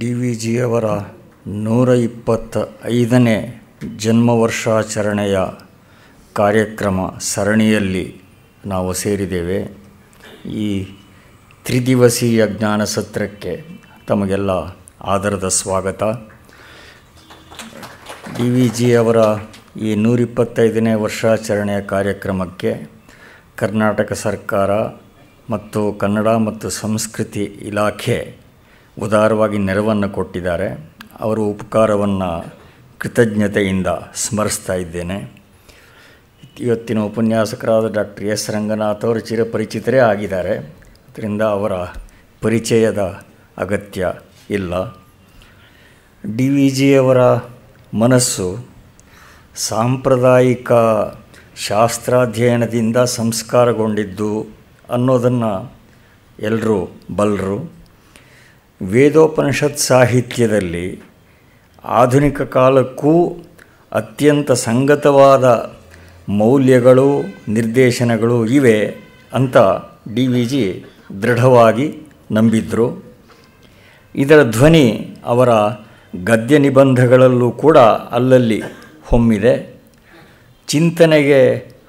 D V ಜಿಯವರ ನೂರ ಇಪ್ಪತ್ತ ಐದನೇ ಜನ್ಮ ವರ್ಷಾಚರಣೆಯ ಕಾರ್ಯಕ್ರಮ ಸರಣಿಯಲ್ಲಿ ನಾವು ಸೇರಿದ್ದೇವೆ ಈ ತ್ರಿದಿವಸೀಯ ಜ್ಞಾನ ಸತ್ರಕ್ಕೆ ತಮಗೆಲ್ಲ ಆದರದ ಸ್ವಾಗತ ಡಿ ವಿ ಜಿಯವರ ಈ ನೂರಿಪ್ಪತ್ತೈದನೇ ವರ್ಷಾಚರಣೆಯ ಕಾರ್ಯಕ್ರಮಕ್ಕೆ ಕರ್ನಾಟಕ ಸರ್ಕಾರ ಮತ್ತು ಕನ್ನಡ ಮತ್ತು ಸಂಸ್ಕೃತಿ ಇಲಾಖೆ ಉದಾರವಾಗಿ ನೆರವನ್ನು ಕೊಟ್ಟಿದ್ದಾರೆ ಅವರ ಉಪಕಾರವನ್ನು ಕೃತಜ್ಞತೆಯಿಂದ ಸ್ಮರಿಸ್ತಾ ಇದ್ದೇನೆ ಇವತ್ತಿನ ಉಪನ್ಯಾಸಕರಾದ ಡಾಕ್ಟರ್ ಎಸ್ ರಂಗನಾಥ್ ಅವರು ಚಿರಪರಿಚಿತರೇ ಆಗಿದ್ದಾರೆ ಅದರಿಂದ ಅವರ ಪರಿಚಯದ ಅಗತ್ಯ ಇಲ್ಲ ಡಿ ವಿ ಜಿಯವರ ಮನಸ್ಸು ಸಾಂಪ್ರದಾಯಿಕ ಶಾಸ್ತ್ರಾಧ್ಯಯನದಿಂದ ಸಂಸ್ಕಾರಗೊಂಡಿದ್ದು ಅನ್ನೋದನ್ನು ಎಲ್ಲರೂ ಬಲ್ಲರು ವೇದೋಪನಿಷತ್ ಸಾಹಿತ್ಯದಲ್ಲಿ ಆಧುನಿಕ ಕಾಲಕ್ಕೂ ಅತ್ಯಂತ ಸಂಗತವಾದ ಮೌಲ್ಯಗಳು ನಿರ್ದೇಶನಗಳು ಇವೆ ಅಂತ ಡಿ ವಿ ಜಿ ದೃಢವಾಗಿ ನಂಬಿದ್ರು ಇದರ ಧ್ವನಿ ಅವರ ಗದ್ಯ ನಿಬಂಧಗಳಲ್ಲೂ ಕೂಡ ಅಲ್ಲಲ್ಲಿ ಹೊಮ್ಮಿದೆ ಚಿಂತನೆಗೆ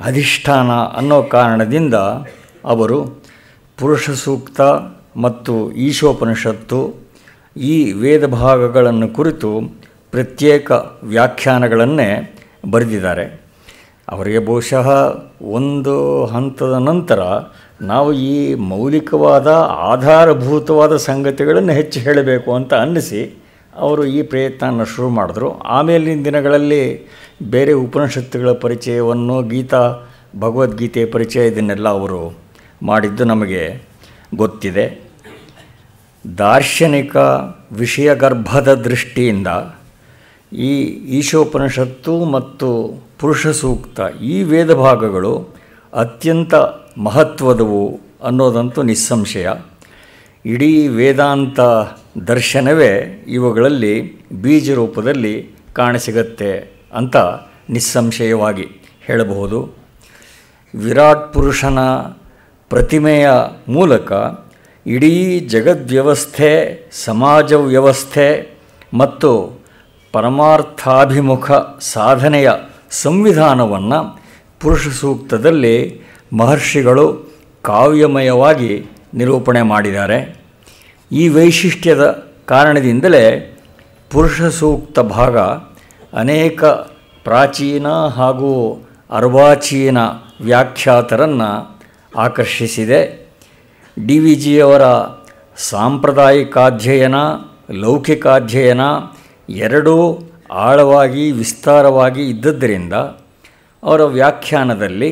ಅಧಿಷ್ಠಾನ ಅನ್ನೋ ಕಾರಣದಿಂದ ಅವರು ಪುರುಷ ಸೂಕ್ತ ಮತ್ತು ಈಶೋಪನಿಷತ್ತು ಈ ವೇದ ಭಾಗಗಳನ್ನು ಕುರಿತು ಪ್ರತ್ಯೇಕ ವ್ಯಾಖ್ಯಾನಗಳನ್ನೇ ಬರೆದಿದ್ದಾರೆ ಅವರಿಗೆ ಬಹುಶಃ ಒಂದು ಹಂತದ ನಂತರ ನಾವು ಈ ಮೌಲಿಕವಾದ ಆಧಾರಭೂತವಾದ ಸಂಗತಿಗಳನ್ನು ಹೆಚ್ಚು ಹೇಳಬೇಕು ಅಂತ ಅನ್ನಿಸಿ ಅವರು ಈ ಪ್ರಯತ್ನ ಶುರು ಮಾಡಿದ್ರು ಆಮೇಲಿನ ದಿನಗಳಲ್ಲಿ ಬೇರೆ ಉಪನಿಷತ್ತುಗಳ ಪರಿಚಯವನ್ನು ಗೀತಾ ಭಗವದ್ಗೀತೆ ಪರಿಚಯ ಇದನ್ನೆಲ್ಲ ಅವರು ಮಾಡಿದ್ದು ನಮಗೆ ಗೊತ್ತಿದೆ ದಾರ್ಶನಿಕ ವಿಷಯ ಗರ್ಭದ ದೃಷ್ಟಿಯಿಂದ ಈ ಈಶೋಪನಿಷತ್ತು ಮತ್ತು ಪುರುಷ ಸೂಕ್ತ ಈ ವೇದ ಭಾಗಗಳು ಅತ್ಯಂತ ಮಹತ್ವದವು ಅನ್ನೋದಂತೂ ನಿಸ್ಸಂಶಯ ಇಡೀ ವೇದಾಂತ ದರ್ಶನವೇ ಇವುಗಳಲ್ಲಿ ಬೀಜ ರೂಪದಲ್ಲಿ ಕಾಣಸಿಗತ್ತೆ ಅಂತ ನಿಸ್ಸಂಶಯವಾಗಿ ಹೇಳಬಹುದು ವಿರಾಟ್ ಪುರುಷನ ಪ್ರತಿಮೆಯ ಮೂಲಕ ಇಡೀ ಜಗದ್ವ್ಯವಸ್ಥೆ ಸಮಾಜ ವ್ಯವಸ್ಥೆ ಮತ್ತು ಪರಮಾರ್ಥಾಭಿಮುಖ ಸಾಧನೆಯ ಸಂವಿಧಾನವನ್ನು ಪುರುಷ ಸೂಕ್ತದಲ್ಲಿ ಮಹರ್ಷಿಗಳು ಕಾವ್ಯಮಯವಾಗಿ ನಿರೂಪಣೆ ಮಾಡಿದ್ದಾರೆ ಈ ವೈಶಿಷ್ಟ್ಯದ ಕಾರಣದಿಂದಲೇ ಪುರುಷ ಸೂಕ್ತ ಭಾಗ ಅನೇಕ ಪ್ರಾಚೀನ ಹಾಗೂ ಅರ್ವಾಚೀನ ವ್ಯಾಖ್ಯಾತರನ್ನು ಆಕರ್ಷಿಸಿದೆ ಡಿ ವಿ ಜಿಯವರ ಸಾಂಪ್ರದಾಯಿಕಾಧ್ಯಯನ ಲೌಕಿಕಾಧ್ಯಯನ ಎರಡೂ ಆಳವಾಗಿ ವಿಸ್ತಾರವಾಗಿ ಇದ್ದದ್ದರಿಂದ ಅವರ ವ್ಯಾಖ್ಯಾನದಲ್ಲಿ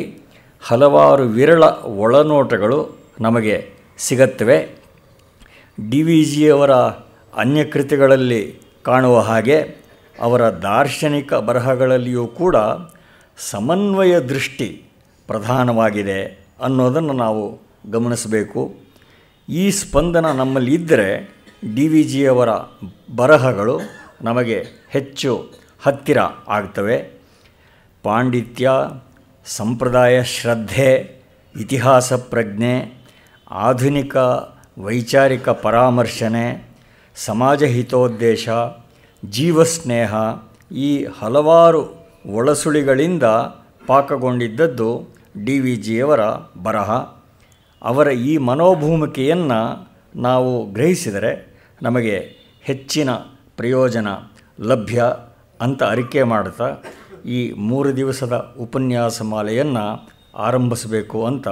ಹಲವಾರು ವಿರಳ ಒಳನೋಟಗಳು ನಮಗೆ ಸಿಗುತ್ತವೆ ಡಿ ವಿ ಜಿಯವರ ಅನ್ಯ ಕೃತಿಗಳಲ್ಲಿ ಕಾಣುವ ಹಾಗೆ ಅವರ ದಾರ್ಶನಿಕ ಬರಹಗಳಲ್ಲಿಯೂ ಕೂಡ ಸಮನ್ವಯ ದೃಷ್ಟಿ ಪ್ರಧಾನವಾಗಿದೆ ಅನ್ನೋದನ್ನು ನಾವು ಗಮನಿಸಬೇಕು ಈ ಸ್ಪಂದನ ನಮ್ಮಲ್ಲಿ ಇದ್ದರೆ ಡಿ ವಿ ಜಿಯವರ ಬರಹಗಳು ನಮಗೆ ಹೆಚ್ಚು ಹತ್ತಿರ ಆಗ್ತವೆ ಪಾಂಡಿತ್ಯ ಸಂಪ್ರದಾಯ ಶ್ರದ್ಧೆ ಇತಿಹಾಸ ಪ್ರಜ್ಞೆ ಆಧುನಿಕ ವೈಚಾರಿಕ ಪರಾಮರ್ಶನೆ ಸಮಾಜ ಹಿತೋದ್ದೇಶ ಜೀವಸ್ನೇಹ ಈ ಹಲವಾರು ಒಳಸುಳಿಗಳಿಂದ ಪಾಕಗೊಂಡಿದ್ದದ್ದು ಡಿ ವಿ ಜಿಯವರ ಬರಹ ಅವರ ಈ ಮನೋಭೂಮಿಕೆಯನ್ನು ನಾವು ಗ್ರಹಿಸಿದರೆ ನಮಗೆ ಹೆಚ್ಚಿನ ಪ್ರಯೋಜನ ಲಭ್ಯ ಅಂತ ಅರಿಕೆ ಮಾಡುತ್ತಾ ಈ ಮೂರು ದಿವಸದ ಉಪನ್ಯಾಸ ಮಾಲೆಯನ್ನು ಆರಂಭಿಸಬೇಕು ಅಂತ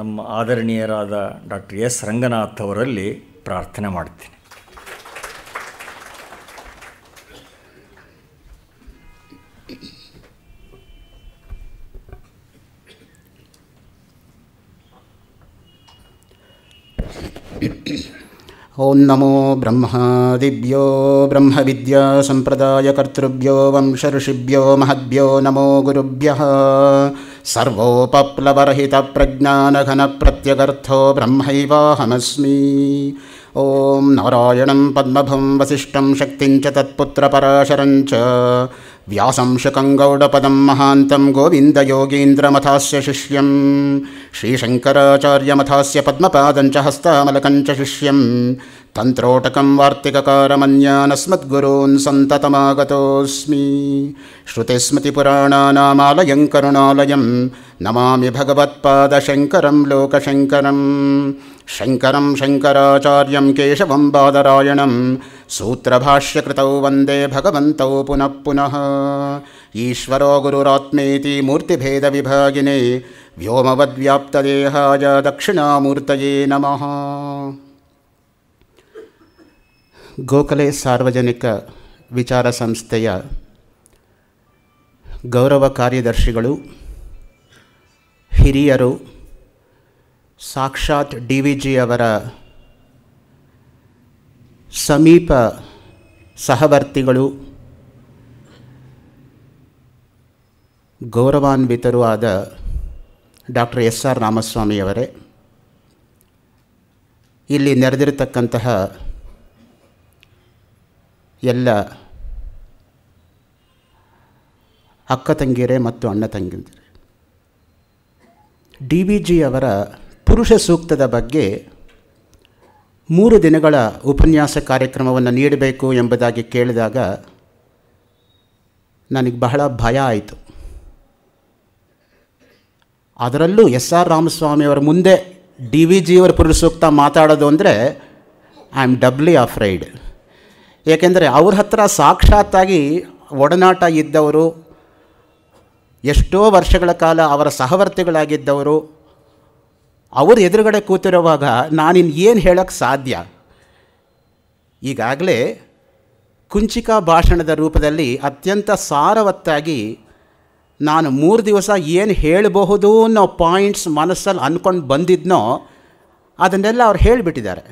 ನಮ್ಮ ಆದರಣೀಯರಾದ ಡಾಕ್ಟರ್ ಎಸ್ ರಂಗನಾಥ್ ಅವರಲ್ಲಿ ಪ್ರಾರ್ಥನೆ ಮಾಡ್ತೀನಿ ॐ नमो ब्रह्मादिभ्यो ब्रह्मविद्यासम्प्रदायकर्तृभ्यो वंशऋषिभ्यो महभ्यो नमो गुरुभ्यः सर्वोपप्लवरहितप्रज्ञानघनप्रत्यगर्थो ब्रह्मैवाहमस्मि ॐ नारायणं पद्मभं वसिष्ठं शक्तिञ्च तत्पुत्रपराशरं च व्यासं शुकं गौडपदं महान्तं गोविन्दयोगीन्द्रमथास्य शिष्यं श्रीशङ्कराचार्यमथास्य पद्मपादं च हस्तमलकञ्च शिष्यं तन्त्रोटकं वार्तिककारमन्यानस्मद्गुरून् सन्ततमागतोऽस्मि श्रुतिस्मृतिपुराणानामालयं करुणालयं नमामि भगवत्पादशङ्करं लोकशङ्करं शङ्करं शङ्कराचार्यं केशवं बादरायणं सूत्रभाष्यकृतौ वन्दे भगवन्तौ पुनः पुनः ईश्वरो गुरुरात्मेति मूर्तिभेदविभागिने व्योमवद्व्याप्तदेहाय दक्षिणामूर्तये नमः ಗೋಖಲೆ ಸಾರ್ವಜನಿಕ ವಿಚಾರ ಸಂಸ್ಥೆಯ ಗೌರವ ಕಾರ್ಯದರ್ಶಿಗಳು ಹಿರಿಯರು ಸಾಕ್ಷಾತ್ ಡಿ ವಿ ಜಿ ಅವರ ಸಮೀಪ ಸಹವರ್ತಿಗಳು ಗೌರವಾನ್ವಿತರೂ ಆದ ಡಾಕ್ಟರ್ ಎಸ್ ಆರ್ ರಾಮಸ್ವಾಮಿಯವರೇ ಇಲ್ಲಿ ನೆರೆದಿರತಕ್ಕಂತಹ ಎಲ್ಲ ಅಕ್ಕ ತಂಗಿಯರೇ ಮತ್ತು ಅಣ್ಣ ತಂಗಿರೆ ಡಿ ವಿ ಜಿ ಅವರ ಪುರುಷ ಸೂಕ್ತದ ಬಗ್ಗೆ ಮೂರು ದಿನಗಳ ಉಪನ್ಯಾಸ ಕಾರ್ಯಕ್ರಮವನ್ನು ನೀಡಬೇಕು ಎಂಬುದಾಗಿ ಕೇಳಿದಾಗ ನನಗೆ ಬಹಳ ಭಯ ಆಯಿತು ಅದರಲ್ಲೂ ಎಸ್ ಆರ್ ರಾಮಸ್ವಾಮಿಯವರ ಮುಂದೆ ಡಿ ವಿ ಜಿಯವರ ಪುರುಷ ಸೂಕ್ತ ಮಾತಾಡೋದು ಅಂದರೆ ಐ ಆಮ್ ಡಬ್ಲಿ ಆಫ್ರೈಡ್ ಏಕೆಂದರೆ ಅವ್ರ ಹತ್ರ ಸಾಕ್ಷಾತ್ತಾಗಿ ಒಡನಾಟ ಇದ್ದವರು ಎಷ್ಟೋ ವರ್ಷಗಳ ಕಾಲ ಅವರ ಸಹವರ್ತಿಗಳಾಗಿದ್ದವರು ಅವರು ಎದುರುಗಡೆ ಕೂತಿರುವಾಗ ನಾನಿನ್ ಏನು ಹೇಳೋಕ್ಕೆ ಸಾಧ್ಯ ಈಗಾಗಲೇ ಕುಂಚಿಕಾ ಭಾಷಣದ ರೂಪದಲ್ಲಿ ಅತ್ಯಂತ ಸಾರವತ್ತಾಗಿ ನಾನು ಮೂರು ದಿವಸ ಏನು ಹೇಳಬಹುದು ಅನ್ನೋ ಪಾಯಿಂಟ್ಸ್ ಮನಸ್ಸಲ್ಲಿ ಅಂದ್ಕೊಂಡು ಬಂದಿದ್ನೋ ಅದನ್ನೆಲ್ಲ ಅವ್ರು ಹೇಳಿಬಿಟ್ಟಿದ್ದಾರೆ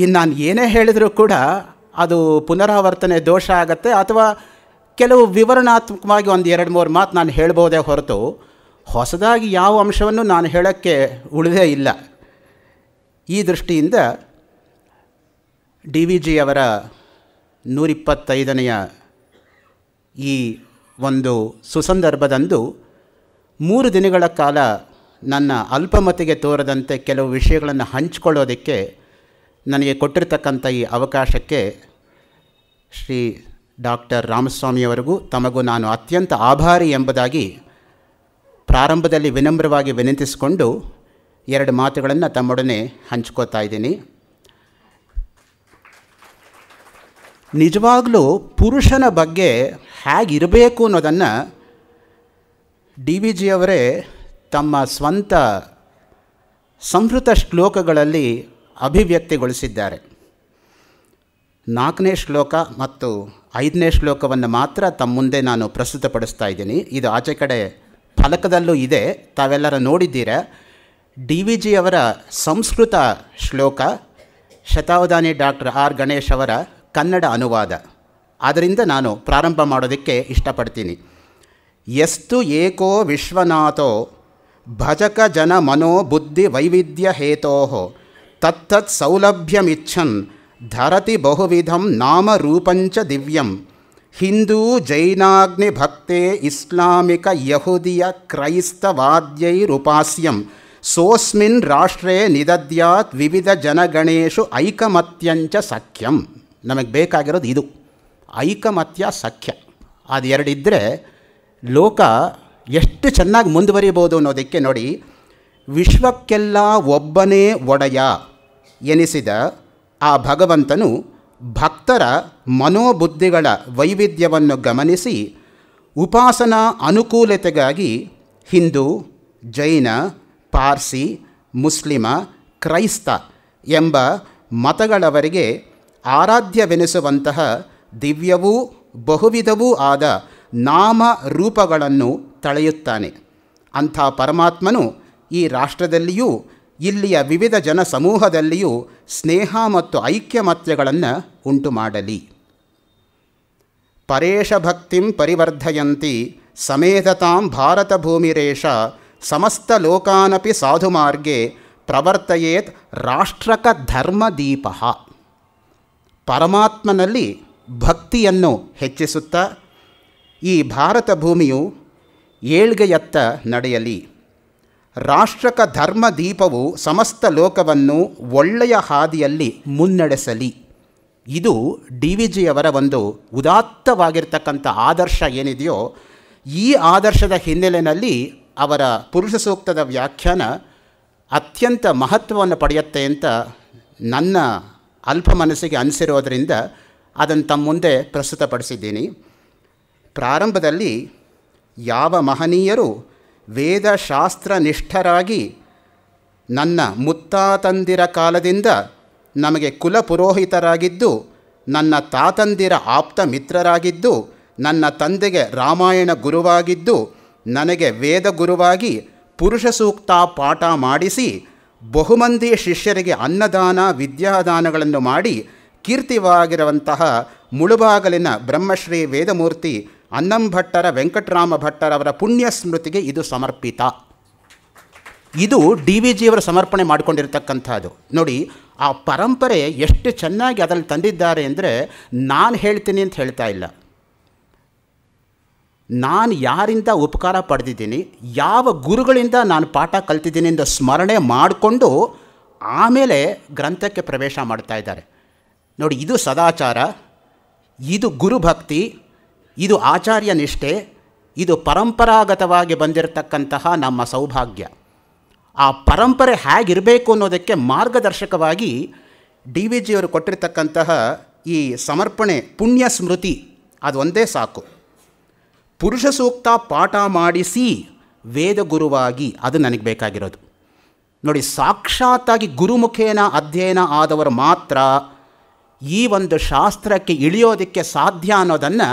ಇನ್ನು ನಾನು ಏನೇ ಹೇಳಿದರೂ ಕೂಡ ಅದು ಪುನರಾವರ್ತನೆ ದೋಷ ಆಗುತ್ತೆ ಅಥವಾ ಕೆಲವು ವಿವರಣಾತ್ಮಕವಾಗಿ ಒಂದು ಎರಡು ಮೂರು ಮಾತು ನಾನು ಹೇಳ್ಬೋದೇ ಹೊರತು ಹೊಸದಾಗಿ ಯಾವ ಅಂಶವನ್ನು ನಾನು ಹೇಳೋಕ್ಕೆ ಉಳಿದೇ ಇಲ್ಲ ಈ ದೃಷ್ಟಿಯಿಂದ ಡಿ ವಿ ಜಿ ಅವರ ನೂರಿಪ್ಪತ್ತೈದನೆಯ ಈ ಒಂದು ಸುಸಂದರ್ಭದಂದು ಮೂರು ದಿನಗಳ ಕಾಲ ನನ್ನ ಅಲ್ಪಮತಿಗೆ ತೋರದಂತೆ ಕೆಲವು ವಿಷಯಗಳನ್ನು ಹಂಚಿಕೊಳ್ಳೋದಕ್ಕೆ ನನಗೆ ಕೊಟ್ಟಿರ್ತಕ್ಕಂಥ ಈ ಅವಕಾಶಕ್ಕೆ ಶ್ರೀ ಡಾಕ್ಟರ್ ರಾಮಸ್ವಾಮಿಯವರಿಗೂ ತಮಗೂ ನಾನು ಅತ್ಯಂತ ಆಭಾರಿ ಎಂಬುದಾಗಿ ಪ್ರಾರಂಭದಲ್ಲಿ ವಿನಮ್ರವಾಗಿ ವಿನಂತಿಸಿಕೊಂಡು ಎರಡು ಮಾತುಗಳನ್ನು ತಮ್ಮೊಡನೆ ಹಂಚ್ಕೋತಾ ಇದ್ದೀನಿ ನಿಜವಾಗಲೂ ಪುರುಷನ ಬಗ್ಗೆ ಹೇಗಿರಬೇಕು ಅನ್ನೋದನ್ನು ಡಿ ವಿ ಜಿಯವರೇ ತಮ್ಮ ಸ್ವಂತ ಸಂಹೃತ ಶ್ಲೋಕಗಳಲ್ಲಿ ಅಭಿವ್ಯಕ್ತಿಗೊಳಿಸಿದ್ದಾರೆ ನಾಲ್ಕನೇ ಶ್ಲೋಕ ಮತ್ತು ಐದನೇ ಶ್ಲೋಕವನ್ನು ಮಾತ್ರ ತಮ್ಮ ಮುಂದೆ ನಾನು ಪ್ರಸ್ತುತಪಡಿಸ್ತಾ ಇದ್ದೀನಿ ಇದು ಆಚೆ ಕಡೆ ಫಲಕದಲ್ಲೂ ಇದೆ ತಾವೆಲ್ಲರ ನೋಡಿದ್ದೀರ ಡಿ ವಿ ಜಿ ಅವರ ಸಂಸ್ಕೃತ ಶ್ಲೋಕ ಶತಾವಧಾನಿ ಡಾಕ್ಟರ್ ಆರ್ ಗಣೇಶ್ ಅವರ ಕನ್ನಡ ಅನುವಾದ ಆದ್ದರಿಂದ ನಾನು ಪ್ರಾರಂಭ ಮಾಡೋದಕ್ಕೆ ಇಷ್ಟಪಡ್ತೀನಿ ಎಸ್ತು ಏಕೋ ವಿಶ್ವನಾಥೋ ಭಜಕ ಜನ ಮನೋ ಬುದ್ಧಿ ವೈವಿಧ್ಯ ಹೇತೋ ತತ್ತತ್ ಸೌಲಭ್ಯಮಿಚ್ಛನ್ ಧರತಿ ಬಹುವಿಧಂ ನಾಮ ರೂಪಂಚ ದಿವ್ಯಂ ಹಿಂದೂ ಜೈನಾಗ್ನಿ ಭಕ್ತೆ ಇಸ್ಲಾಮಿಕ ಯಹುದಿಯ ಕ್ರೈಸ್ತವಾದ್ಯೈರುಪಾಸ್ಯಂ ಸೋಸ್ಮಿನ್ ರಾಷ್ಟ್ರೇ ನಿದದ್ಯಾತ್ ವಿವಿಧ ಜನಗಣೇಶು ಐಕಮತ್ಯಂಚ ಸಖ್ಯಂ ನಮಗೆ ಬೇಕಾಗಿರೋದು ಇದು ಐಕಮತ್ಯ ಸಖ್ಯ ಅದೆರಡಿದ್ದರೆ ಲೋಕ ಎಷ್ಟು ಚೆನ್ನಾಗಿ ಮುಂದುವರಿಬೋದು ಅನ್ನೋದಕ್ಕೆ ನೋಡಿ ವಿಶ್ವಕ್ಕೆಲ್ಲ ಒಬ್ಬನೇ ಒಡೆಯ ಎನಿಸಿದ ಆ ಭಗವಂತನು ಭಕ್ತರ ಮನೋಬುದ್ಧಿಗಳ ವೈವಿಧ್ಯವನ್ನು ಗಮನಿಸಿ ಉಪಾಸನಾ ಅನುಕೂಲತೆಗಾಗಿ ಹಿಂದೂ ಜೈನ ಪಾರ್ಸಿ ಮುಸ್ಲಿಮ ಕ್ರೈಸ್ತ ಎಂಬ ಮತಗಳವರಿಗೆ ಆರಾಧ್ಯವೆನಿಸುವಂತಹ ದಿವ್ಯವೂ ಬಹುವಿಧವೂ ಆದ ನಾಮ ರೂಪಗಳನ್ನು ತಳೆಯುತ್ತಾನೆ ಅಂಥ ಪರಮಾತ್ಮನು ಈ ರಾಷ್ಟ್ರದಲ್ಲಿಯೂ ಇಲ್ಲಿಯ ವಿವಿಧ ಜನ ಸಮೂಹದಲ್ಲಿಯೂ ಸ್ನೇಹ ಮತ್ತು ಐಕ್ಯಮತ್ಯಗಳನ್ನು ಉಂಟು ಮಾಡಲಿ ಪರೇಶ ಭಕ್ತಿಂ ಪರಿವರ್ಧಯಂತಿ ಸಮೇಧತಾಂ ಭಾರತ ಭೂಮಿರೇಶ ಸಮಸ್ತ ಲೋಕಾನಪಿ ಸಾಧು ಮಾರ್ಗೆ ಪ್ರವರ್ತಯೇತ್ ರಾಷ್ಟ್ರಕ ಧರ್ಮದೀಪ ಪರಮಾತ್ಮನಲ್ಲಿ ಭಕ್ತಿಯನ್ನು ಹೆಚ್ಚಿಸುತ್ತಾ ಈ ಭಾರತ ಭೂಮಿಯು ಏಳ್ಗೆಯತ್ತ ನಡೆಯಲಿ ರಾಷ್ಟ್ರಕ ಧರ್ಮ ದೀಪವು ಸಮಸ್ತ ಲೋಕವನ್ನು ಒಳ್ಳೆಯ ಹಾದಿಯಲ್ಲಿ ಮುನ್ನಡೆಸಲಿ ಇದು ಡಿ ವಿ ಜಿಯವರ ಒಂದು ಉದಾತ್ತವಾಗಿರ್ತಕ್ಕಂಥ ಆದರ್ಶ ಏನಿದೆಯೋ ಈ ಆದರ್ಶದ ಹಿನ್ನೆಲೆಯಲ್ಲಿ ಅವರ ಪುರುಷ ಸೂಕ್ತದ ವ್ಯಾಖ್ಯಾನ ಅತ್ಯಂತ ಮಹತ್ವವನ್ನು ಪಡೆಯುತ್ತೆ ಅಂತ ನನ್ನ ಅಲ್ಪ ಮನಸ್ಸಿಗೆ ಅನಿಸಿರೋದರಿಂದ ಅದನ್ನು ತಮ್ಮ ಮುಂದೆ ಪ್ರಸ್ತುತಪಡಿಸಿದ್ದೀನಿ ಪ್ರಾರಂಭದಲ್ಲಿ ಯಾವ ಮಹನೀಯರು ವೇದಶಾಸ್ತ್ರ ನಿಷ್ಠರಾಗಿ ನನ್ನ ಮುತ್ತಾತಂದಿರ ಕಾಲದಿಂದ ನಮಗೆ ಕುಲಪುರೋಹಿತರಾಗಿದ್ದು ನನ್ನ ತಾತಂದಿರ ಆಪ್ತ ಮಿತ್ರರಾಗಿದ್ದು ನನ್ನ ತಂದೆಗೆ ರಾಮಾಯಣ ಗುರುವಾಗಿದ್ದು ನನಗೆ ವೇದ ಗುರುವಾಗಿ ಪುರುಷ ಸೂಕ್ತ ಪಾಠ ಮಾಡಿಸಿ ಬಹುಮಂದಿ ಶಿಷ್ಯರಿಗೆ ಅನ್ನದಾನ ವಿದ್ಯಾದಾನಗಳನ್ನು ಮಾಡಿ ಕೀರ್ತಿವಾಗಿರುವಂತಹ ಮುಳುಬಾಗಲಿನ ಬ್ರಹ್ಮಶ್ರೀ ವೇದಮೂರ್ತಿ ಅನ್ನಂ ಭಟ್ಟರ ವೆಂಕಟರಾಮ ಭಟ್ಟರವರ ಪುಣ್ಯ ಸ್ಮೃತಿಗೆ ಇದು ಸಮರ್ಪಿತ ಇದು ಡಿ ವಿ ಜಿಯವರು ಸಮರ್ಪಣೆ ಮಾಡಿಕೊಂಡಿರ್ತಕ್ಕಂಥದ್ದು ನೋಡಿ ಆ ಪರಂಪರೆ ಎಷ್ಟು ಚೆನ್ನಾಗಿ ಅದರಲ್ಲಿ ತಂದಿದ್ದಾರೆ ಅಂದರೆ ನಾನು ಹೇಳ್ತೀನಿ ಅಂತ ಹೇಳ್ತಾ ಇಲ್ಲ ನಾನು ಯಾರಿಂದ ಉಪಕಾರ ಪಡೆದಿದ್ದೀನಿ ಯಾವ ಗುರುಗಳಿಂದ ನಾನು ಪಾಠ ಕಲ್ತಿದ್ದೀನಿ ಅಂತ ಸ್ಮರಣೆ ಮಾಡಿಕೊಂಡು ಆಮೇಲೆ ಗ್ರಂಥಕ್ಕೆ ಪ್ರವೇಶ ಮಾಡ್ತಾ ಇದ್ದಾರೆ ನೋಡಿ ಇದು ಸದಾಚಾರ ಇದು ಗುರುಭಕ್ತಿ ಇದು ಆಚಾರ್ಯ ನಿಷ್ಠೆ ಇದು ಪರಂಪರಾಗತವಾಗಿ ಬಂದಿರತಕ್ಕಂತಹ ನಮ್ಮ ಸೌಭಾಗ್ಯ ಆ ಪರಂಪರೆ ಹೇಗಿರಬೇಕು ಅನ್ನೋದಕ್ಕೆ ಮಾರ್ಗದರ್ಶಕವಾಗಿ ಡಿ ವಿ ಜಿಯವರು ಕೊಟ್ಟಿರ್ತಕ್ಕಂತಹ ಈ ಸಮರ್ಪಣೆ ಪುಣ್ಯ ಸ್ಮೃತಿ ಅದೊಂದೇ ಸಾಕು ಪುರುಷ ಸೂಕ್ತ ಪಾಠ ಮಾಡಿಸಿ ವೇದ ಗುರುವಾಗಿ ಅದು ನನಗೆ ಬೇಕಾಗಿರೋದು ನೋಡಿ ಸಾಕ್ಷಾತ್ತಾಗಿ ಗುರುಮುಖೇನ ಅಧ್ಯಯನ ಆದವರು ಮಾತ್ರ ಈ ಒಂದು ಶಾಸ್ತ್ರಕ್ಕೆ ಇಳಿಯೋದಕ್ಕೆ ಸಾಧ್ಯ ಅನ್ನೋದನ್ನು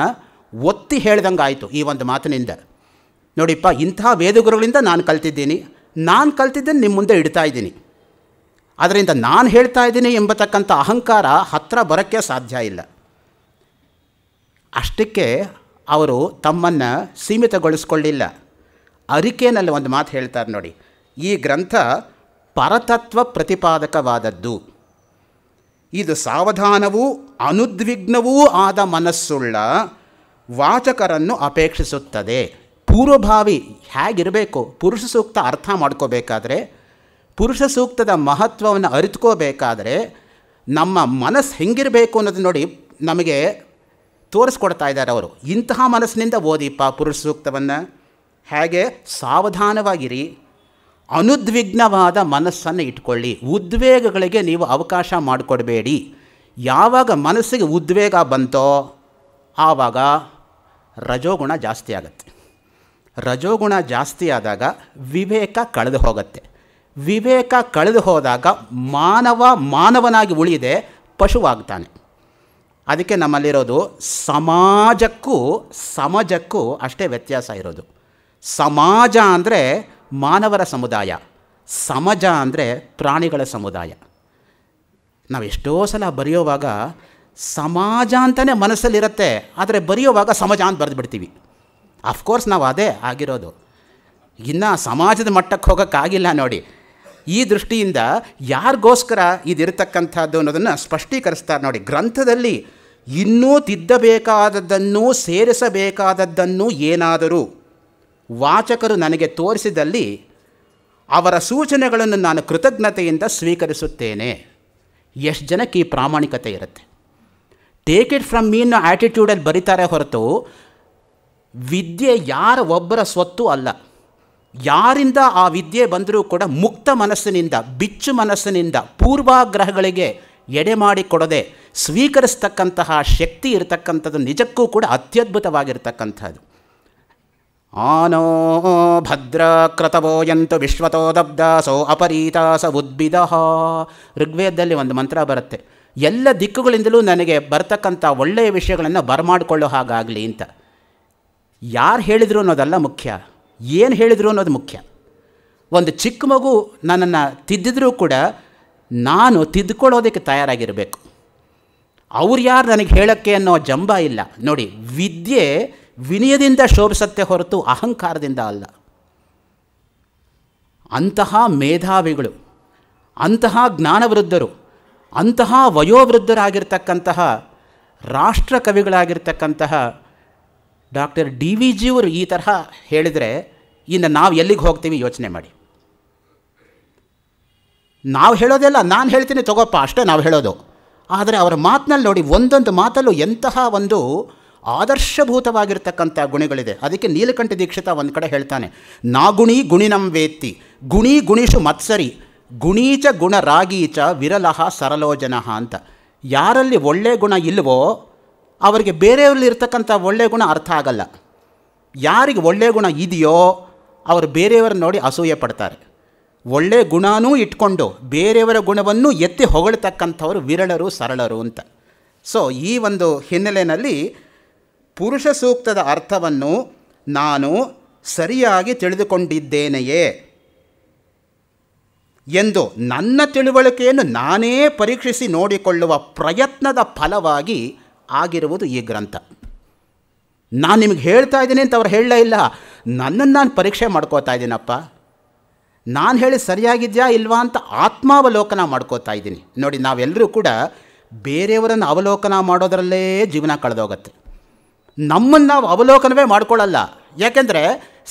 ಒತ್ತಿ ಹೇಳಿದಂಗಾಯಿತು ಆಯಿತು ಈ ಒಂದು ಮಾತಿನಿಂದ ನೋಡಿಪ್ಪ ಇಂತಹ ವೇದಗುರುಗಳಿಂದ ನಾನು ಕಲ್ತಿದ್ದೀನಿ ನಾನು ಕಲ್ತಿದ್ದನ್ನು ನಿಮ್ಮ ಮುಂದೆ ಇಡ್ತಾ ಇದ್ದೀನಿ ಅದರಿಂದ ನಾನು ಹೇಳ್ತಾ ಇದ್ದೀನಿ ಎಂಬತಕ್ಕಂಥ ಅಹಂಕಾರ ಹತ್ತಿರ ಬರೋಕ್ಕೆ ಸಾಧ್ಯ ಇಲ್ಲ ಅಷ್ಟಕ್ಕೆ ಅವರು ತಮ್ಮನ್ನು ಸೀಮಿತಗೊಳಿಸ್ಕೊಳ್ಳಿಲ್ಲ ಅರಿಕೆನಲ್ಲಿ ಒಂದು ಮಾತು ಹೇಳ್ತಾರೆ ನೋಡಿ ಈ ಗ್ರಂಥ ಪರತತ್ವ ಪ್ರತಿಪಾದಕವಾದದ್ದು ಇದು ಸಾವಧಾನವೂ ಅನುದ್ವಿಗ್ನವೂ ಆದ ಮನಸ್ಸುಳ್ಳ ವಾಚಕರನ್ನು ಅಪೇಕ್ಷಿಸುತ್ತದೆ ಪೂರ್ವಭಾವಿ ಹೇಗಿರಬೇಕು ಪುರುಷ ಸೂಕ್ತ ಅರ್ಥ ಮಾಡ್ಕೋಬೇಕಾದ್ರೆ ಪುರುಷ ಸೂಕ್ತದ ಮಹತ್ವವನ್ನು ಅರಿತ್ಕೋಬೇಕಾದರೆ ನಮ್ಮ ಮನಸ್ಸು ಹೆಂಗಿರಬೇಕು ಅನ್ನೋದು ನೋಡಿ ನಮಗೆ ತೋರಿಸ್ಕೊಡ್ತಾ ಇದ್ದಾರೆ ಅವರು ಇಂತಹ ಮನಸ್ಸಿನಿಂದ ಓದಿಪ್ಪ ಪುರುಷ ಸೂಕ್ತವನ್ನು ಹೇಗೆ ಸಾವಧಾನವಾಗಿರಿ ಅನುದ್ವಿಗ್ನವಾದ ಮನಸ್ಸನ್ನು ಇಟ್ಕೊಳ್ಳಿ ಉದ್ವೇಗಗಳಿಗೆ ನೀವು ಅವಕಾಶ ಮಾಡಿಕೊಡಬೇಡಿ ಯಾವಾಗ ಮನಸ್ಸಿಗೆ ಉದ್ವೇಗ ಬಂತೋ ಆವಾಗ ರಜೋಗುಣ ಜಾಸ್ತಿ ಆಗುತ್ತೆ ರಜೋಗುಣ ಜಾಸ್ತಿ ಆದಾಗ ವಿವೇಕ ಕಳೆದು ಹೋಗುತ್ತೆ ವಿವೇಕ ಕಳೆದು ಹೋದಾಗ ಮಾನವ ಮಾನವನಾಗಿ ಉಳಿದೆ ಪಶುವಾಗ್ತಾನೆ ಅದಕ್ಕೆ ನಮ್ಮಲ್ಲಿರೋದು ಸಮಾಜಕ್ಕೂ ಸಮಾಜಕ್ಕೂ ಅಷ್ಟೇ ವ್ಯತ್ಯಾಸ ಇರೋದು ಸಮಾಜ ಅಂದರೆ ಮಾನವರ ಸಮುದಾಯ ಸಮಾಜ ಅಂದರೆ ಪ್ರಾಣಿಗಳ ಸಮುದಾಯ ನಾವು ಎಷ್ಟೋ ಸಲ ಬರೆಯೋವಾಗ ಸಮಾಜ ಅಂತಲೇ ಮನಸ್ಸಲ್ಲಿರುತ್ತೆ ಆದರೆ ಬರೆಯುವಾಗ ಸಮಾಜ ಅಂತ ಬರೆದು ಬಿಡ್ತೀವಿ ಅಫ್ಕೋರ್ಸ್ ನಾವು ಅದೇ ಆಗಿರೋದು ಇನ್ನು ಸಮಾಜದ ಮಟ್ಟಕ್ಕೆ ಹೋಗೋಕ್ಕಾಗಿಲ್ಲ ನೋಡಿ ಈ ದೃಷ್ಟಿಯಿಂದ ಯಾರಿಗೋಸ್ಕರ ಇದಿರತಕ್ಕಂಥದ್ದು ಅನ್ನೋದನ್ನು ಸ್ಪಷ್ಟೀಕರಿಸ್ತಾರೆ ನೋಡಿ ಗ್ರಂಥದಲ್ಲಿ ಇನ್ನೂ ತಿದ್ದಬೇಕಾದದ್ದನ್ನು ಸೇರಿಸಬೇಕಾದದ್ದನ್ನು ಏನಾದರೂ ವಾಚಕರು ನನಗೆ ತೋರಿಸಿದಲ್ಲಿ ಅವರ ಸೂಚನೆಗಳನ್ನು ನಾನು ಕೃತಜ್ಞತೆಯಿಂದ ಸ್ವೀಕರಿಸುತ್ತೇನೆ ಎಷ್ಟು ಜನಕ್ಕೆ ಈ ಪ್ರಾಮಾಣಿಕತೆ ಇರುತ್ತೆ ಟೇಕ್ ಇಟ್ ಫ್ರಮ್ ಮೀ ಅನ್ನೋ ಆ್ಯಟಿಟ್ಯೂಡಲ್ಲಿ ಬರೀತಾರೆ ಹೊರತು ವಿದ್ಯೆ ಯಾರ ಒಬ್ಬರ ಸ್ವತ್ತು ಅಲ್ಲ ಯಾರಿಂದ ಆ ವಿದ್ಯೆ ಬಂದರೂ ಕೂಡ ಮುಕ್ತ ಮನಸ್ಸಿನಿಂದ ಬಿಚ್ಚು ಮನಸ್ಸಿನಿಂದ ಪೂರ್ವಾಗ್ರಹಗಳಿಗೆ ಎಡೆ ಮಾಡಿ ಕೊಡದೆ ಸ್ವೀಕರಿಸ್ತಕ್ಕಂತಹ ಶಕ್ತಿ ಇರತಕ್ಕಂಥದ್ದು ನಿಜಕ್ಕೂ ಕೂಡ ಅತ್ಯದ್ಭುತವಾಗಿರ್ತಕ್ಕಂಥದ್ದು ಆನೋ ಭದ್ರ ಎಂತು ವಿಶ್ವತೋ ಸೋ ಅಪರೀತಾಸ ಉದ್ಭಿದ ಋಗ್ವೇದದಲ್ಲಿ ಒಂದು ಮಂತ್ರ ಬರುತ್ತೆ ಎಲ್ಲ ದಿಕ್ಕುಗಳಿಂದಲೂ ನನಗೆ ಬರ್ತಕ್ಕಂಥ ಒಳ್ಳೆಯ ವಿಷಯಗಳನ್ನು ಬರಮಾಡಿಕೊಳ್ಳೋ ಹಾಗಾಗಲಿ ಅಂತ ಯಾರು ಹೇಳಿದ್ರು ಅನ್ನೋದಲ್ಲ ಮುಖ್ಯ ಏನು ಹೇಳಿದ್ರು ಅನ್ನೋದು ಮುಖ್ಯ ಒಂದು ಚಿಕ್ಕ ಮಗು ನನ್ನನ್ನು ತಿದ್ದಿದ್ರೂ ಕೂಡ ನಾನು ತಿದ್ದುಕೊಳ್ಳೋದಕ್ಕೆ ತಯಾರಾಗಿರಬೇಕು ಅವ್ರು ಯಾರು ನನಗೆ ಹೇಳೋಕ್ಕೆ ಅನ್ನೋ ಜಂಬ ಇಲ್ಲ ನೋಡಿ ವಿದ್ಯೆ ವಿನಯದಿಂದ ಶೋಭಿಸತ್ತೆ ಹೊರತು ಅಹಂಕಾರದಿಂದ ಅಲ್ಲ ಅಂತಹ ಮೇಧಾವಿಗಳು ಅಂತಹ ಜ್ಞಾನವೃದ್ಧರು ಅಂತಹ ವಯೋವೃದ್ಧರಾಗಿರ್ತಕ್ಕಂತಹ ರಾಷ್ಟ್ರ ಕವಿಗಳಾಗಿರ್ತಕ್ಕಂತಹ ಡಾಕ್ಟರ್ ಡಿ ವಿ ಜಿಯವರು ಈ ತರಹ ಹೇಳಿದರೆ ಇನ್ನು ನಾವು ಎಲ್ಲಿಗೆ ಹೋಗ್ತೀವಿ ಯೋಚನೆ ಮಾಡಿ ನಾವು ಹೇಳೋದೆಲ್ಲ ನಾನು ಹೇಳ್ತೀನಿ ತಗೋಪ್ಪ ಅಷ್ಟೇ ನಾವು ಹೇಳೋದು ಆದರೆ ಅವರ ಮಾತಿನಲ್ಲಿ ನೋಡಿ ಒಂದೊಂದು ಮಾತಲ್ಲೂ ಎಂತಹ ಒಂದು ಆದರ್ಶಭೂತವಾಗಿರ್ತಕ್ಕಂಥ ಗುಣಗಳಿದೆ ಅದಕ್ಕೆ ನೀಲಕಂಠ ದೀಕ್ಷಿತ ಒಂದು ಕಡೆ ಹೇಳ್ತಾನೆ ನಾಗುಣಿ ಗುಣಿನಂ ವೇತ್ತಿ ಗುಣಿ ಗುಣಿಷು ಮತ್ಸರಿ ಗುಣೀಚ ಗುಣ ರಾಗೀಚ ವಿರಲಹ ಸರಲೋಜನ ಅಂತ ಯಾರಲ್ಲಿ ಒಳ್ಳೆ ಗುಣ ಇಲ್ವೋ ಅವರಿಗೆ ಬೇರೆಯವ್ರಲ್ಲಿ ಇರ್ತಕ್ಕಂಥ ಒಳ್ಳೆಯ ಗುಣ ಅರ್ಥ ಆಗಲ್ಲ ಯಾರಿಗೆ ಒಳ್ಳೆಯ ಗುಣ ಇದೆಯೋ ಅವರು ಬೇರೆಯವರನ್ನು ನೋಡಿ ಅಸೂಯೆ ಪಡ್ತಾರೆ ಒಳ್ಳೆ ಗುಣನೂ ಇಟ್ಕೊಂಡು ಬೇರೆಯವರ ಗುಣವನ್ನು ಎತ್ತಿ ಹೊಗಳತಕ್ಕಂಥವರು ವಿರಳರು ಸರಳರು ಅಂತ ಸೊ ಈ ಒಂದು ಹಿನ್ನೆಲೆಯಲ್ಲಿ ಪುರುಷ ಸೂಕ್ತದ ಅರ್ಥವನ್ನು ನಾನು ಸರಿಯಾಗಿ ತಿಳಿದುಕೊಂಡಿದ್ದೇನೆಯೇ ಎಂದು ನನ್ನ ತಿಳುವಳಿಕೆಯನ್ನು ನಾನೇ ಪರೀಕ್ಷಿಸಿ ನೋಡಿಕೊಳ್ಳುವ ಪ್ರಯತ್ನದ ಫಲವಾಗಿ ಆಗಿರುವುದು ಈ ಗ್ರಂಥ ನಾನು ನಿಮಗೆ ಹೇಳ್ತಾ ಇದ್ದೀನಿ ಅಂತ ಅವ್ರು ಹೇಳಲೇ ಇಲ್ಲ ನನ್ನನ್ನು ನಾನು ಪರೀಕ್ಷೆ ಮಾಡ್ಕೋತಾ ಇದ್ದೀನಪ್ಪ ನಾನು ಹೇಳಿ ಸರಿಯಾಗಿದೆಯಾ ಇಲ್ವಾ ಅಂತ ಆತ್ಮಾವಲೋಕನ ಮಾಡ್ಕೋತಾ ಇದ್ದೀನಿ ನೋಡಿ ನಾವೆಲ್ಲರೂ ಕೂಡ ಬೇರೆಯವರನ್ನು ಅವಲೋಕನ ಮಾಡೋದರಲ್ಲೇ ಜೀವನ ಕಳೆದೋಗತ್ತೆ ನಮ್ಮನ್ನು ನಾವು ಅವಲೋಕನವೇ ಮಾಡ್ಕೊಳ್ಳಲ್ಲ ಯಾಕೆಂದರೆ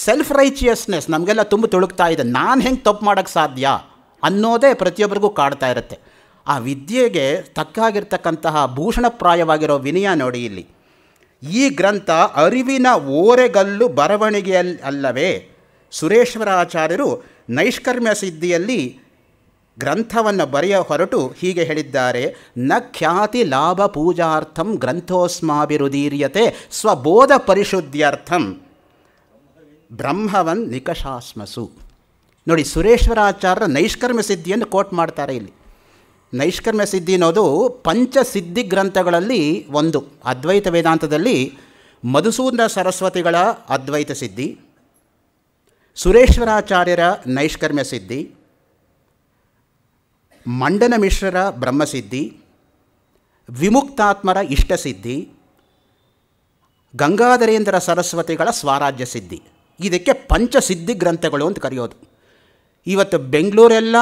ಸೆಲ್ಫ್ ರೈಚಿಯಸ್ನೆಸ್ ನಮಗೆಲ್ಲ ತುಂಬ ತುಳುಕ್ತಾ ಇದೆ ನಾನು ಹೆಂಗೆ ತಪ್ಪು ಮಾಡೋಕ್ಕೆ ಸಾಧ್ಯ ಅನ್ನೋದೇ ಪ್ರತಿಯೊಬ್ಬರಿಗೂ ಕಾಡ್ತಾ ಇರುತ್ತೆ ಆ ವಿದ್ಯೆಗೆ ತಕ್ಕಾಗಿರ್ತಕ್ಕಂತಹ ಭೂಷಣಪ್ರಾಯವಾಗಿರೋ ವಿನಯ ನೋಡಿ ಇಲ್ಲಿ ಈ ಗ್ರಂಥ ಅರಿವಿನ ಓರೆಗಲ್ಲು ಬರವಣಿಗೆಯಲ್ಲಿ ಅಲ್ಲವೇ ಸುರೇಶ್ವರಾಚಾರ್ಯರು ನೈಷ್ಕರ್ಮ್ಯ ಸಿದ್ಧಿಯಲ್ಲಿ ಗ್ರಂಥವನ್ನು ಬರೆಯ ಹೊರಟು ಹೀಗೆ ಹೇಳಿದ್ದಾರೆ ನ ಖ್ಯಾತಿ ಲಾಭ ಪೂಜಾರ್ಥಂ ಗ್ರಂಥೋಸ್ಮಾಭಿರುದೀರ್ಯತೆ ಸ್ವಬೋಧ ಪರಿಶುದ್ಧ್ಯರ್ಥಂ ಬ್ರಹ್ಮವನ್ ನಿಕಷಾಸ್ಮಸು ನೋಡಿ ಸುರೇಶ್ವರಾಚಾರ್ಯರ ನೈಷ್ಕರ್ಮ್ಯ ಸಿದ್ಧಿಯನ್ನು ಕೋಟ್ ಮಾಡ್ತಾರೆ ಇಲ್ಲಿ ನೈಷ್ಕರ್ಮ್ಯ ಸಿದ್ಧಿ ಅನ್ನೋದು ಪಂಚಸಿದ್ಧಿ ಗ್ರಂಥಗಳಲ್ಲಿ ಒಂದು ಅದ್ವೈತ ವೇದಾಂತದಲ್ಲಿ ಮಧುಸೂದನ ಸರಸ್ವತಿಗಳ ಅದ್ವೈತ ಸಿದ್ಧಿ ಸುರೇಶ್ವರಾಚಾರ್ಯರ ನೈಷ್ಕರ್ಮ್ಯ ಸಿದ್ಧಿ ಮಂಡನ ಮಿಶ್ರರ ಬ್ರಹ್ಮಸಿದ್ಧಿ ವಿಮುಕ್ತಾತ್ಮರ ಇಷ್ಟಸಿದ್ಧಿ ಗಂಗಾಧರೇಂದ್ರ ಸರಸ್ವತಿಗಳ ಸ್ವರಾಜ್ಯ ಸಿದ್ಧಿ ಇದಕ್ಕೆ ಪಂಚಸಿದ್ಧಿ ಗ್ರಂಥಗಳು ಅಂತ ಕರೆಯೋದು ಇವತ್ತು ಬೆಂಗಳೂರೆಲ್ಲ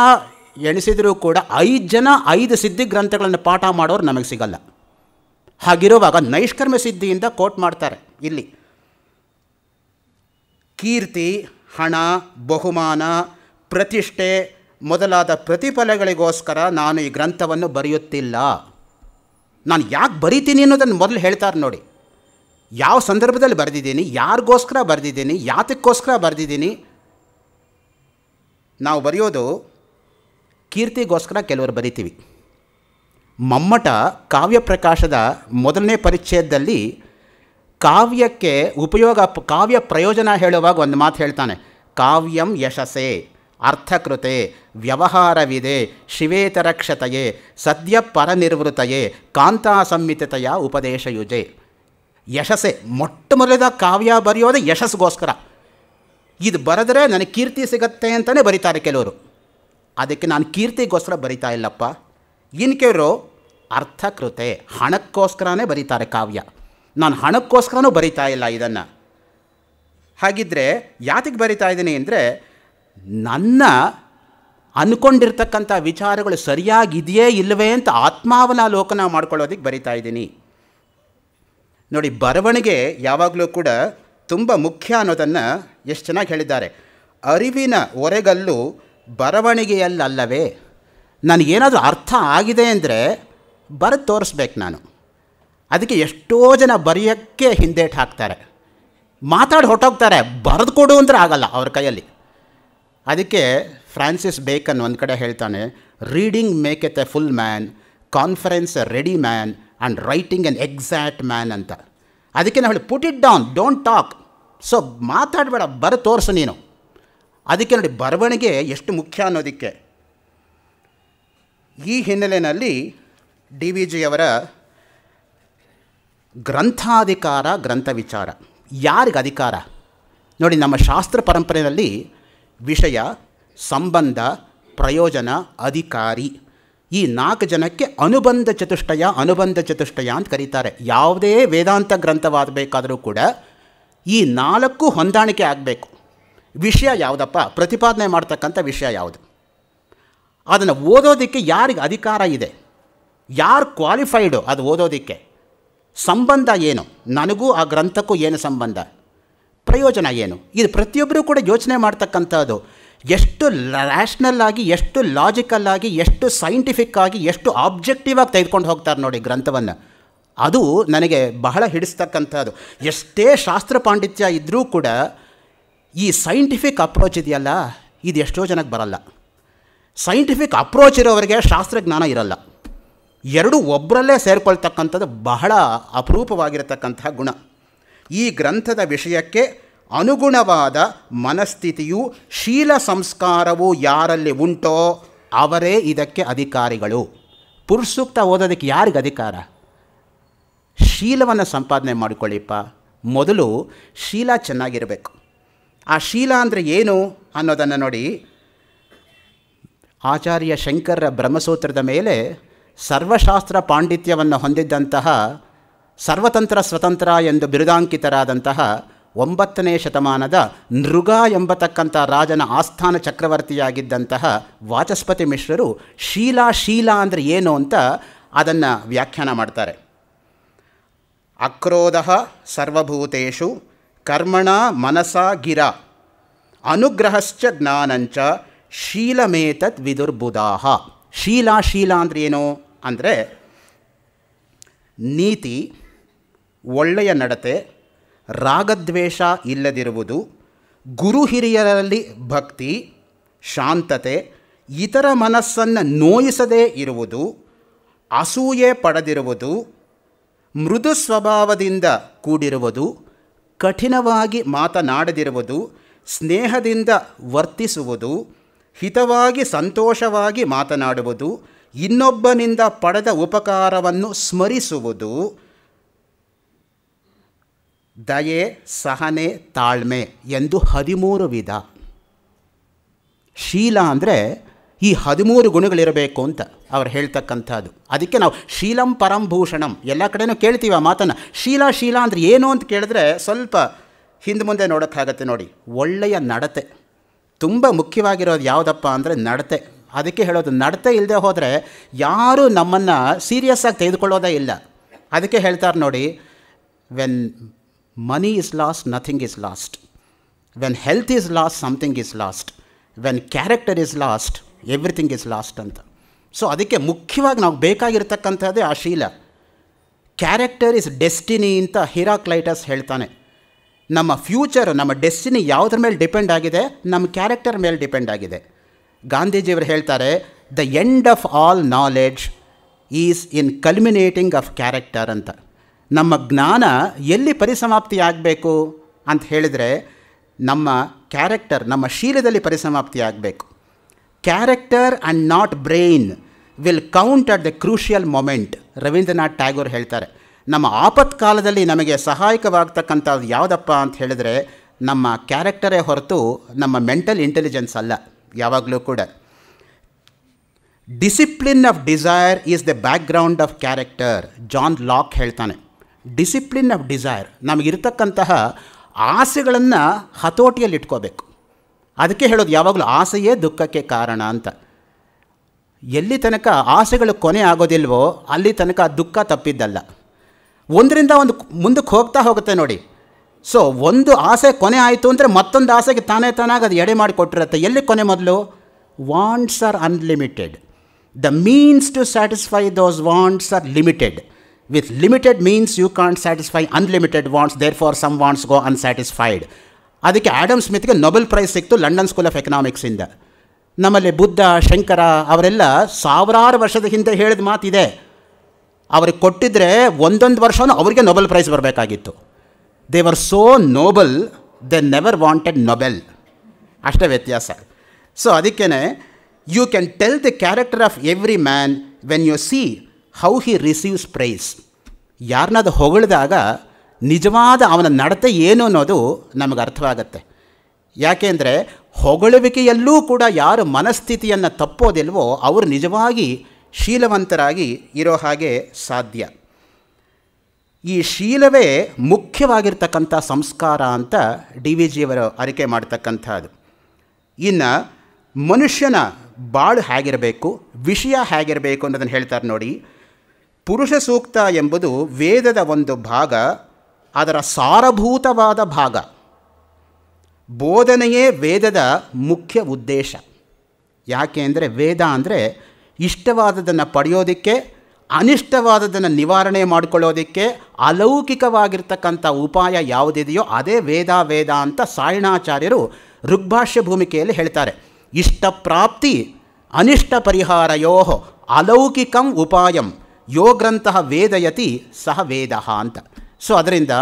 ಎಣಿಸಿದರೂ ಕೂಡ ಐದು ಜನ ಐದು ಸಿದ್ಧಿ ಗ್ರಂಥಗಳನ್ನು ಪಾಠ ಮಾಡೋರು ನಮಗೆ ಸಿಗಲ್ಲ ಹಾಗಿರುವಾಗ ನೈಷ್ಕರ್ಮ ಸಿದ್ಧಿಯಿಂದ ಕೋಟ್ ಮಾಡ್ತಾರೆ ಇಲ್ಲಿ ಕೀರ್ತಿ ಹಣ ಬಹುಮಾನ ಪ್ರತಿಷ್ಠೆ ಮೊದಲಾದ ಪ್ರತಿಫಲಗಳಿಗೋಸ್ಕರ ನಾನು ಈ ಗ್ರಂಥವನ್ನು ಬರೆಯುತ್ತಿಲ್ಲ ನಾನು ಯಾಕೆ ಬರಿತೀನಿ ಅನ್ನೋದನ್ನು ಮೊದಲು ಹೇಳ್ತಾರೆ ನೋಡಿ ಯಾವ ಸಂದರ್ಭದಲ್ಲಿ ಬರೆದಿದ್ದೀನಿ ಯಾರಿಗೋಸ್ಕರ ಬರೆದಿದ್ದೀನಿ ಯಾತಕ್ಕೋಸ್ಕರ ಬರೆದಿದ್ದೀನಿ ನಾವು ಬರೆಯೋದು ಕೀರ್ತಿಗೋಸ್ಕರ ಕೆಲವರು ಬರಿತೀವಿ ಮಮ್ಮಟ ಕಾವ್ಯ ಪ್ರಕಾಶದ ಮೊದಲನೇ ಪರಿಚಯದಲ್ಲಿ ಕಾವ್ಯಕ್ಕೆ ಉಪಯೋಗ ಕಾವ್ಯ ಪ್ರಯೋಜನ ಹೇಳುವಾಗ ಒಂದು ಮಾತು ಹೇಳ್ತಾನೆ ಕಾವ್ಯಂ ಯಶಸೆ ಅರ್ಥಕೃತೆ ವ್ಯವಹಾರವಿದೆ ಶಿವೇತರಕ್ಷತೆಯೇ ಸದ್ಯ ಪರನಿರ್ವೃತಯೇ ಕಾಂತಾ ಉಪದೇಶ ಉಪದೇಶಯುಜೆ ಯಶಸ್ಸೆ ಮೊಟ್ಟ ಮೊದಲದ ಕಾವ್ಯ ಬರೆಯೋದು ಯಶಸ್ಗೋಸ್ಕರ ಇದು ಬರೆದ್ರೆ ನನಗೆ ಕೀರ್ತಿ ಸಿಗತ್ತೆ ಅಂತಲೇ ಬರೀತಾರೆ ಕೆಲವರು ಅದಕ್ಕೆ ನಾನು ಕೀರ್ತಿಗೋಸ್ಕರ ಬರಿತಾ ಇಲ್ಲಪ್ಪ ಇನ್ನು ಕೆಲವರು ಅರ್ಥಕೃತೆ ಹಣಕ್ಕೋಸ್ಕರನೇ ಬರೀತಾರೆ ಕಾವ್ಯ ನಾನು ಹಣಕ್ಕೋಸ್ಕರನೂ ಬರಿತಾ ಇಲ್ಲ ಇದನ್ನು ಹಾಗಿದ್ದರೆ ಯಾತಿಗೆ ಬರಿತಾ ಇದ್ದೀನಿ ಅಂದರೆ ನನ್ನ ಅಂದ್ಕೊಂಡಿರ್ತಕ್ಕಂಥ ವಿಚಾರಗಳು ಸರಿಯಾಗಿದೆಯೇ ಇಲ್ಲವೇ ಅಂತ ಆತ್ಮಾವಲೋಕನ ಮಾಡ್ಕೊಳ್ಳೋದಕ್ಕೆ ಬರಿತಾ ಇದ್ದೀನಿ ನೋಡಿ ಬರವಣಿಗೆ ಯಾವಾಗಲೂ ಕೂಡ ತುಂಬ ಮುಖ್ಯ ಅನ್ನೋದನ್ನು ಎಷ್ಟು ಚೆನ್ನಾಗಿ ಹೇಳಿದ್ದಾರೆ ಅರಿವಿನ ಒರೆಗಲ್ಲು ಬರವಣಿಗೆಯಲ್ಲಲ್ಲವೇ ನನಗೇನಾದರೂ ಅರ್ಥ ಆಗಿದೆ ಅಂದರೆ ಬರೆದು ತೋರಿಸ್ಬೇಕು ನಾನು ಅದಕ್ಕೆ ಎಷ್ಟೋ ಜನ ಬರೆಯೋಕ್ಕೆ ಹಿಂದೇಟು ಹಾಕ್ತಾರೆ ಮಾತಾಡಿ ಹೊಟ್ಟೋಗ್ತಾರೆ ಬರೆದು ಕೊಡು ಅಂದರೆ ಆಗಲ್ಲ ಅವ್ರ ಕೈಯಲ್ಲಿ ಅದಕ್ಕೆ ಫ್ರಾನ್ಸಿಸ್ ಬೇಕನ್ ಒಂದು ಕಡೆ ಹೇಳ್ತಾನೆ reading maketh a full man conference a ready man and writing an exact man ಅಂತ ಅದಕ್ಕೆ ನಾವು ಹೇಳಿ put it down don't talk so ಮಾತಾಡಬೇಡ ಬರ ತೋರಿಸು ನೀನು ಅದಕ್ಕೆ ನೋಡಿ ಬರವಣಿಗೆ ಎಷ್ಟು ಮುಖ್ಯ ಅನ್ನೋದಕ್ಕೆ ಈ ಹಿನ್ನೆಲೆಯಲ್ಲಿ ಡಿ ವಿ ಜಿಯವರ ಗ್ರಂಥಾಧಿಕಾರ ಗ್ರಂಥ ವಿಚಾರ ಯಾರಿಗೆ ಅಧಿಕಾರ ನೋಡಿ ನಮ್ಮ ಶಾಸ್ತ್ರ ಪರಂಪರೆಯಲ್ಲಿ ವಿಷಯ ಸಂಬಂಧ ಪ್ರಯೋಜನ ಅಧಿಕಾರಿ ಈ ನಾಲ್ಕು ಜನಕ್ಕೆ ಅನುಬಂಧ ಚತುಷ್ಟಯ ಅನುಬಂಧ ಚತುಷ್ಟಯ ಅಂತ ಕರೀತಾರೆ ಯಾವುದೇ ವೇದಾಂತ ಗ್ರಂಥವಾಗಬೇಕಾದರೂ ಕೂಡ ಈ ನಾಲ್ಕು ಹೊಂದಾಣಿಕೆ ಆಗಬೇಕು ವಿಷಯ ಯಾವುದಪ್ಪ ಪ್ರತಿಪಾದನೆ ಮಾಡ್ತಕ್ಕಂಥ ವಿಷಯ ಯಾವುದು ಅದನ್ನು ಓದೋದಕ್ಕೆ ಯಾರಿಗೆ ಅಧಿಕಾರ ಇದೆ ಯಾರು ಕ್ವಾಲಿಫೈಡು ಅದು ಓದೋದಕ್ಕೆ ಸಂಬಂಧ ಏನು ನನಗೂ ಆ ಗ್ರಂಥಕ್ಕೂ ಏನು ಸಂಬಂಧ ಪ್ರಯೋಜನ ಏನು ಇದು ಪ್ರತಿಯೊಬ್ಬರೂ ಕೂಡ ಯೋಚನೆ ಮಾಡ್ತಕ್ಕಂಥದ್ದು ಎಷ್ಟು ರ್ಯಾಷ್ನಲ್ ಆಗಿ ಎಷ್ಟು ಲಾಜಿಕಲ್ ಆಗಿ ಎಷ್ಟು ಸೈಂಟಿಫಿಕ್ ಆಗಿ ಎಷ್ಟು ಆಬ್ಜೆಕ್ಟಿವ್ ಆಗಿ ತೆಗೆದುಕೊಂಡು ಹೋಗ್ತಾರೆ ನೋಡಿ ಗ್ರಂಥವನ್ನು ಅದು ನನಗೆ ಬಹಳ ಹಿಡಿಸ್ತಕ್ಕಂಥದ್ದು ಎಷ್ಟೇ ಶಾಸ್ತ್ರ ಪಾಂಡಿತ್ಯ ಇದ್ದರೂ ಕೂಡ ಈ ಸೈಂಟಿಫಿಕ್ ಅಪ್ರೋಚ್ ಇದೆಯಲ್ಲ ಇದು ಎಷ್ಟೋ ಜನಕ್ಕೆ ಬರಲ್ಲ ಸೈಂಟಿಫಿಕ್ ಅಪ್ರೋಚ್ ಇರೋವರಿಗೆ ಶಾಸ್ತ್ರಜ್ಞಾನ ಇರಲ್ಲ ಎರಡು ಒಬ್ಬರಲ್ಲೇ ಸೇರ್ಕೊಳ್ತಕ್ಕಂಥದ್ದು ಬಹಳ ಅಪರೂಪವಾಗಿರತಕ್ಕಂತಹ ಗುಣ ಈ ಗ್ರಂಥದ ವಿಷಯಕ್ಕೆ ಅನುಗುಣವಾದ ಮನಸ್ಥಿತಿಯು ಶೀಲ ಸಂಸ್ಕಾರವು ಯಾರಲ್ಲಿ ಉಂಟೋ ಅವರೇ ಇದಕ್ಕೆ ಅಧಿಕಾರಿಗಳು ಪುರುಷ ಓದೋದಕ್ಕೆ ಯಾರಿಗೆ ಅಧಿಕಾರ ಶೀಲವನ್ನು ಸಂಪಾದನೆ ಮಾಡಿಕೊಳ್ಳಿಪ್ಪ ಮೊದಲು ಶೀಲ ಚೆನ್ನಾಗಿರಬೇಕು ಆ ಶೀಲ ಅಂದರೆ ಏನು ಅನ್ನೋದನ್ನು ನೋಡಿ ಆಚಾರ್ಯ ಶಂಕರ ಬ್ರಹ್ಮಸೂತ್ರದ ಮೇಲೆ ಸರ್ವಶಾಸ್ತ್ರ ಪಾಂಡಿತ್ಯವನ್ನು ಹೊಂದಿದ್ದಂತಹ ಸರ್ವತಂತ್ರ ಸ್ವತಂತ್ರ ಎಂದು ಬಿರುದಾಂಕಿತರಾದಂತಹ ಒಂಬತ್ತನೇ ಶತಮಾನದ ನೃಗ ಎಂಬತಕ್ಕಂಥ ರಾಜನ ಆಸ್ಥಾನ ಚಕ್ರವರ್ತಿಯಾಗಿದ್ದಂತಹ ವಾಚಸ್ಪತಿ ಮಿಶ್ರರು ಶೀಲಾ ಶೀಲಾ ಅಂದರೆ ಏನು ಅಂತ ಅದನ್ನು ವ್ಯಾಖ್ಯಾನ ಮಾಡ್ತಾರೆ ಅಕ್ರೋಧ ಸರ್ವಭೂತು ಕರ್ಮಣ ಮನಸ ಗಿರ ಅನುಗ್ರಹಶ್ಚ ಜ್ಞಾನಂಚ ಶೀಲಮೇತತ್ ವಿದುರ್ಬುಧಾಹ ಶೀಲಾ ಶೀಲ ಅಂದರೆ ಏನು ಅಂದರೆ ನೀತಿ ಒಳ್ಳೆಯ ನಡತೆ ರಾಗದ್ವೇಷ ಇಲ್ಲದಿರುವುದು ಗುರು ಹಿರಿಯರಲ್ಲಿ ಭಕ್ತಿ ಶಾಂತತೆ ಇತರ ಮನಸ್ಸನ್ನು ನೋಯಿಸದೇ ಇರುವುದು ಅಸೂಯೆ ಪಡೆದಿರುವುದು ಮೃದು ಸ್ವಭಾವದಿಂದ ಕೂಡಿರುವುದು ಕಠಿಣವಾಗಿ ಮಾತನಾಡದಿರುವುದು ಸ್ನೇಹದಿಂದ ವರ್ತಿಸುವುದು ಹಿತವಾಗಿ ಸಂತೋಷವಾಗಿ ಮಾತನಾಡುವುದು ಇನ್ನೊಬ್ಬನಿಂದ ಪಡೆದ ಉಪಕಾರವನ್ನು ಸ್ಮರಿಸುವುದು ದಯೆ ಸಹನೆ ತಾಳ್ಮೆ ಎಂದು ಹದಿಮೂರು ವಿಧ ಶೀಲ ಅಂದರೆ ಈ ಹದಿಮೂರು ಗುಣಗಳಿರಬೇಕು ಅಂತ ಅವ್ರು ಹೇಳ್ತಕ್ಕಂಥದ್ದು ಅದಕ್ಕೆ ನಾವು ಶೀಲಂ ಪರಂಭೂಷಣಂ ಎಲ್ಲ ಕಡೆಯೂ ಕೇಳ್ತೀವಿ ಆ ಮಾತನ್ನು ಶೀಲಾ ಶೀಲಾ ಅಂದರೆ ಏನು ಅಂತ ಕೇಳಿದ್ರೆ ಸ್ವಲ್ಪ ಹಿಂದೆ ಮುಂದೆ ನೋಡೋಕ್ಕಾಗತ್ತೆ ನೋಡಿ ಒಳ್ಳೆಯ ನಡತೆ ತುಂಬ ಮುಖ್ಯವಾಗಿರೋದು ಯಾವುದಪ್ಪ ಅಂದರೆ ನಡತೆ ಅದಕ್ಕೆ ಹೇಳೋದು ನಡತೆ ಇಲ್ಲದೆ ಹೋದರೆ ಯಾರೂ ನಮ್ಮನ್ನು ಆಗಿ ತೆಗೆದುಕೊಳ್ಳೋದೇ ಇಲ್ಲ ಅದಕ್ಕೆ ಹೇಳ್ತಾರೆ ನೋಡಿ when money is lost nothing is lost when health is lost something is lost when character is lost everything is lost ಅಂತ ಸೊ ಅದಕ್ಕೆ ಮುಖ್ಯವಾಗಿ ನಾವು ಬೇಕಾಗಿರ್ತಕ್ಕಂಥದ್ದೇ ಆ ಶೀಲ ಕ್ಯಾರೆಕ್ಟರ್ ಇಸ್ ಡೆಸ್ಟಿನಿ ಅಂತ ಹಿರಾಕ್ಲೈಟಸ್ ಹೇಳ್ತಾನೆ ನಮ್ಮ ಫ್ಯೂಚರ್ ನಮ್ಮ ಡೆಸ್ಟಿನಿ ಯಾವುದ್ರ ಮೇಲೆ ಡಿಪೆಂಡ್ ಆಗಿದೆ ನಮ್ಮ ಕ್ಯಾರೆಕ್ಟರ್ ಮೇಲೆ ಡಿಪೆಂಡ್ ಆಗಿದೆ ಗಾಂಧೀಜಿಯವರು ಹೇಳ್ತಾರೆ the end of all knowledge is in culminating of character ಅಂತ ನಮ್ಮ ಜ್ಞಾನ ಎಲ್ಲಿ ಪರಿಸಮಾಪ್ತಿ ಆಗಬೇಕು ಅಂತ ಹೇಳಿದರೆ ನಮ್ಮ ಕ್ಯಾರೆಕ್ಟರ್ ನಮ್ಮ ಶೀಲದಲ್ಲಿ ಪರಿಸಮಾಪ್ತಿ ಆಗಬೇಕು character and not brain will count at the crucial moment Rabindranath Tagore ಹೇಳ್ತಾರೆ ನಮ್ಮ ಆಪತ್ಕಾಲದಲ್ಲಿ ನಮಗೆ ಸಹಾಯಕವಾಗ್ತಕ್ಕಂಥದ್ದು ಯಾವುದಪ್ಪ ಅಂತ ಹೇಳಿದ್ರೆ ನಮ್ಮ ಕ್ಯಾರೆಕ್ಟರೇ ಹೊರತು ನಮ್ಮ ಮೆಂಟಲ್ ಇಂಟೆಲಿಜೆನ್ಸ್ ಅಲ್ಲ ಯಾವಾಗಲೂ ಕೂಡ discipline of desire is the background of character John Locke ಹೇಳ್ತಾನೆ ಡಿಸಿಪ್ಲಿನ್ ಆಫ್ ಡಿಸೈರ್ ನಮಗಿರ್ತಕ್ಕಂತಹ ಆಸೆಗಳನ್ನು ಹತೋಟಿಯಲ್ಲಿ ಇಟ್ಕೋಬೇಕು ಅದಕ್ಕೆ ಹೇಳೋದು ಯಾವಾಗಲೂ ಆಸೆಯೇ ದುಃಖಕ್ಕೆ ಕಾರಣ ಅಂತ ಎಲ್ಲಿ ತನಕ ಆಸೆಗಳು ಕೊನೆ ಆಗೋದಿಲ್ವೋ ಅಲ್ಲಿ ತನಕ ದುಃಖ ತಪ್ಪಿದ್ದಲ್ಲ ಒಂದರಿಂದ ಒಂದು ಮುಂದಕ್ಕೆ ಹೋಗ್ತಾ ಹೋಗುತ್ತೆ ನೋಡಿ ಸೊ ಒಂದು ಆಸೆ ಕೊನೆ ಆಯಿತು ಅಂದರೆ ಮತ್ತೊಂದು ಆಸೆಗೆ ತಾನೇ ತಾನಾಗಿ ಅದು ಎಡೆ ಮಾಡಿಕೊಟ್ಟಿರುತ್ತೆ ಎಲ್ಲಿ ಕೊನೆ ಮೊದಲು wants are unlimited the means to satisfy those wants are limited with limited means you can't satisfy unlimited wants therefore some wants go unsatisfied ಅದಕ್ಕೆ ಆ್ಯಡಮ್ ಸ್ಮಿತ್ಗೆ ನೊಬೆಲ್ ಪ್ರೈಸ್ ಸಿಕ್ತು ಲಂಡನ್ ಸ್ಕೂಲ್ ಆಫ್ ಎಕನಾಮಿಕ್ಸಿಂದ ನಮ್ಮಲ್ಲಿ ಬುದ್ಧ ಶಂಕರ ಅವರೆಲ್ಲ ಸಾವಿರಾರು ವರ್ಷದ ಹಿಂದೆ ಹೇಳಿದ ಮಾತಿದೆ ಅವ್ರಿಗೆ ಕೊಟ್ಟಿದ್ರೆ ಒಂದೊಂದು ವರ್ಷವೂ ಅವರಿಗೆ ನೊಬೆಲ್ ಪ್ರೈಸ್ ಬರಬೇಕಾಗಿತ್ತು they were so noble they never wanted Nobel ಅಷ್ಟೇ ವ್ಯತ್ಯಾಸ ಸೊ ಅದಕ್ಕೇ you can tell the character of every man when you see how he receives praise ಯಾರನ್ನಾದ್ರು ಹೊಗಳಿದಾಗ ನಿಜವಾದ ಅವನ ನಡತೆ ಏನು ಅನ್ನೋದು ನಮಗೆ ಅರ್ಥವಾಗತ್ತೆ ಯಾಕೆಂದರೆ ಹೊಗಳುವಿಕೆಯಲ್ಲೂ ಕೂಡ ಯಾರು ಮನಸ್ಥಿತಿಯನ್ನು ತಪ್ಪೋದಿಲ್ವೋ ಅವರು ನಿಜವಾಗಿ ಶೀಲವಂತರಾಗಿ ಇರೋ ಹಾಗೆ ಸಾಧ್ಯ ಈ ಶೀಲವೇ ಮುಖ್ಯವಾಗಿರ್ತಕ್ಕಂಥ ಸಂಸ್ಕಾರ ಅಂತ ಡಿ ವಿ ಜಿಯವರು ಅರಿಕೆ ಮಾಡ್ತಕ್ಕಂಥದ್ದು ಇನ್ನು ಮನುಷ್ಯನ ಬಾಳು ಹೇಗಿರಬೇಕು ವಿಷಯ ಹೇಗಿರಬೇಕು ಅನ್ನೋದನ್ನು ಹೇಳ್ತಾರೆ ನೋಡಿ ಪುರುಷ ಸೂಕ್ತ ಎಂಬುದು ವೇದದ ಒಂದು ಭಾಗ ಅದರ ಸಾರಭೂತವಾದ ಭಾಗ ಬೋಧನೆಯೇ ವೇದದ ಮುಖ್ಯ ಉದ್ದೇಶ ಯಾಕೆ ಅಂದರೆ ವೇದ ಅಂದರೆ ಇಷ್ಟವಾದದನ್ನು ಪಡೆಯೋದಕ್ಕೆ ಅನಿಷ್ಟವಾದದನ್ನು ನಿವಾರಣೆ ಮಾಡಿಕೊಳ್ಳೋದಕ್ಕೆ ಅಲೌಕಿಕವಾಗಿರ್ತಕ್ಕಂಥ ಉಪಾಯ ಯಾವುದಿದೆಯೋ ಅದೇ ವೇದ ವೇದ ಅಂತ ಸಾಯಣಾಚಾರ್ಯರು ಋಗ್ಭಾಷ್ಯ ಭೂಮಿಕೆಯಲ್ಲಿ ಹೇಳ್ತಾರೆ ಇಷ್ಟ ಪ್ರಾಪ್ತಿ ಅನಿಷ್ಟ ಪರಿಹಾರಯೋ ಅಲೌಕಿಕಂ ಉಪಾಯಂ ಯೋಗ್ರಂಥ ವೇದಯತಿ ಸಹ ವೇದ ಅಂತ ಸೊ ಅದರಿಂದ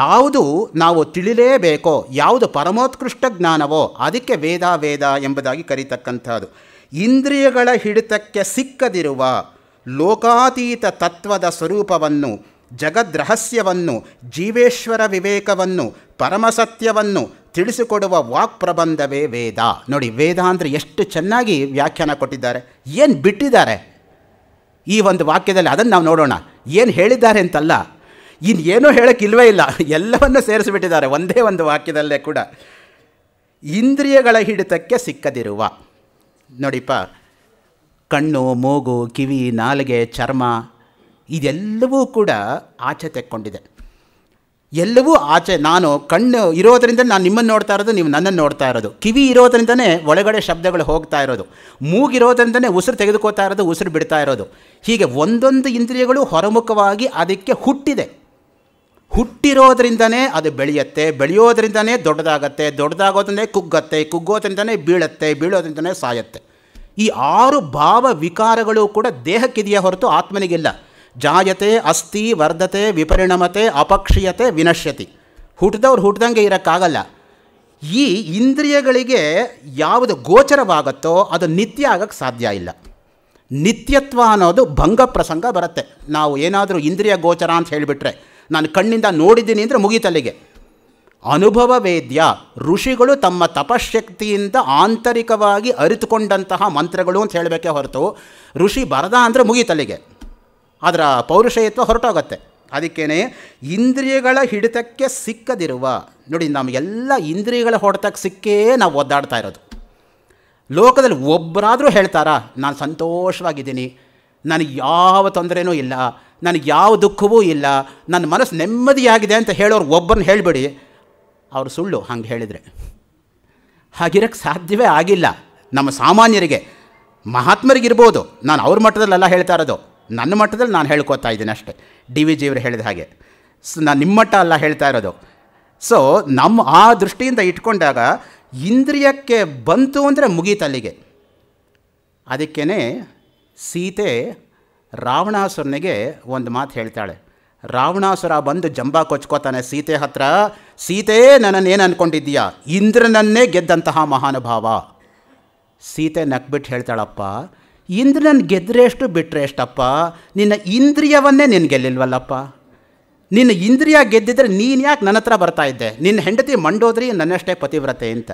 ಯಾವುದು ನಾವು ತಿಳಿಲೇಬೇಕೋ ಯಾವುದು ಪರಮೋತ್ಕೃಷ್ಟ ಜ್ಞಾನವೋ ಅದಕ್ಕೆ ವೇದ ವೇದ ಎಂಬುದಾಗಿ ಕರೀತಕ್ಕಂಥದ್ದು ಇಂದ್ರಿಯಗಳ ಹಿಡಿತಕ್ಕೆ ಸಿಕ್ಕದಿರುವ ಲೋಕಾತೀತ ತತ್ವದ ಸ್ವರೂಪವನ್ನು ಜಗದ್ರಹಸ್ಯವನ್ನು ಜೀವೇಶ್ವರ ವಿವೇಕವನ್ನು ಪರಮಸತ್ಯವನ್ನು ತಿಳಿಸಿಕೊಡುವ ವಾಕ್ ಪ್ರಬಂಧವೇ ವೇದ ನೋಡಿ ವೇದ ಅಂದರೆ ಎಷ್ಟು ಚೆನ್ನಾಗಿ ವ್ಯಾಖ್ಯಾನ ಕೊಟ್ಟಿದ್ದಾರೆ ಏನು ಬಿಟ್ಟಿದ್ದಾರೆ ಈ ಒಂದು ವಾಕ್ಯದಲ್ಲಿ ಅದನ್ನು ನಾವು ನೋಡೋಣ ಏನು ಹೇಳಿದ್ದಾರೆ ಅಂತಲ್ಲ ಇನ್ನು ಏನೂ ಹೇಳೋಕ್ಕಿಲ್ವೇ ಇಲ್ಲ ಎಲ್ಲವನ್ನು ಸೇರಿಸಿಬಿಟ್ಟಿದ್ದಾರೆ ಒಂದೇ ಒಂದು ವಾಕ್ಯದಲ್ಲೇ ಕೂಡ ಇಂದ್ರಿಯಗಳ ಹಿಡಿತಕ್ಕೆ ಸಿಕ್ಕದಿರುವ ನೋಡಿಪ್ಪ ಕಣ್ಣು ಮೂಗು ಕಿವಿ ನಾಲಿಗೆ ಚರ್ಮ ಇದೆಲ್ಲವೂ ಕೂಡ ಆಚೆ ತೆಕ್ಕೊಂಡಿದೆ ಎಲ್ಲವೂ ಆಚೆ ನಾನು ಕಣ್ಣು ಇರೋದರಿಂದ ನಾನು ನಿಮ್ಮನ್ನು ನೋಡ್ತಾ ಇರೋದು ನೀವು ನನ್ನನ್ನು ನೋಡ್ತಾ ಇರೋದು ಕಿವಿ ಇರೋದರಿಂದನೇ ಒಳಗಡೆ ಶಬ್ದಗಳು ಹೋಗ್ತಾ ಇರೋದು ಮೂಗಿರೋದ್ರಿಂದನೇ ಉಸಿರು ತೆಗೆದುಕೋತಾ ಇರೋದು ಉಸಿರು ಬಿಡ್ತಾ ಇರೋದು ಹೀಗೆ ಒಂದೊಂದು ಇಂದ್ರಿಯಗಳು ಹೊರಮುಖವಾಗಿ ಅದಕ್ಕೆ ಹುಟ್ಟಿದೆ ಹುಟ್ಟಿರೋದ್ರಿಂದನೇ ಅದು ಬೆಳೆಯುತ್ತೆ ಬೆಳೆಯೋದ್ರಿಂದನೇ ದೊಡ್ಡದಾಗತ್ತೆ ದೊಡ್ಡದಾಗೋದ್ರೇ ಕುಗ್ಗತ್ತೆ ಕುಗ್ಗೋದ್ರಿಂದನೇ ಬೀಳತ್ತೆ ಬೀಳೋದ್ರಿಂದನೇ ಸಾಯತ್ತೆ ಈ ಆರು ಭಾವ ವಿಕಾರಗಳು ಕೂಡ ದೇಹಕ್ಕಿದೆಯಾ ಹೊರತು ಆತ್ಮನಿಗಿಲ್ಲ ಜಾಯತೆ ಅಸ್ಥಿ ವರ್ಧತೆ ವಿಪರಿಣಮತೆ ಅಪಕ್ಷೀಯತೆ ವಿನಶ್ಯತಿ ಹುಟ್ಟಿದವ್ರು ಹುಟ್ಟಿದಂಗೆ ಇರೋಕ್ಕಾಗಲ್ಲ ಈ ಇಂದ್ರಿಯಗಳಿಗೆ ಯಾವುದು ಗೋಚರವಾಗುತ್ತೋ ಅದು ನಿತ್ಯ ಆಗಕ್ಕೆ ಸಾಧ್ಯ ಇಲ್ಲ ನಿತ್ಯತ್ವ ಅನ್ನೋದು ಭಂಗ ಪ್ರಸಂಗ ಬರುತ್ತೆ ನಾವು ಏನಾದರೂ ಇಂದ್ರಿಯ ಗೋಚರ ಅಂತ ಹೇಳಿಬಿಟ್ರೆ ನಾನು ಕಣ್ಣಿಂದ ನೋಡಿದ್ದೀನಿ ಅಂದರೆ ಮುಗಿತಲ್ಲಿಗೆ ಅನುಭವ ವೇದ್ಯ ಋಷಿಗಳು ತಮ್ಮ ತಪಶಕ್ತಿಯಿಂದ ಆಂತರಿಕವಾಗಿ ಅರಿತುಕೊಂಡಂತಹ ಮಂತ್ರಗಳು ಅಂತ ಹೇಳಬೇಕೇ ಹೊರತು ಋಷಿ ಬರದ ಅಂದರೆ ಮುಗಿತಲ್ಲಿಗೆ ಅದರ ಪೌರುಷಯತ್ವ ಹೊರಟೋಗತ್ತೆ ಅದಕ್ಕೇ ಇಂದ್ರಿಯಗಳ ಹಿಡಿತಕ್ಕೆ ಸಿಕ್ಕದಿರುವ ನೋಡಿ ನಮಗೆಲ್ಲ ಇಂದ್ರಿಯಗಳ ಹೊಡೆತಕ್ಕೆ ಸಿಕ್ಕೇ ನಾವು ಒದ್ದಾಡ್ತಾ ಇರೋದು ಲೋಕದಲ್ಲಿ ಒಬ್ಬರಾದರೂ ಹೇಳ್ತಾರಾ ನಾನು ಸಂತೋಷವಾಗಿದ್ದೀನಿ ನನಗೆ ಯಾವ ತೊಂದರೆನೂ ಇಲ್ಲ ನನಗೆ ಯಾವ ದುಃಖವೂ ಇಲ್ಲ ನನ್ನ ಮನಸ್ಸು ನೆಮ್ಮದಿಯಾಗಿದೆ ಅಂತ ಹೇಳೋರು ಒಬ್ಬರನ್ನ ಹೇಳಿಬಿಡಿ ಅವರು ಸುಳ್ಳು ಹಂಗೆ ಹೇಳಿದರೆ ಹಾಗಿರೋಕ್ಕೆ ಸಾಧ್ಯವೇ ಆಗಿಲ್ಲ ನಮ್ಮ ಸಾಮಾನ್ಯರಿಗೆ ಮಹಾತ್ಮರಿಗಿರ್ಬೋದು ನಾನು ಅವ್ರ ಮಟ್ಟದಲ್ಲೆಲ್ಲ ಹೇಳ್ತಾ ಇರೋದು ನನ್ನ ಮಟ್ಟದಲ್ಲಿ ನಾನು ಹೇಳ್ಕೊತಾ ಇದ್ದೀನಿ ಅಷ್ಟೇ ಡಿ ವಿ ಜಿಯವರು ಹೇಳಿದ ಹಾಗೆ ಸೊ ನಾನು ನಿಮ್ಮ ಮಟ್ಟ ಅಲ್ಲ ಹೇಳ್ತಾ ಇರೋದು ಸೊ ನಮ್ಮ ಆ ದೃಷ್ಟಿಯಿಂದ ಇಟ್ಕೊಂಡಾಗ ಇಂದ್ರಿಯಕ್ಕೆ ಬಂತು ಅಂದರೆ ಅಲ್ಲಿಗೆ ಅದಕ್ಕೇ ಸೀತೆ ರಾವಣಾಸುರನಿಗೆ ಒಂದು ಮಾತು ಹೇಳ್ತಾಳೆ ರಾವಣಾಸುರ ಬಂದು ಜಂಬ ಕೊಚ್ಕೋತಾನೆ ಸೀತೆ ಹತ್ರ ಸೀತೆ ನನ್ನನ್ನೇನು ಅಂದ್ಕೊಂಡಿದ್ದೀಯಾ ಇಂದ್ರನನ್ನೇ ಗೆದ್ದಂತಹ ಮಹಾನುಭಾವ ಸೀತೆ ನಕ್ಬಿಟ್ಟು ಹೇಳ್ತಾಳಪ್ಪ ಇಂದ್ರನ ಗೆದ್ದರೆ ಎಷ್ಟು ಬಿಟ್ಟರೆ ಎಷ್ಟಪ್ಪ ನಿನ್ನ ಇಂದ್ರಿಯವನ್ನೇ ನೀನು ಗೆಲ್ಲಿಲ್ವಲ್ಲಪ್ಪ ನಿನ್ನ ಇಂದ್ರಿಯ ಗೆದ್ದಿದ್ರೆ ನೀನು ಯಾಕೆ ನನ್ನ ಹತ್ರ ಬರ್ತಾ ಇದ್ದೆ ನಿನ್ನ ಹೆಂಡತಿ ಮಂಡೋದ್ರಿ ನನ್ನಷ್ಟೇ ಪತಿವ್ರತೆ ಅಂತ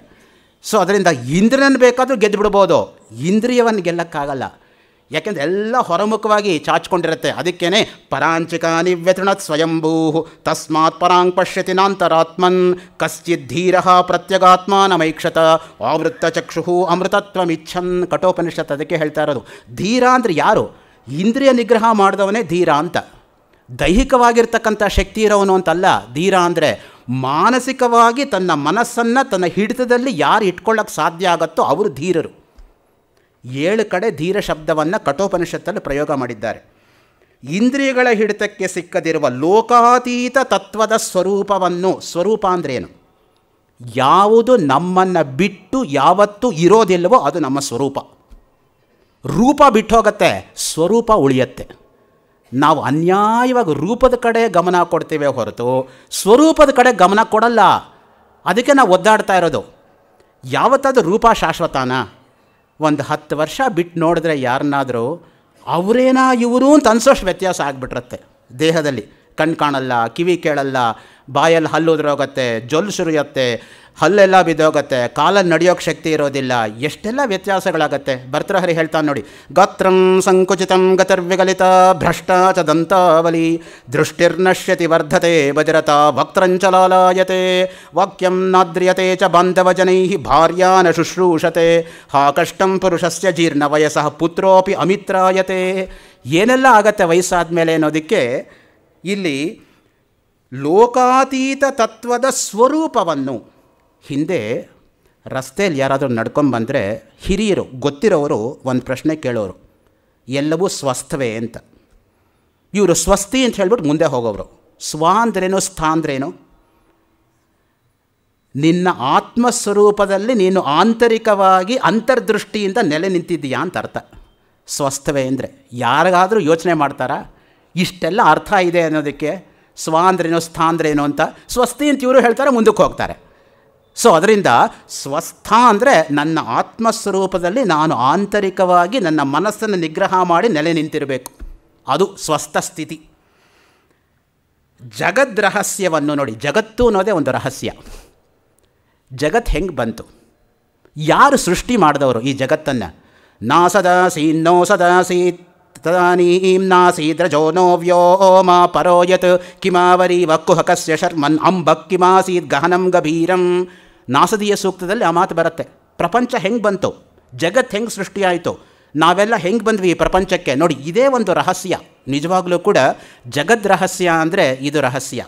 ಸೊ ಅದರಿಂದ ಇಂದ್ರನ ಬೇಕಾದರೂ ಗೆದ್ದುಬಿಡ್ಬೋದು ಇಂದ್ರಿಯವನ್ನು ಗೆಲ್ಲಕ್ಕಾಗಲ್ಲ ಯಾಕೆಂದರೆ ಎಲ್ಲ ಹೊರಮುಖವಾಗಿ ಚಾಚಿಕೊಂಡಿರುತ್ತೆ ಅದಕ್ಕೇ ಪರಾಂಚಿಕಾನಿ ನಿವ್ಯತೃಣತ್ ಸ್ವಯಂಭೂ ತಸ್ಮಾತ್ ಪರಾಂಗ್ ಪಶ್ಯತಿ ನಾಂತರಾತ್ಮನ್ ಕಶ್ಚಿತ್ ಧೀರ ಚಕ್ಷುಹು ಅಮೃತತ್ವ ಅಮೃತತ್ವಮಿಚ್ಛನ್ ಕಠೋಪನಿಷತ್ ಅದಕ್ಕೆ ಹೇಳ್ತಾ ಇರೋದು ಧೀರ ಅಂದರೆ ಯಾರು ಇಂದ್ರಿಯ ನಿಗ್ರಹ ಮಾಡಿದವನೇ ಧೀರ ಅಂತ ದೈಹಿಕವಾಗಿರ್ತಕ್ಕಂಥ ಶಕ್ತಿ ಇರೋನು ಅಂತಲ್ಲ ಧೀರ ಅಂದರೆ ಮಾನಸಿಕವಾಗಿ ತನ್ನ ಮನಸ್ಸನ್ನು ತನ್ನ ಹಿಡಿತದಲ್ಲಿ ಯಾರು ಇಟ್ಕೊಳ್ಳೋಕ್ಕೆ ಸಾಧ್ಯ ಆಗುತ್ತೋ ಅವರು ಧೀರರು ಏಳು ಕಡೆ ಧೀರ ಶಬ್ದವನ್ನು ಕಠೋಪನಿಷತ್ತಲ್ಲಿ ಪ್ರಯೋಗ ಮಾಡಿದ್ದಾರೆ ಇಂದ್ರಿಯಗಳ ಹಿಡಿತಕ್ಕೆ ಸಿಕ್ಕದಿರುವ ಲೋಕಾತೀತ ತತ್ವದ ಸ್ವರೂಪವನ್ನು ಸ್ವರೂಪ ಅಂದ್ರೇನು ಯಾವುದು ನಮ್ಮನ್ನು ಬಿಟ್ಟು ಯಾವತ್ತೂ ಇರೋದಿಲ್ಲವೋ ಅದು ನಮ್ಮ ಸ್ವರೂಪ ರೂಪ ಬಿಟ್ಟೋಗತ್ತೆ ಸ್ವರೂಪ ಉಳಿಯತ್ತೆ ನಾವು ಅನ್ಯಾಯವಾಗಿ ರೂಪದ ಕಡೆ ಗಮನ ಕೊಡ್ತೇವೆ ಹೊರತು ಸ್ವರೂಪದ ಕಡೆ ಗಮನ ಕೊಡಲ್ಲ ಅದಕ್ಕೆ ನಾವು ಒದ್ದಾಡ್ತಾ ಇರೋದು ಯಾವತ್ತಾದರೂ ರೂಪ ಶಾಶ್ವತಾನ ಒಂದು ಹತ್ತು ವರ್ಷ ಬಿಟ್ಟು ನೋಡಿದ್ರೆ ಯಾರನ್ನಾದರೂ ಅವರೇನಾ ಇವರು ಅಂತ ಅನ್ಸೋಷ್ಟು ವ್ಯತ್ಯಾಸ ಆಗಿಬಿಟ್ರತ್ತೆ ದೇಹದಲ್ಲಿ ಕಣ್ ಕಾಣಲ್ಲ ಕಿವಿ ಕೇಳಲ್ಲ ಬಾಯಲ್ಲಿ ಹಲ್ಲು ಉದುರೋಗತ್ತೆ ಜೊಲ್ಲು ಸುರಿಯುತ್ತೆ ಹಲ್ಲೆಲ್ಲ ಬಿದ್ದೋಗುತ್ತೆ ಕಾಲಲ್ಲಿ ನಡೆಯೋಕ್ಕೆ ಶಕ್ತಿ ಇರೋದಿಲ್ಲ ಎಷ್ಟೆಲ್ಲ ವ್ಯತ್ಯಾಸಗಳಾಗತ್ತೆ ಭರ್ತೃಹರಿ ಹೇಳ್ತಾನೆ ನೋಡಿ ಗಾತ್ರಂ ಸಂಕುಚಿತಂ ಗತರ್ವಿಗಲಿತ ಭ್ರಷ್ಟಾಚ ದಂತಾವಲಿ ದೃಷ್ಟಿರ್ನಶ್ಯತಿ ವರ್ಧತೆ ವಜ್ರತ ವಕ್ತಂಚಲಾಯತೆ ವಾಕ್ಯಂ ನಾದ್ರಿಯತೆ ಚ ಬಾಂಧವಜನೈ ಭಾರ್ಯಾನ ಶುಶ್ರೂಷತೆ ಹಾ ಕಷ್ಟಂ ಪುರುಷಸ್ಯ ಜೀರ್ಣ ವಯಸ್ಸ ಪುತ್ರೋಪಿ ಅಮಿತ್ರಾಯತೆ ಏನೆಲ್ಲ ಆಗತ್ತೆ ವಯಸ್ಸಾದ ಮೇಲೆ ಅನ್ನೋದಕ್ಕೆ ಇಲ್ಲಿ ಲೋಕಾತೀತ ತತ್ವದ ಸ್ವರೂಪವನ್ನು ಹಿಂದೆ ರಸ್ತೆಯಲ್ಲಿ ಯಾರಾದರೂ ನಡ್ಕೊಂಬಂದರೆ ಹಿರಿಯರು ಗೊತ್ತಿರೋರು ಒಂದು ಪ್ರಶ್ನೆ ಕೇಳೋರು ಎಲ್ಲವೂ ಸ್ವಸ್ಥವೇ ಅಂತ ಇವರು ಸ್ವಸ್ತಿ ಅಂತ ಹೇಳ್ಬಿಟ್ಟು ಮುಂದೆ ಹೋಗೋರು ಸ್ವ ಅಂದ್ರೇನು ಸ್ಥ ಅಂದ್ರೇನು ನಿನ್ನ ಆತ್ಮಸ್ವರೂಪದಲ್ಲಿ ನೀನು ಆಂತರಿಕವಾಗಿ ಅಂತರ್ದೃಷ್ಟಿಯಿಂದ ನೆಲೆ ನಿಂತಿದ್ದೀಯಾ ಅಂತ ಅರ್ಥ ಸ್ವಸ್ಥವೇ ಅಂದರೆ ಯಾರಿಗಾದರೂ ಯೋಚನೆ ಮಾಡ್ತಾರಾ ಇಷ್ಟೆಲ್ಲ ಅರ್ಥ ಇದೆ ಅನ್ನೋದಕ್ಕೆ ಸ್ವ ಅಂದ್ರೇನೋ ಸ್ಥಾ ಅಂದ್ರೇನೋ ಅಂತ ಸ್ವಸ್ತಿ ಅಂತ ಇವರು ಹೇಳ್ತಾರೆ ಮುಂದಕ್ಕೆ ಹೋಗ್ತಾರೆ ಸೊ ಅದರಿಂದ ಸ್ವಸ್ಥ ಅಂದರೆ ನನ್ನ ಆತ್ಮಸ್ವರೂಪದಲ್ಲಿ ನಾನು ಆಂತರಿಕವಾಗಿ ನನ್ನ ಮನಸ್ಸನ್ನು ನಿಗ್ರಹ ಮಾಡಿ ನೆಲೆ ನಿಂತಿರಬೇಕು ಅದು ಸ್ವಸ್ಥ ಸ್ಥಿತಿ ಜಗದ್ ರಹಸ್ಯವನ್ನು ನೋಡಿ ಜಗತ್ತು ಅನ್ನೋದೇ ಒಂದು ರಹಸ್ಯ ಜಗತ್ ಹೆಂಗೆ ಬಂತು ಯಾರು ಸೃಷ್ಟಿ ಮಾಡಿದವರು ಈ ಜಗತ್ತನ್ನು ನಾ ಸದಾಸಿ ನೋ ಸದಾಸೀತ್ तदानीं नासीद्रजो नो व्योमा ಪರೋಯತ್ यत् किमावरीव ಶರ್ಮನ್ ಅಂಬ ಕಿಮಾಸೀದ್ ಗಹನಂ ಗಭೀರಂ ನಾಸದೀಯ ಸೂಕ್ತದಲ್ಲಿ ಆ ಮಾತು ಬರುತ್ತೆ ಪ್ರಪಂಚ ಹೆಂಗೆ ಬಂತು ಜಗತ್ ಹೆಂಗೆ ಸೃಷ್ಟಿಯಾಯಿತು ನಾವೆಲ್ಲ ಹೆಂಗೆ ಬಂದ್ವಿ ಈ ಪ್ರಪಂಚಕ್ಕೆ ನೋಡಿ ಇದೇ ಒಂದು ರಹಸ್ಯ ನಿಜವಾಗಲೂ ಕೂಡ ಜಗದ್ ರಹಸ್ಯ ಅಂದರೆ ಇದು ರಹಸ್ಯ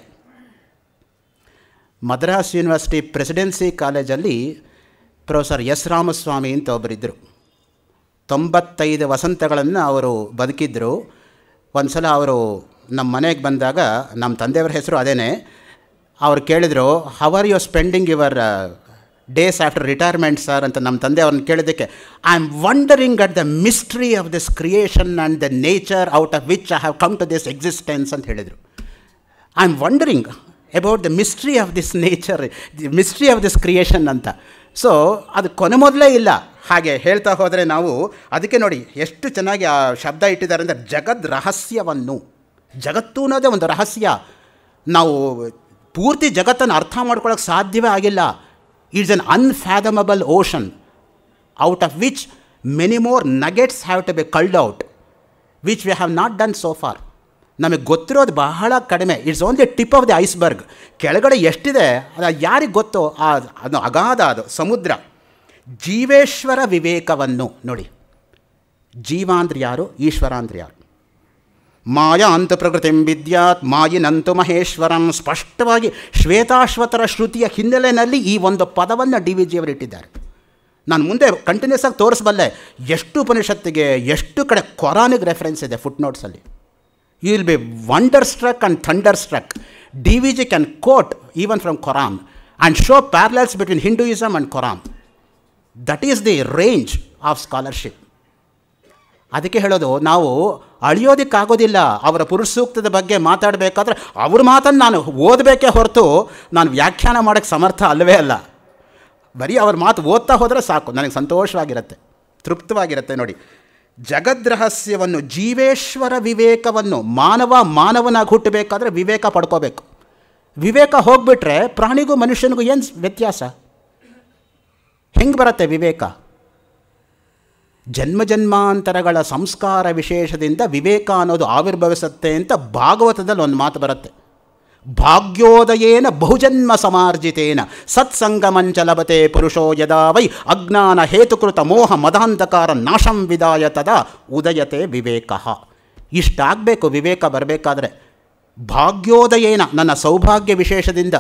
ಮದ್ರಾಸ್ ಯೂನಿವರ್ಸಿಟಿ ಪ್ರೆಸಿಡೆನ್ಸಿ ಕಾಲೇಜಲ್ಲಿ ಪ್ರೊಫೆಸರ್ ಎಸ್ ರಾಮಸ್ವಾಮಿ ಅಂತ ಒಬ್ಬರಿದ್ದರು ತೊಂಬತ್ತೈದು ವಸಂತಗಳನ್ನು ಅವರು ಬದುಕಿದ್ದರು ಒಂದು ಸಲ ಅವರು ನಮ್ಮ ಮನೆಗೆ ಬಂದಾಗ ನಮ್ಮ ತಂದೆಯವ್ರ ಹೆಸರು ಅದೇನೆ ಅವ್ರು ಕೇಳಿದರು how are you spending your days after retirement sir ಅಂತ ನಮ್ಮ ತಂದೆ ಅವ್ರನ್ನ ಕೇಳಿದ್ದಕ್ಕೆ I am wondering at the mystery of this creation and the nature out of which I have come to this existence ಅಂತ ಹೇಳಿದರು I am wondering about the mystery of this nature the mystery of this creation ಅಂತ so ಅದು ಕೊನೆ ಮೊದಲೇ ಇಲ್ಲ ಹಾಗೆ ಹೇಳ್ತಾ ಹೋದರೆ ನಾವು ಅದಕ್ಕೆ ನೋಡಿ ಎಷ್ಟು ಚೆನ್ನಾಗಿ ಆ ಶಬ್ದ ಇಟ್ಟಿದ್ದಾರೆ ಅಂದರೆ ಜಗದ್ ರಹಸ್ಯವನ್ನು ಜಗತ್ತು ಅನ್ನೋದೇ ಒಂದು ರಹಸ್ಯ ನಾವು ಪೂರ್ತಿ ಜಗತ್ತನ್ನು ಅರ್ಥ ಮಾಡ್ಕೊಳ್ಳೋಕೆ ಸಾಧ್ಯವೇ ಆಗಿಲ್ಲ it's un unfathomable ocean out of which many more nuggets have to be culled out which we have not done so far ನಮಗೆ ಗೊತ್ತಿರೋದು ಬಹಳ ಕಡಿಮೆ it's only tip of the iceberg ಕೆಳಗಡೆ ಎಷ್ಟಿದೆ ಅದು ಯಾರಿಗೆ ಗೊತ್ತೋ ಆ ಅದು ಅಗಾಧ ಅದು ಸಮುದ್ರ ಜೀವೇಶ್ವರ ವಿವೇಕವನ್ನು ನೋಡಿ ಜೀವ ಅಂದ್ರೆ ಯಾರು ಈಶ್ವರ ಅಂದ್ರೆ ಯಾರು ಮಾಯಾಂತ ಪ್ರಕೃತಿಂ ವಿದ್ಯಾತ್ ಮಾಯಿನಂತು ಮಹೇಶ್ವರಂ ಸ್ಪಷ್ಟವಾಗಿ ಶ್ವೇತಾಶ್ವತರ ಶ್ರುತಿಯ ಹಿನ್ನೆಲೆಯಲ್ಲಿ ಈ ಒಂದು ಪದವನ್ನು ಡಿ ವಿ ಜಿಯವರು ಇಟ್ಟಿದ್ದಾರೆ ನಾನು ಮುಂದೆ ಕಂಟಿನ್ಯೂಸ್ ಆಗಿ ತೋರಿಸಬಲ್ಲೆ ಎಷ್ಟು ಉಪನಿಷತ್ತಿಗೆ ಎಷ್ಟು ಕಡೆ ಕೊರಾನಿಗೆ ರೆಫರೆನ್ಸ್ ಇದೆ ಫುಟ್ ನೋಟ್ಸಲ್ಲಿ you will be struck will thunder struck D V DVJ can quote even from Koran and show parallels between Hinduism and Koran that is the range of scholarship ಅದಕ್ಕೆ ಹೇಳೋದು ನಾವು ಅಳಿಯೋದಕ್ಕಾಗೋದಿಲ್ಲ ಅವರ ಪುರುಷಸೂಕ್ತದ ಬಗ್ಗೆ ಮಾತಾಡಬೇಕಾದ್ರೆ ಅವ್ರ ಮಾತನ್ನು ನಾನು ಓದಬೇಕೇ ಹೊರತು ನಾನು ವ್ಯಾಖ್ಯಾನ ಮಾಡೋಕ್ಕೆ ಸಮರ್ಥ ಅಲ್ಲವೇ ಅಲ್ಲ ಬರೀ ಅವ್ರ ಮಾತು ಓದ್ತಾ ಹೋದರೆ ಸಾಕು ನನಗೆ ಸಂತೋಷವಾಗಿರುತ್ತೆ ತೃಪ್ತವಾಗಿರುತ್ತೆ ನೋಡಿ ಜಗದ್ರಹಸ್ಯವನ್ನು ಜೀವೇಶ್ವರ ವಿವೇಕವನ್ನು ಮಾನವ ಮಾನವನಾಗಿ ಹುಟ್ಟಬೇಕಾದ್ರೆ ವಿವೇಕ ಪಡ್ಕೋಬೇಕು ವಿವೇಕ ಹೋಗ್ಬಿಟ್ರೆ ಪ್ರಾಣಿಗೂ ಮನುಷ್ಯನಿಗೂ ಏನು ವ್ಯತ್ಯಾಸ ಹೆಂಗೆ ಬರುತ್ತೆ ವಿವೇಕ ಜನ್ಮ ಜನ್ಮಾಂತರಗಳ ಸಂಸ್ಕಾರ ವಿಶೇಷದಿಂದ ವಿವೇಕ ಅನ್ನೋದು ಆವಿರ್ಭವಿಸುತ್ತೆ ಅಂತ ಭಾಗವತದಲ್ಲಿ ಒಂದು ಮಾತು ಬರುತ್ತೆ ಭಾಗ್ಯೋದಯೇನ ಬಹುಜನ್ಮ ಸಮಾರ್ಜಿತೇನ ಸತ್ಸಂಗಮಂಚ ಲಭತೆ ಪುರುಷೋ ಯದಾ ವೈ ಅಜ್ಞಾನ ಹೇತುಕೃತ ಮೋಹ ಮದಾಂಧಕಾರ ನಾಶಂ ವಿದಾಯ ತದ ಉದಯತೆ ವಿವೇಕ ಇಷ್ಟಾಗಬೇಕು ವಿವೇಕ ಬರಬೇಕಾದ್ರೆ ಭಾಗ್ಯೋದಯೇನ ನನ್ನ ಸೌಭಾಗ್ಯ ವಿಶೇಷದಿಂದ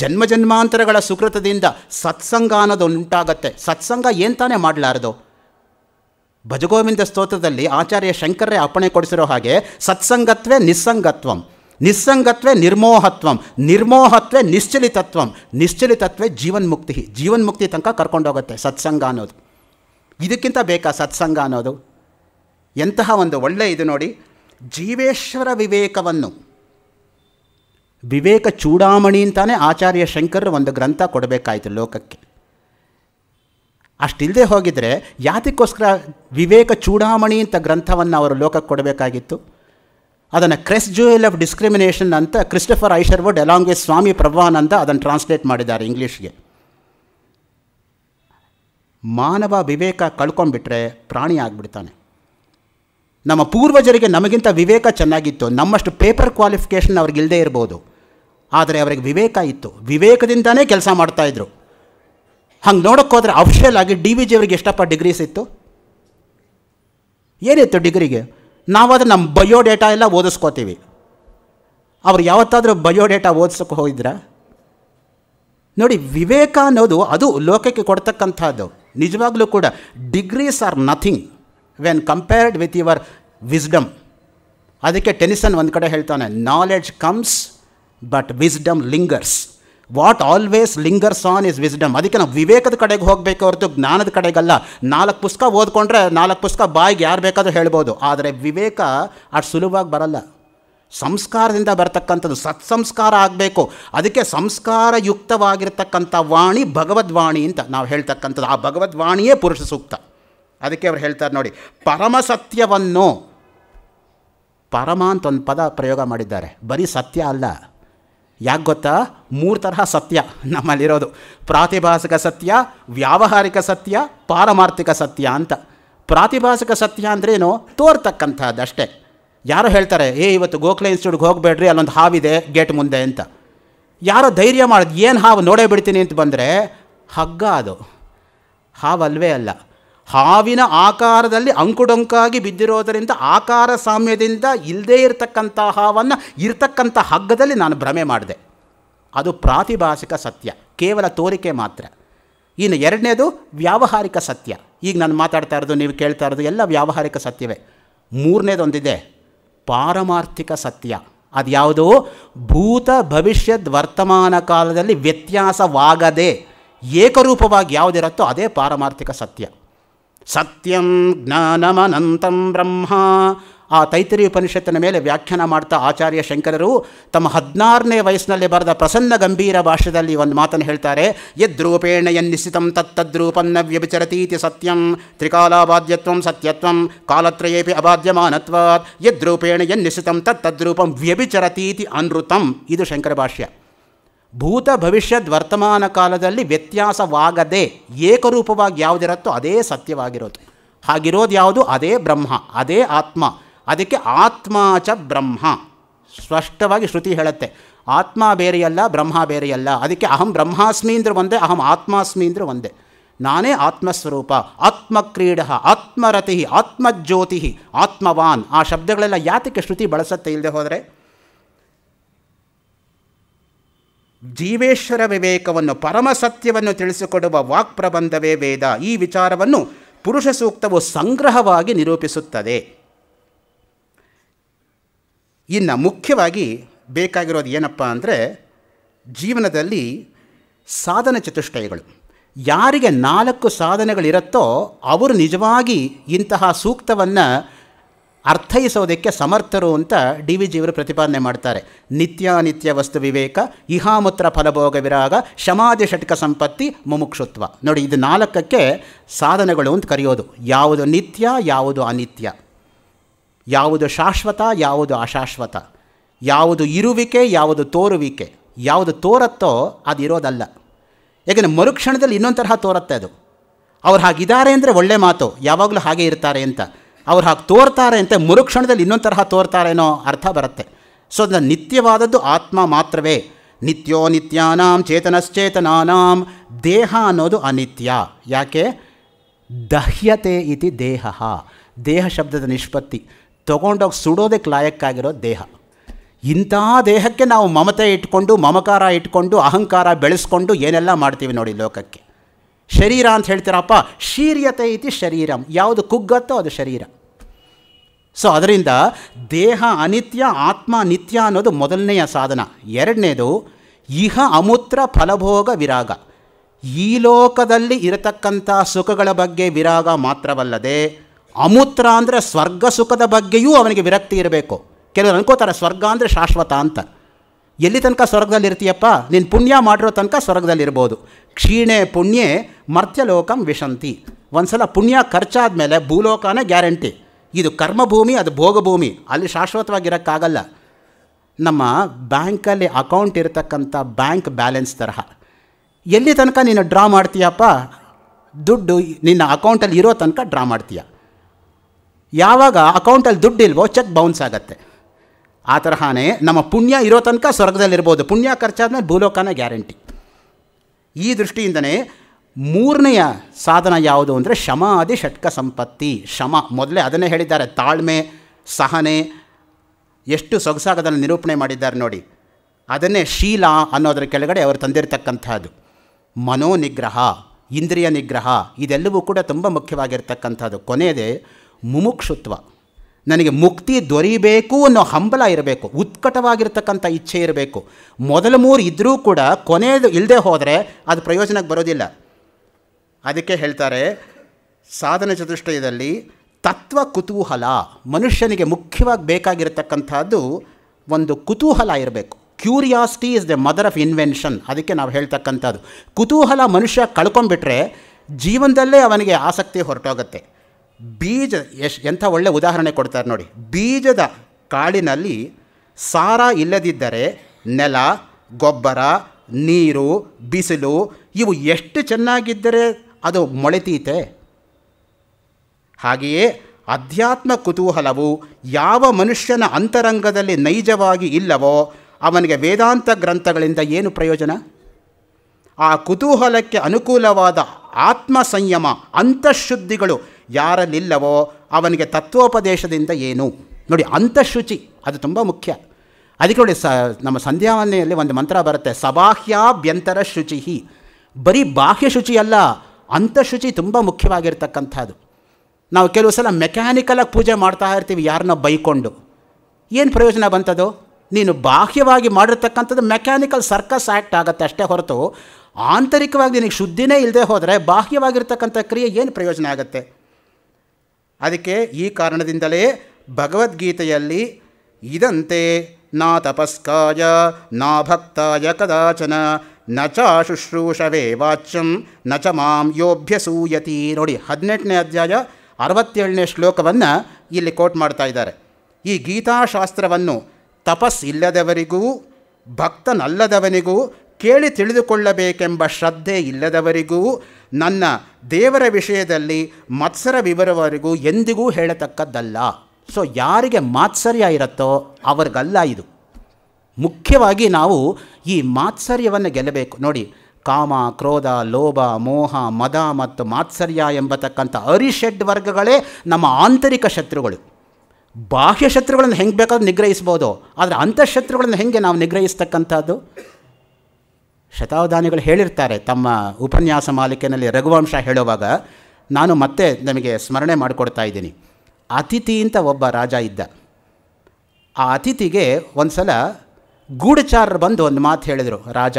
ಜನ್ಮ ಜನ್ಮಾಂತರಗಳ ಸುಕೃತದಿಂದ ಸತ್ಸಂಗ ಅನ್ನೋದು ಉಂಟಾಗತ್ತೆ ಸತ್ಸಂಗ ಏನು ತಾನೇ ಮಾಡಲಾರದು ಭಜಗೋವಿಂದ ಸ್ತೋತ್ರದಲ್ಲಿ ಆಚಾರ್ಯ ಶಂಕರೇ ಅಪ್ಪಣೆ ಕೊಡಿಸಿರೋ ಹಾಗೆ ಸತ್ಸಂಗತ್ವೇ ನಿಸ್ಸಂಗತ್ವಂ ನಿಸ್ಸಂಗತ್ವೇ ನಿರ್ಮೋಹತ್ವಂ ನಿರ್ಮೋಹತ್ವೇ ನಿಶ್ಚಲಿತತ್ವಂ ನಿಶ್ಚಲಿತತ್ವೇ ಜೀವನ್ಮುಕ್ತಿ ಜೀವನ್ಮುಕ್ತಿ ತನಕ ಕರ್ಕೊಂಡೋಗುತ್ತೆ ಸತ್ಸಂಗ ಅನ್ನೋದು ಇದಕ್ಕಿಂತ ಬೇಕಾ ಸತ್ಸಂಗ ಅನ್ನೋದು ಎಂತಹ ಒಂದು ಒಳ್ಳೆಯ ಇದು ನೋಡಿ ಜೀವೇಶ್ವರ ವಿವೇಕವನ್ನು ವಿವೇಕ ಚೂಡಾಮಣಿ ಅಂತಾನೆ ಆಚಾರ್ಯ ಶಂಕರ್ ಒಂದು ಗ್ರಂಥ ಕೊಡಬೇಕಾಯಿತು ಲೋಕಕ್ಕೆ ಅಷ್ಟಿಲ್ಲದೆ ಹೋಗಿದರೆ ಯಾತಕ್ಕೋಸ್ಕರ ವಿವೇಕ ಚೂಡಾಮಣಿ ಅಂತ ಗ್ರಂಥವನ್ನು ಅವರು ಲೋಕಕ್ಕೆ ಕೊಡಬೇಕಾಗಿತ್ತು ಅದನ್ನು ಕ್ರೆಸ್ ಜೂಯಲ್ ಆಫ್ ಡಿಸ್ಕ್ರಿಮಿನೇಷನ್ ಅಂತ Christopher Isherwood along with Swami Prabhananda ಅದನ್ನು ಟ್ರಾನ್ಸ್ಲೇಟ್ ಮಾಡಿದ್ದಾರೆ ಇಂಗ್ಲೀಷ್ಗೆ ಮಾನವ ವಿವೇಕ ಕಳ್ಕೊಂಡ್ಬಿಟ್ರೆ ಪ್ರಾಣಿ ಆಗಿಬಿಡ್ತಾನೆ ನಮ್ಮ ಪೂರ್ವಜರಿಗೆ ನಮಗಿಂತ ವಿವೇಕ ಚೆನ್ನಾಗಿತ್ತು ನಮ್ಮಷ್ಟು ಪೇಪರ್ ಕ್ವಾಲಿಫಿಕೇಷನ್ ಅವ್ರಿಗಿಲ್ಲದೆ ಇರ್ಬೋದು ಆದರೆ ಅವರಿಗೆ ವಿವೇಕ ಇತ್ತು ವಿವೇಕದಿಂದನೇ ಕೆಲಸ ಮಾಡ್ತಾಯಿದ್ರು ಹಂಗೆ ನೋಡೋಕ್ಕೋದ್ರೆ ಹೋದರೆ ಅಫಿಷಿಯಲ್ ಆಗಿ ಡಿ ವಿ ಜಿ ಅವ್ರಿಗೆ ಎಷ್ಟಪ್ಪ ಡಿಗ್ರೀಸ್ ಇತ್ತು ಏನಿತ್ತು ಡಿಗ್ರಿಗೆ ನಾವಾದರೆ ನಮ್ಮ ಬಯೋಡೇಟಾ ಎಲ್ಲ ಓದಿಸ್ಕೋತೀವಿ ಅವ್ರು ಯಾವತ್ತಾದರೂ ಬಯೋಡೇಟಾ ಓದಿಸೋಕೆ ಹೋಗಿದ್ರಾ ನೋಡಿ ವಿವೇಕ ಅನ್ನೋದು ಅದು ಲೋಕಕ್ಕೆ ಕೊಡ್ತಕ್ಕಂಥದ್ದು ನಿಜವಾಗಲೂ ಕೂಡ degrees are nothing when compared with your wisdom ಅದಕ್ಕೆ ಟೆನಿಸನ್ ಒಂದು ಕಡೆ ಹೇಳ್ತಾನೆ knowledge comes but wisdom lingers what always lingers on is wisdom ಅದಕ್ಕೆ ನಾವು ವಿವೇಕದ ಕಡೆಗೆ ಹೋಗಬೇಕು ಹೊರತು ಜ್ಞಾನದ ಕಡೆಗಲ್ಲ ನಾಲ್ಕು ಪುಸ್ತಕ ಓದ್ಕೊಂಡ್ರೆ ನಾಲ್ಕು ಪುಸ್ತಕ ಬಾಯಿಗೆ ಯಾರು ಬೇಕಾದರೂ ಹೇಳ್ಬೋದು ಆದರೆ ವಿವೇಕ ಅಷ್ಟು ಸುಲಭವಾಗಿ ಬರಲ್ಲ ಸಂಸ್ಕಾರದಿಂದ ಬರತಕ್ಕಂಥದ್ದು ಸತ್ಸಂಸ್ಕಾರ ಆಗಬೇಕು ಅದಕ್ಕೆ ಸಂಸ್ಕಾರಯುಕ್ತವಾಗಿರ್ತಕ್ಕಂಥ ವಾಣಿ ಭಗವದ್ವಾಣಿ ಅಂತ ನಾವು ಹೇಳ್ತಕ್ಕಂಥದ್ದು ಆ ಭಗವದ್ವಾಣಿಯೇ ಪುರುಷ ಸೂಕ್ತ ಅದಕ್ಕೆ ಅವ್ರು ಹೇಳ್ತಾರೆ ನೋಡಿ ಪರಮ ಸತ್ಯವನ್ನು ಪರಮ ಅಂತ ಒಂದು ಪದ ಪ್ರಯೋಗ ಮಾಡಿದ್ದಾರೆ ಬರೀ ಸತ್ಯ ಅಲ್ಲ ಯಾಕೆ ಗೊತ್ತಾ ಮೂರು ತರಹ ಸತ್ಯ ನಮ್ಮಲ್ಲಿರೋದು ಪ್ರಾತಿಭಾಸಿಕ ಸತ್ಯ ವ್ಯಾವಹಾರಿಕ ಸತ್ಯ ಪಾರಮಾರ್ಥಿಕ ಸತ್ಯ ಅಂತ ಪ್ರಾತಿಭಾಸಿಕ ಸತ್ಯ ಅಂದ್ರೇನು ತೋರ್ತಕ್ಕಂಥದ್ದು ಅಷ್ಟೇ ಯಾರೋ ಹೇಳ್ತಾರೆ ಏ ಇವತ್ತು ಗೋಖಲೆ ಇನ್ಸ್ಟಿಟ್ಯೂಟ್ಗೆ ಹೋಗಬೇಡ್ರಿ ಅಲ್ಲೊಂದು ಹಾವಿದೆ ಗೇಟ್ ಮುಂದೆ ಅಂತ ಯಾರೋ ಧೈರ್ಯ ಮಾಡೋದು ಏನು ಹಾವು ನೋಡೇ ಬಿಡ್ತೀನಿ ಅಂತ ಬಂದರೆ ಹಗ್ಗ ಅದು ಹಾವಲ್ವೇ ಅಲ್ಲ ಹಾವಿನ ಆಕಾರದಲ್ಲಿ ಅಂಕುಡೊಂಕಾಗಿ ಬಿದ್ದಿರೋದರಿಂದ ಆಕಾರ ಸಾಮ್ಯದಿಂದ ಇಲ್ಲದೇ ಇರತಕ್ಕಂಥ ಹಾವನ್ನು ಇರತಕ್ಕಂಥ ಹಗ್ಗದಲ್ಲಿ ನಾನು ಭ್ರಮೆ ಮಾಡಿದೆ ಅದು ಪ್ರಾತಿಭಾಷಿಕ ಸತ್ಯ ಕೇವಲ ತೋರಿಕೆ ಮಾತ್ರ ಇನ್ನು ಎರಡನೇದು ವ್ಯಾವಹಾರಿಕ ಸತ್ಯ ಈಗ ನಾನು ಮಾತಾಡ್ತಾ ಇರೋದು ನೀವು ಕೇಳ್ತಾ ಇರೋದು ಎಲ್ಲ ವ್ಯಾವಹಾರಿಕ ಸತ್ಯವೇ ಮೂರನೇದೊಂದಿದೆ ಪಾರಮಾರ್ಥಿಕ ಸತ್ಯ ಅದು ಯಾವುದು ಭೂತ ಭವಿಷ್ಯದ ವರ್ತಮಾನ ಕಾಲದಲ್ಲಿ ವ್ಯತ್ಯಾಸವಾಗದೆ ಏಕರೂಪವಾಗಿ ಯಾವುದಿರುತ್ತೋ ಅದೇ ಪಾರಮಾರ್ಥಿಕ ಸತ್ಯ ಸತ್ಯಂ ಜ್ಞಾನಮನಂತಂ ಬ್ರಹ್ಮ ಆ ತೈತರಿ ಉಪನಿಷತ್ತಿನ ಮೇಲೆ ವ್ಯಾಖ್ಯಾನ ಮಾಡ್ತಾ ಆಚಾರ್ಯ ಶಂಕರರು ತಮ್ಮ ಹದಿನಾರನೇ ವಯಸ್ಸಿನಲ್ಲಿ ಬರೆದ ಪ್ರಸನ್ನ ಗಂಭೀರ ಭಾಷೆಯಲ್ಲಿ ಒಂದು ಮಾತನ್ನು ಹೇಳ್ತಾರೆ ಯದ್ರೂಪೇಣ ತತ್ ತತ್ತದ್ರೂಪನ್ನ ವ್ಯಭಿಚರತೀತಿ ಸತ್ಯಂ ತ್ರಿಕಾಲಾಬಾಧ್ಯತ್ವಂ ಸತ್ಯತ್ವಂ ಕಾಲತ್ರಯೇಪಿ ಅಬಾಧ್ಯಮಾನತ್ವಾತ್ ಯದ್ರೂಪೇಣ ತತ್ ತತ್ತದ್ರೂಪಂ ವ್ಯಭಿಚರತೀತಿ ಅನೃತಂ ಇದು ಶಂಕರ ಭಾಷ್ಯ ಭೂತ ಭವಿಷ್ಯದ ವರ್ತಮಾನ ಕಾಲದಲ್ಲಿ ವ್ಯತ್ಯಾಸವಾಗದೆ ಏಕರೂಪವಾಗಿ ಯಾವುದಿರುತ್ತೋ ಅದೇ ಸತ್ಯವಾಗಿರೋದು ಹಾಗಿರೋದು ಯಾವುದು ಅದೇ ಬ್ರಹ್ಮ ಅದೇ ಆತ್ಮ ಅದಕ್ಕೆ ಆತ್ಮ ಚ ಬ್ರಹ್ಮ ಸ್ಪಷ್ಟವಾಗಿ ಶ್ರುತಿ ಹೇಳುತ್ತೆ ಆತ್ಮ ಬೇರೆಯಲ್ಲ ಬ್ರಹ್ಮ ಬೇರೆಯಲ್ಲ ಅದಕ್ಕೆ ಅಹಂ ಬ್ರಹ್ಮಾಸ್ಮಿ ಅಂದರೆ ಒಂದೇ ಅಹಂ ಆತ್ಮಾಸ್ಮಿ ಅಂದರೆ ಒಂದೇ ನಾನೇ ಆತ್ಮಸ್ವರೂಪ ಆತ್ಮಕ್ರೀಡ ಆತ್ಮರತಿ ಆತ್ಮಜ್ಯೋತಿ ಆತ್ಮವಾನ್ ಆ ಶಬ್ದಗಳೆಲ್ಲ ಯಾತಕ್ಕೆ ಶ್ರುತಿ ಬಳಸುತ್ತೆ ಇಲ್ಲದೆ ಹೋದರೆ ಜೀವೇಶ್ವರ ವಿವೇಕವನ್ನು ಪರಮ ಸತ್ಯವನ್ನು ತಿಳಿಸಿಕೊಡುವ ಪ್ರಬಂಧವೇ ವೇದ ಈ ವಿಚಾರವನ್ನು ಪುರುಷ ಸೂಕ್ತವು ಸಂಗ್ರಹವಾಗಿ ನಿರೂಪಿಸುತ್ತದೆ ಇನ್ನು ಮುಖ್ಯವಾಗಿ ಬೇಕಾಗಿರೋದು ಏನಪ್ಪ ಅಂದರೆ ಜೀವನದಲ್ಲಿ ಸಾಧನ ಚತುಷ್ಟಯಗಳು ಯಾರಿಗೆ ನಾಲ್ಕು ಸಾಧನೆಗಳಿರುತ್ತೋ ಅವರು ನಿಜವಾಗಿ ಇಂತಹ ಸೂಕ್ತವನ್ನು ಅರ್ಥೈಸೋದಕ್ಕೆ ಸಮರ್ಥರು ಅಂತ ಡಿ ವಿ ಜಿಯವರು ಪ್ರತಿಪಾದನೆ ಮಾಡ್ತಾರೆ ನಿತ್ಯಾನಿತ್ಯ ವಸ್ತು ವಿವೇಕ ಇಹಾಮೂತ್ರ ಫಲಭೋಗ ವಿರಾಗ ಶಮಾದಿ ಷಟ್ಕ ಸಂಪತ್ತಿ ಮುಮುಕ್ಷುತ್ವ ನೋಡಿ ಇದು ನಾಲ್ಕಕ್ಕೆ ಸಾಧನಗಳು ಅಂತ ಕರೆಯೋದು ಯಾವುದು ನಿತ್ಯ ಯಾವುದು ಅನಿತ್ಯ ಯಾವುದು ಶಾಶ್ವತ ಯಾವುದು ಅಶಾಶ್ವತ ಯಾವುದು ಇರುವಿಕೆ ಯಾವುದು ತೋರುವಿಕೆ ಯಾವುದು ತೋರತ್ತೋ ಅದು ಇರೋದಲ್ಲ ಯಾಕೆಂದರೆ ಮರುಕ್ಷಣದಲ್ಲಿ ಇನ್ನೊಂದು ತರಹ ತೋರತ್ತೆ ಅದು ಅವ್ರು ಹಾಗಿದ್ದಾರೆ ಅಂದರೆ ಒಳ್ಳೆ ಮಾತು ಯಾವಾಗಲೂ ಹಾಗೆ ಇರ್ತಾರೆ ಅಂತ ಅವ್ರು ಹಾಗೆ ತೋರ್ತಾರೆ ಅಂತ ಮುರುಕ್ಷಣದಲ್ಲಿ ಇನ್ನೊಂದು ತರಹ ತೋರ್ತಾರೆನೋ ಅರ್ಥ ಬರುತ್ತೆ ಸೊ ಅದನ್ನು ನಿತ್ಯವಾದದ್ದು ಆತ್ಮ ಮಾತ್ರವೇ ನಿತ್ಯೋ ನಿತ್ಯಾನಾಂ ಚೇತನಶ್ಚೇತನಾನಾಂ ದೇಹ ಅನ್ನೋದು ಅನಿತ್ಯ ಯಾಕೆ ದಹ್ಯತೆ ಇತಿ ದೇಹ ದೇಹ ಶಬ್ದದ ನಿಷ್ಪತ್ತಿ ತೊಗೊಂಡೋಗಿ ಸುಡೋದಕ್ಕೆ ಲಾಯಕ್ಕಾಗಿರೋ ದೇಹ ಇಂಥ ದೇಹಕ್ಕೆ ನಾವು ಮಮತೆ ಇಟ್ಕೊಂಡು ಮಮಕಾರ ಇಟ್ಕೊಂಡು ಅಹಂಕಾರ ಬೆಳೆಸ್ಕೊಂಡು ಏನೆಲ್ಲ ಮಾಡ್ತೀವಿ ನೋಡಿ ಲೋಕಕ್ಕೆ ಶರೀರ ಅಂತ ಹೇಳ್ತೀರಪ್ಪ ಶೀರ್ಯತೆ ಇತಿ ಶರೀರಂ ಯಾವುದು ಕುಗ್ಗತ್ತೋ ಅದು ಶರೀರ ಸೊ ಅದರಿಂದ ದೇಹ ಅನಿತ್ಯ ಆತ್ಮ ನಿತ್ಯ ಅನ್ನೋದು ಮೊದಲನೆಯ ಸಾಧನ ಎರಡನೇದು ಇಹ ಅಮೂತ್ರ ಫಲಭೋಗ ವಿರಾಗ ಈ ಲೋಕದಲ್ಲಿ ಇರತಕ್ಕಂಥ ಸುಖಗಳ ಬಗ್ಗೆ ವಿರಾಗ ಮಾತ್ರವಲ್ಲದೆ ಅಮೂತ್ರ ಅಂದರೆ ಸ್ವರ್ಗ ಸುಖದ ಬಗ್ಗೆಯೂ ಅವನಿಗೆ ವಿರಕ್ತಿ ಇರಬೇಕು ಕೆಲವರು ಅನ್ಕೋತಾರೆ ಸ್ವರ್ಗ ಅಂದರೆ ಶಾಶ್ವತ ಅಂತ ಎಲ್ಲಿ ತನಕ ಸ್ವರ್ಗದಲ್ಲಿರ್ತೀಯಪ್ಪ ನೀನು ಪುಣ್ಯ ಮಾಡಿರೋ ತನಕ ಸ್ವರ್ಗದಲ್ಲಿರ್ಬೋದು ಕ್ಷೀಣೆ ಪುಣ್ಯೆ ಮರ್ತ್ಯಲೋಕಂ ವಿಶಂತಿ ಒಂದು ಸಲ ಪುಣ್ಯ ಖರ್ಚಾದ ಮೇಲೆ ಭೂಲೋಕನೇ ಗ್ಯಾರಂಟಿ ಇದು ಕರ್ಮಭೂಮಿ ಅದು ಭೋಗಭೂಮಿ ಅಲ್ಲಿ ಶಾಶ್ವತವಾಗಿರೋಕ್ಕಾಗಲ್ಲ ನಮ್ಮ ಬ್ಯಾಂಕಲ್ಲಿ ಅಕೌಂಟ್ ಇರತಕ್ಕಂಥ ಬ್ಯಾಂಕ್ ಬ್ಯಾಲೆನ್ಸ್ ತರಹ ಎಲ್ಲಿ ತನಕ ನೀನು ಡ್ರಾ ಮಾಡ್ತೀಯಪ್ಪ ದುಡ್ಡು ನಿನ್ನ ಅಕೌಂಟಲ್ಲಿ ಇರೋ ತನಕ ಡ್ರಾ ಮಾಡ್ತೀಯ ಯಾವಾಗ ಅಕೌಂಟಲ್ಲಿ ದುಡ್ಡಿಲ್ವೋ ಚೆಕ್ ಬೌನ್ಸ್ ಆಗುತ್ತೆ ಆ ತರಹಾನೇ ನಮ್ಮ ಪುಣ್ಯ ಇರೋ ತನಕ ಸ್ವರ್ಗದಲ್ಲಿರ್ಬೋದು ಪುಣ್ಯ ಖರ್ಚಾದ್ಮೇಲೆ ಭೂಲೋಕನ ಗ್ಯಾರಂಟಿ ಈ ದೃಷ್ಟಿಯಿಂದನೇ ಮೂರನೆಯ ಸಾಧನ ಯಾವುದು ಅಂದರೆ ಶಮಾದಿ ಷಟ್ಕ ಸಂಪತ್ತಿ ಶಮ ಮೊದಲೇ ಅದನ್ನೇ ಹೇಳಿದ್ದಾರೆ ತಾಳ್ಮೆ ಸಹನೆ ಎಷ್ಟು ಸೊಗಸಾಗದನ್ನು ನಿರೂಪಣೆ ಮಾಡಿದ್ದಾರೆ ನೋಡಿ ಅದನ್ನೇ ಶೀಲ ಅನ್ನೋದರ ಕೆಳಗಡೆ ಅವರು ತಂದಿರತಕ್ಕಂಥದ್ದು ಮನೋನಿಗ್ರಹ ಇಂದ್ರಿಯ ನಿಗ್ರಹ ಇದೆಲ್ಲವೂ ಕೂಡ ತುಂಬ ಮುಖ್ಯವಾಗಿರ್ತಕ್ಕಂಥದ್ದು ಕೊನೆಯದೇ ಮುಮುಕ್ಷುತ್ವ ನನಗೆ ಮುಕ್ತಿ ದೊರೀಬೇಕು ಅನ್ನೋ ಹಂಬಲ ಇರಬೇಕು ಉತ್ಕಟವಾಗಿರ್ತಕ್ಕಂಥ ಇಚ್ಛೆ ಇರಬೇಕು ಮೊದಲ ಮೂರು ಇದ್ದರೂ ಕೂಡ ಕೊನೆಯದು ಇಲ್ಲದೆ ಹೋದರೆ ಅದು ಪ್ರಯೋಜನಕ್ಕೆ ಬರೋದಿಲ್ಲ ಅದಕ್ಕೆ ಹೇಳ್ತಾರೆ ಸಾಧನ ಚತುಷ್ಟಯದಲ್ಲಿ ತತ್ವ ಕುತೂಹಲ ಮನುಷ್ಯನಿಗೆ ಮುಖ್ಯವಾಗಿ ಬೇಕಾಗಿರತಕ್ಕಂಥದ್ದು ಒಂದು ಕುತೂಹಲ ಇರಬೇಕು curiosity is the mother of invention ಅದಕ್ಕೆ ನಾವು ಹೇಳ್ತಕ್ಕಂಥದ್ದು ಕುತೂಹಲ ಮನುಷ್ಯ ಕಳ್ಕೊಂಬಿಟ್ರೆ ಜೀವನದಲ್ಲೇ ಅವನಿಗೆ ಆಸಕ್ತಿ ಹೊರಟೋಗುತ್ತೆ ಬೀಜ ಎಷ್ಟು ಎಂಥ ಒಳ್ಳೆಯ ಉದಾಹರಣೆ ಕೊಡ್ತಾರೆ ನೋಡಿ ಬೀಜದ ಕಾಡಿನಲ್ಲಿ ಸಾರ ಇಲ್ಲದಿದ್ದರೆ ನೆಲ ಗೊಬ್ಬರ ನೀರು ಬಿಸಿಲು ಇವು ಎಷ್ಟು ಚೆನ್ನಾಗಿದ್ದರೆ ಅದು ಮೊಳೆತೀತೆ ಹಾಗೆಯೇ ಅಧ್ಯಾತ್ಮ ಕುತೂಹಲವು ಯಾವ ಮನುಷ್ಯನ ಅಂತರಂಗದಲ್ಲಿ ನೈಜವಾಗಿ ಇಲ್ಲವೋ ಅವನಿಗೆ ವೇದಾಂತ ಗ್ರಂಥಗಳಿಂದ ಏನು ಪ್ರಯೋಜನ ಆ ಕುತೂಹಲಕ್ಕೆ ಅನುಕೂಲವಾದ ಆತ್ಮ ಸಂಯಮ ಅಂತಃಶುದ್ಧಿಗಳು ಯಾರಲ್ಲಿಲ್ಲವೋ ಅವನಿಗೆ ತತ್ವೋಪದೇಶದಿಂದ ಏನು ನೋಡಿ ಅಂತಃಶುಚಿ ಅದು ತುಂಬ ಮುಖ್ಯ ಅದಕ್ಕೆ ನೋಡಿ ಸ ನಮ್ಮ ಸಂಧ್ಯಾವನೆಯಲ್ಲಿ ಒಂದು ಮಂತ್ರ ಬರುತ್ತೆ ಸಬಾಹ್ಯಾಭ್ಯಂತರ ಶುಚಿ ಬರೀ ಬಾಹ್ಯ ಶುಚಿಯಲ್ಲ ಅಂತಃಶುಚಿ ತುಂಬ ಮುಖ್ಯವಾಗಿರ್ತಕ್ಕಂಥದ್ದು ನಾವು ಕೆಲವು ಸಲ ಮೆಕ್ಯಾನಿಕಲಾಗಿ ಪೂಜೆ ಮಾಡ್ತಾ ಇರ್ತೀವಿ ಯಾರನ್ನ ಬೈಕೊಂಡು ಏನು ಪ್ರಯೋಜನ ಬಂತದು ನೀನು ಬಾಹ್ಯವಾಗಿ ಮಾಡಿರ್ತಕ್ಕಂಥದ್ದು ಮೆಕ್ಯಾನಿಕಲ್ ಸರ್ಕಸ್ ಆ್ಯಕ್ಟ್ ಆಗುತ್ತೆ ಅಷ್ಟೇ ಹೊರತು ಆಂತರಿಕವಾಗಿ ನಿನಗೆ ಶುದ್ಧಿನೇ ಇಲ್ಲದೆ ಹೋದರೆ ಬಾಹ್ಯವಾಗಿರ್ತಕ್ಕಂಥ ಕ್ರಿಯೆ ಏನು ಪ್ರಯೋಜನ ಆಗುತ್ತೆ ಅದಕ್ಕೆ ಈ ಕಾರಣದಿಂದಲೇ ಭಗವದ್ಗೀತೆಯಲ್ಲಿ ಇದಂತೆ ನಾ ತಪಸ್ಕಾಯ ನಾ ಭಕ್ತಾಯ ಕದಾಚನ ನ ಚ ಶುಶ್ರೂಷವೇ ವಾಚ್ಯಂ ನ ಚ ಮಾಂ ಯೋಭ್ಯಸೂಯತಿ ನೋಡಿ ಹದಿನೆಂಟನೇ ಅಧ್ಯಾಯ ಅರವತ್ತೇಳನೇ ಶ್ಲೋಕವನ್ನು ಇಲ್ಲಿ ಕೋಟ್ ಮಾಡ್ತಾ ಇದ್ದಾರೆ ಈ ಗೀತಾಶಾಸ್ತ್ರವನ್ನು ಇಲ್ಲದವರಿಗೂ ಭಕ್ತನಲ್ಲದವನಿಗೂ ಕೇಳಿ ತಿಳಿದುಕೊಳ್ಳಬೇಕೆಂಬ ಶ್ರದ್ಧೆ ಇಲ್ಲದವರಿಗೂ ನನ್ನ ದೇವರ ವಿಷಯದಲ್ಲಿ ಮತ್ಸರ ವಿವರವರೆಗೂ ಎಂದಿಗೂ ಹೇಳತಕ್ಕದ್ದಲ್ಲ ಸೊ ಯಾರಿಗೆ ಮಾತ್ಸರ್ಯ ಇರುತ್ತೋ ಅವ್ರಿಗಲ್ಲ ಇದು ಮುಖ್ಯವಾಗಿ ನಾವು ಈ ಮಾತ್ಸರ್ಯವನ್ನು ಗೆಲ್ಲಬೇಕು ನೋಡಿ ಕಾಮ ಕ್ರೋಧ ಲೋಭ ಮೋಹ ಮದ ಮತ್ತು ಮಾತ್ಸರ್ಯ ಎಂಬತಕ್ಕಂಥ ಅರಿಷಡ್ ವರ್ಗಗಳೇ ನಮ್ಮ ಆಂತರಿಕ ಶತ್ರುಗಳು ಬಾಹ್ಯ ಶತ್ರುಗಳನ್ನು ಹೆಂಗೆ ಬೇಕಾದ್ರೂ ನಿಗ್ರಹಿಸ್ಬೋದು ಆದರೆ ಅಂತಃಶತ್ರುಗಳನ್ನು ಹೆಂಗೆ ನಾವು ನಿಗ್ರಹಿಸ್ತಕ್ಕಂಥದ್ದು ಶತಾವಧಾನಿಗಳು ಹೇಳಿರ್ತಾರೆ ತಮ್ಮ ಉಪನ್ಯಾಸ ಮಾಲಿಕೆಯಲ್ಲಿ ರಘುವಂಶ ಹೇಳುವಾಗ ನಾನು ಮತ್ತೆ ನಮಗೆ ಸ್ಮರಣೆ ಮಾಡಿಕೊಡ್ತಾ ಇದ್ದೀನಿ ಅತಿಥಿ ಅಂತ ಒಬ್ಬ ರಾಜ ಇದ್ದ ಆ ಅತಿಥಿಗೆ ಒಂದು ಸಲ ಗೂಢಚಾರರು ಬಂದು ಒಂದು ಮಾತು ಹೇಳಿದರು ರಾಜ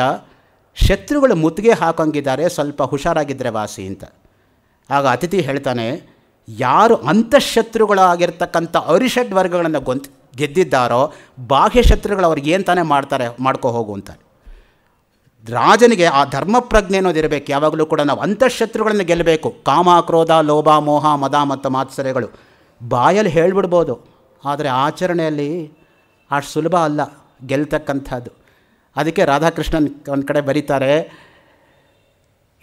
ಶತ್ರುಗಳು ಮುತ್ತಿಗೆ ಹಾಕಂಗಿದ್ದಾರೆ ಸ್ವಲ್ಪ ಹುಷಾರಾಗಿದ್ದರೆ ವಾಸಿ ಅಂತ ಆಗ ಅತಿಥಿ ಹೇಳ್ತಾನೆ ಯಾರು ಅಂತಃಶತ್ರುಗಳಾಗಿರ್ತಕ್ಕಂಥ ಅರಿಷಡ್ ವರ್ಗಗಳನ್ನು ಗೆದ್ದಿದ್ದಾರೋ ಬಾಹ್ಯ ಶತ್ರುಗಳು ಅವ್ರಿಗೆ ಏನು ತಾನೇ ಮಾಡ್ತಾರೆ ಮಾಡ್ಕೋ ಹೋಗು ಅಂತಾರೆ ರಾಜನಿಗೆ ಆ ಧರ್ಮ ಪ್ರಜ್ಞೆ ಅನ್ನೋದು ಇರಬೇಕು ಯಾವಾಗಲೂ ಕೂಡ ನಾವು ಅಂತಃಶತ್ರುಗಳನ್ನು ಗೆಲ್ಲಬೇಕು ಕಾಮ ಕ್ರೋಧ ಲೋಭ ಮೋಹ ಮದ ಮತ್ತು ಮಾತ್ಸರ್ಯಗಳು ಬಾಯಲ್ಲಿ ಹೇಳ್ಬಿಡ್ಬೋದು ಆದರೆ ಆಚರಣೆಯಲ್ಲಿ ಅಷ್ಟು ಸುಲಭ ಅಲ್ಲ ಗೆಲ್ತಕ್ಕಂಥದ್ದು ಅದಕ್ಕೆ ರಾಧಾಕೃಷ್ಣನ್ ಒಂದು ಕಡೆ ಬರೀತಾರೆ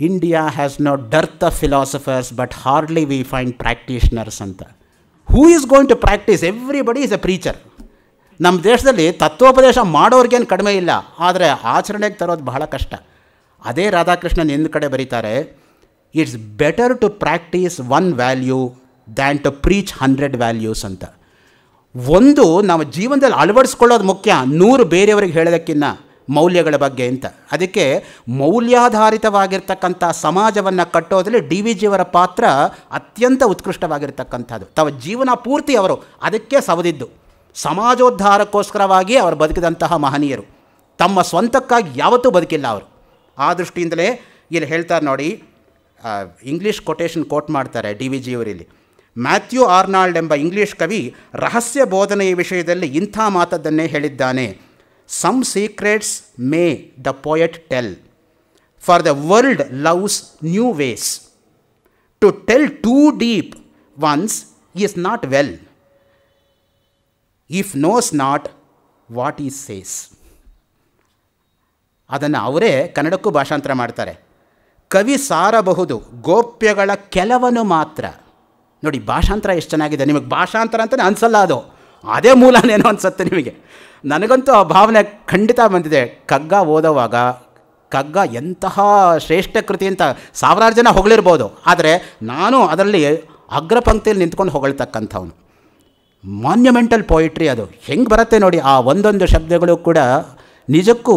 India has no dearth of philosophers but hardly we find practitioners ಅಂತ who is going to practise everybody is a preacher ನಮ್ಮ ದೇಶದಲ್ಲಿ ತತ್ವೋಪದೇಶ ಮಾಡೋರಿಗೇನು ಕಡಿಮೆ ಇಲ್ಲ ಆದರೆ ಆಚರಣೆಗೆ ತರೋದು ಬಹಳ ಕಷ್ಟ ಅದೇ ರಾಧಾಕೃಷ್ಣನ್ ಹಿಂದ ಕಡೆ ಬರೀತಾರೆ it's better to practise one value than to preach hundred values ಅಂತ ಒಂದು ನಾವು ಜೀವನದಲ್ಲಿ ಅಳವಡಿಸ್ಕೊಳ್ಳೋದು ಮುಖ್ಯ ನೂರು ಬೇರೆಯವರಿಗೆ ಹೇಳೋದಕ್ಕಿನ್ನ ಮೌಲ್ಯಗಳ ಬಗ್ಗೆ ಅಂತ ಅದಕ್ಕೆ ಮೌಲ್ಯಾಧಾರಿತವಾಗಿರ್ತಕ್ಕಂಥ ಸಮಾಜವನ್ನು ಕಟ್ಟೋದ್ರಲ್ಲಿ ಡಿ ವಿ ಜಿಯವರ ಪಾತ್ರ ಅತ್ಯಂತ ಉತ್ಕೃಷ್ಟವಾಗಿರ್ತಕ್ಕಂಥದ್ದು ತಮ್ಮ ಜೀವನ ಪೂರ್ತಿ ಅವರು ಅದಕ್ಕೆ ಸವದಿದ್ದು ಸಮಾಜೋದ್ಧಾರಕ್ಕೋಸ್ಕರವಾಗಿ ಅವರು ಬದುಕಿದಂತಹ ಮಹನೀಯರು ತಮ್ಮ ಸ್ವಂತಕ್ಕಾಗಿ ಯಾವತ್ತೂ ಬದುಕಿಲ್ಲ ಅವರು ಆ ದೃಷ್ಟಿಯಿಂದಲೇ ಇಲ್ಲಿ ಹೇಳ್ತಾರೆ ನೋಡಿ ಇಂಗ್ಲೀಷ್ ಕೊಟೇಶನ್ ಕೋಟ್ ಮಾಡ್ತಾರೆ ಡಿ ವಿ ಜಿಯವರಿಲ್ಲಿ ಮ್ಯಾಥ್ಯೂ ಆರ್ನಾಲ್ಡ್ ಎಂಬ ಇಂಗ್ಲೀಷ್ ಕವಿ ರಹಸ್ಯ ಬೋಧನೆಯ ವಿಷಯದಲ್ಲಿ ಇಂಥ ಮಾತದ್ದನ್ನೇ ಹೇಳಿದ್ದಾನೆ some secrets may the poet tell for the world loves new ways to tell too deep ones is not well if knows not what is says ಅದನ್ನು ಅವರೇ ಕನ್ನಡಕ್ಕೂ ಭಾಷಾಂತರ ಮಾಡ್ತಾರೆ ಕವಿ ಸಾರಬಹುದು ಗೋಪ್ಯಗಳ ಕೆಲವನು ಮಾತ್ರ ನೋಡಿ ಭಾಷಾಂತರ ಎಷ್ಟು ಚೆನ್ನಾಗಿದೆ ನಿಮಗೆ ಭಾಷಾಂತರ ಅಂತಲೇ ಅನಿಸಲ್ಲ ಅದು ಅದೇ ಮೂಲನೇನೋ ಅನಿಸುತ್ತೆ ನಿಮಗೆ ನನಗಂತೂ ಆ ಭಾವನೆ ಖಂಡಿತ ಬಂದಿದೆ ಕಗ್ಗ ಓದೋವಾಗ ಕಗ್ಗ ಎಂತಹ ಶ್ರೇಷ್ಠ ಕೃತಿ ಅಂತ ಸಾವಿರಾರು ಜನ ಹೊಗಳಿರ್ಬೋದು ಆದರೆ ನಾನು ಅದರಲ್ಲಿ ಅಗ್ರಪಂಕ್ತಿಯಲ್ಲಿ ನಿಂತ್ಕೊಂಡು ಹೊಗಳತಕ್ಕಂಥವನು ಮಾನ್ಯುಮೆಂಟಲ್ ಪೊಯಿಟ್ರಿ ಅದು ಹೆಂಗೆ ಬರುತ್ತೆ ನೋಡಿ ಆ ಒಂದೊಂದು ಶಬ್ದಗಳು ಕೂಡ ನಿಜಕ್ಕೂ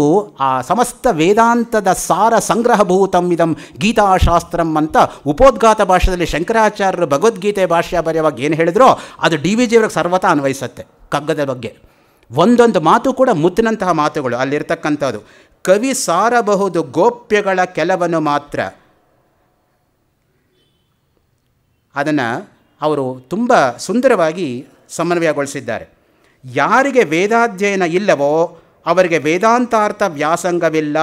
ಆ ಸಮಸ್ತ ವೇದಾಂತದ ಸಾರ ಸಂಗ್ರಹಭೂತಂ ಇದಂ ಗೀತಾಶಾಸ್ತ್ರಂ ಅಂತ ಉಪೋದ್ಘಾತ ಭಾಷೆಯಲ್ಲಿ ಶಂಕರಾಚಾರ್ಯರು ಭಗವದ್ಗೀತೆ ಭಾಷೆಯ ಬರೆಯುವಾಗ ಏನು ಹೇಳಿದ್ರೋ ಅದು ಡಿ ವಿ ಜಿಯವ್ರಿಗೆ ಸರ್ವತಾ ಅನ್ವಯಿಸುತ್ತೆ ಕಗ್ಗದ ಬಗ್ಗೆ ಒಂದೊಂದು ಮಾತು ಕೂಡ ಮುತ್ತಿನಂತಹ ಮಾತುಗಳು ಅಲ್ಲಿರ್ತಕ್ಕಂಥದ್ದು ಕವಿ ಸಾರಬಹುದು ಗೋಪ್ಯಗಳ ಕೆಲವನ್ನು ಮಾತ್ರ ಅದನ್ನು ಅವರು ತುಂಬ ಸುಂದರವಾಗಿ ಸಮನ್ವಯಗೊಳಿಸಿದ್ದಾರೆ ಯಾರಿಗೆ ವೇದಾಧ್ಯಯನ ಇಲ್ಲವೋ ಅವರಿಗೆ ವೇದಾಂತಾರ್ಥ ವ್ಯಾಸಂಗವಿಲ್ಲ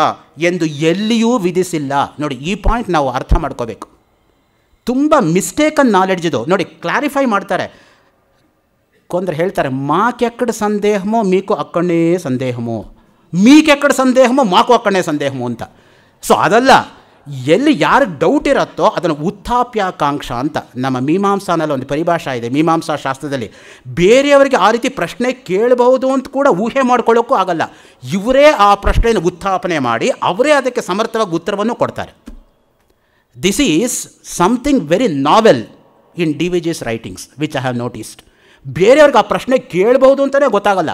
ಎಂದು ಎಲ್ಲಿಯೂ ವಿಧಿಸಿಲ್ಲ ನೋಡಿ ಈ ಪಾಯಿಂಟ್ ನಾವು ಅರ್ಥ ಮಾಡ್ಕೋಬೇಕು ತುಂಬ ಮಿಸ್ಟೇಕನ್ ನಾಲೆಡ್ಜ್ ಇದು ನೋಡಿ ಕ್ಲಾರಿಫೈ ಮಾಡ್ತಾರೆ ಕೊಂದ್ರೆ ಹೇಳ್ತಾರೆ ಮಾಕೆಕ್ಕಡ ಸಂದೇಹಮೋ ಮೀಕು ಅಕ್ಕಣ್ಣೇ ಸಂದೇಹಮೋ ಮೀಕೆಕ್ಕಡ ಸಂದೇಹಮೋ ಮಾಕು ಅಕ್ಕಣ್ಣೇ ಸಂದೇಹಮೋ ಅಂತ ಸೊ ಅದಲ್ಲ ಎಲ್ಲಿ ಯಾರಿಗೆ ಡೌಟ್ ಇರುತ್ತೋ ಅದನ್ನು ಉತ್ಥಾಪ್ಯಾಕಾಂಕ್ಷ ಅಂತ ನಮ್ಮ ಮೀಮಾಂಸಾನಲ್ಲಿ ಒಂದು ಪರಿಭಾಷಾ ಇದೆ ಮೀಮಾಂಸಾ ಶಾಸ್ತ್ರದಲ್ಲಿ ಬೇರೆಯವರಿಗೆ ಆ ರೀತಿ ಪ್ರಶ್ನೆ ಕೇಳಬಹುದು ಅಂತ ಕೂಡ ಊಹೆ ಮಾಡ್ಕೊಳ್ಳೋಕ್ಕೂ ಆಗಲ್ಲ ಇವರೇ ಆ ಪ್ರಶ್ನೆಯನ್ನು ಉತ್ಥಾಪನೆ ಮಾಡಿ ಅವರೇ ಅದಕ್ಕೆ ಸಮರ್ಥವಾಗಿ ಉತ್ತರವನ್ನು ಕೊಡ್ತಾರೆ this is something very novel in D V G's writings which I have noticed ಬೇರೆಯವ್ರಿಗೆ ಆ ಪ್ರಶ್ನೆ ಕೇಳಬಹುದು ಅಂತಲೇ ಗೊತ್ತಾಗಲ್ಲ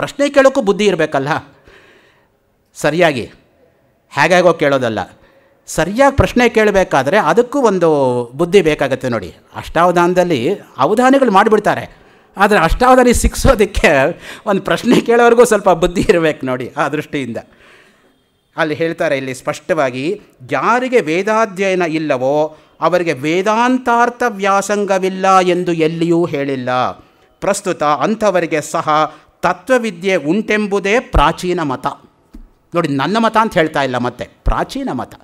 ಪ್ರಶ್ನೆ ಕೇಳೋಕ್ಕೂ ಬುದ್ಧಿ ಇರಬೇಕಲ್ಲ ಸರಿಯಾಗಿ ಹೇಗಾಗೋ ಕೇಳೋದಲ್ಲ ಸರಿಯಾಗಿ ಪ್ರಶ್ನೆ ಕೇಳಬೇಕಾದ್ರೆ ಅದಕ್ಕೂ ಒಂದು ಬುದ್ಧಿ ಬೇಕಾಗುತ್ತೆ ನೋಡಿ ಅಷ್ಟಾವಧಾನದಲ್ಲಿ ಅವಧಾನಗಳು ಮಾಡಿಬಿಡ್ತಾರೆ ಆದರೆ ಅಷ್ಟಾವಧಾನಿ ಸಿಕ್ಸೋದಕ್ಕೆ ಒಂದು ಪ್ರಶ್ನೆ ಕೇಳೋವರೆಗೂ ಸ್ವಲ್ಪ ಬುದ್ಧಿ ಇರಬೇಕು ನೋಡಿ ಆ ದೃಷ್ಟಿಯಿಂದ ಅಲ್ಲಿ ಹೇಳ್ತಾರೆ ಇಲ್ಲಿ ಸ್ಪಷ್ಟವಾಗಿ ಯಾರಿಗೆ ವೇದಾಧ್ಯಯನ ಇಲ್ಲವೋ ಅವರಿಗೆ ವೇದಾಂತಾರ್ಥ ವ್ಯಾಸಂಗವಿಲ್ಲ ಎಂದು ಎಲ್ಲಿಯೂ ಹೇಳಿಲ್ಲ ಪ್ರಸ್ತುತ ಅಂಥವರಿಗೆ ಸಹ ತತ್ವವಿದ್ಯೆ ಉಂಟೆಂಬುದೇ ಪ್ರಾಚೀನ ಮತ ನೋಡಿ ನನ್ನ ಮತ ಅಂತ ಹೇಳ್ತಾ ಇಲ್ಲ ಮತ್ತೆ ಪ್ರಾಚೀನ ಮತ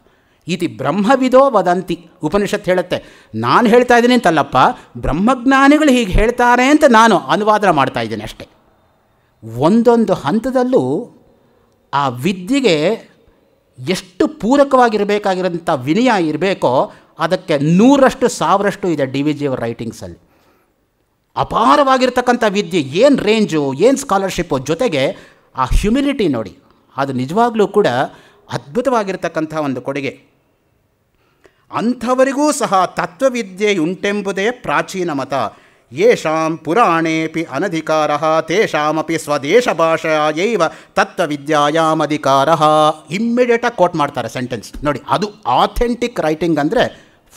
ಇತಿ ಬ್ರಹ್ಮವಿದೋ ವದಂತಿ ಉಪನಿಷತ್ ಹೇಳುತ್ತೆ ನಾನು ಹೇಳ್ತಾ ಇದ್ದೀನಿ ಅಂತಲ್ಲಪ್ಪ ಬ್ರಹ್ಮಜ್ಞಾನಿಗಳು ಹೀಗೆ ಹೇಳ್ತಾರೆ ಅಂತ ನಾನು ಅನುವಾದ ಮಾಡ್ತಾ ಇದ್ದೀನಿ ಅಷ್ಟೆ ಒಂದೊಂದು ಹಂತದಲ್ಲೂ ಆ ವಿದ್ಯೆಗೆ ಎಷ್ಟು ಪೂರಕವಾಗಿರಬೇಕಾಗಿರೋಂಥ ವಿನಯ ಇರಬೇಕೋ ಅದಕ್ಕೆ ನೂರಷ್ಟು ಸಾವಿರಷ್ಟು ಇದೆ ಡಿ ವಿ ಜಿ ರೈಟಿಂಗ್ಸಲ್ಲಿ ಅಪಾರವಾಗಿರ್ತಕ್ಕಂಥ ವಿದ್ಯೆ ಏನು ರೇಂಜು ಏನು ಸ್ಕಾಲರ್ಶಿಪ್ಪು ಜೊತೆಗೆ ಆ ಹ್ಯುಮಿಲಿಟಿ ನೋಡಿ ಅದು ನಿಜವಾಗ್ಲೂ ಕೂಡ ಅದ್ಭುತವಾಗಿರ್ತಕ್ಕಂಥ ಒಂದು ಕೊಡುಗೆ ಅಂಥವರಿಗೂ ಸಹ ತತ್ವವಿದ್ಯೆಯುಂಟೆಂಬುದೇ ಪ್ರಾಚೀನ ಮತ ಯೇಷಾಂ ಪುರಾಣೇಪಿ ಅನಧಿಕಾರ ತೇಷಾಮಪಿ ಸ್ವದೇಶ ಭಾಷೆಯೈವ ಅಧಿಕಾರ ಇಮ್ಮಿಡಿಯೇಟಾಗಿ ಕೋಟ್ ಮಾಡ್ತಾರೆ ಸೆಂಟೆನ್ಸ್ ನೋಡಿ ಅದು ಆಥೆಂಟಿಕ್ ರೈಟಿಂಗ್ ಅಂದರೆ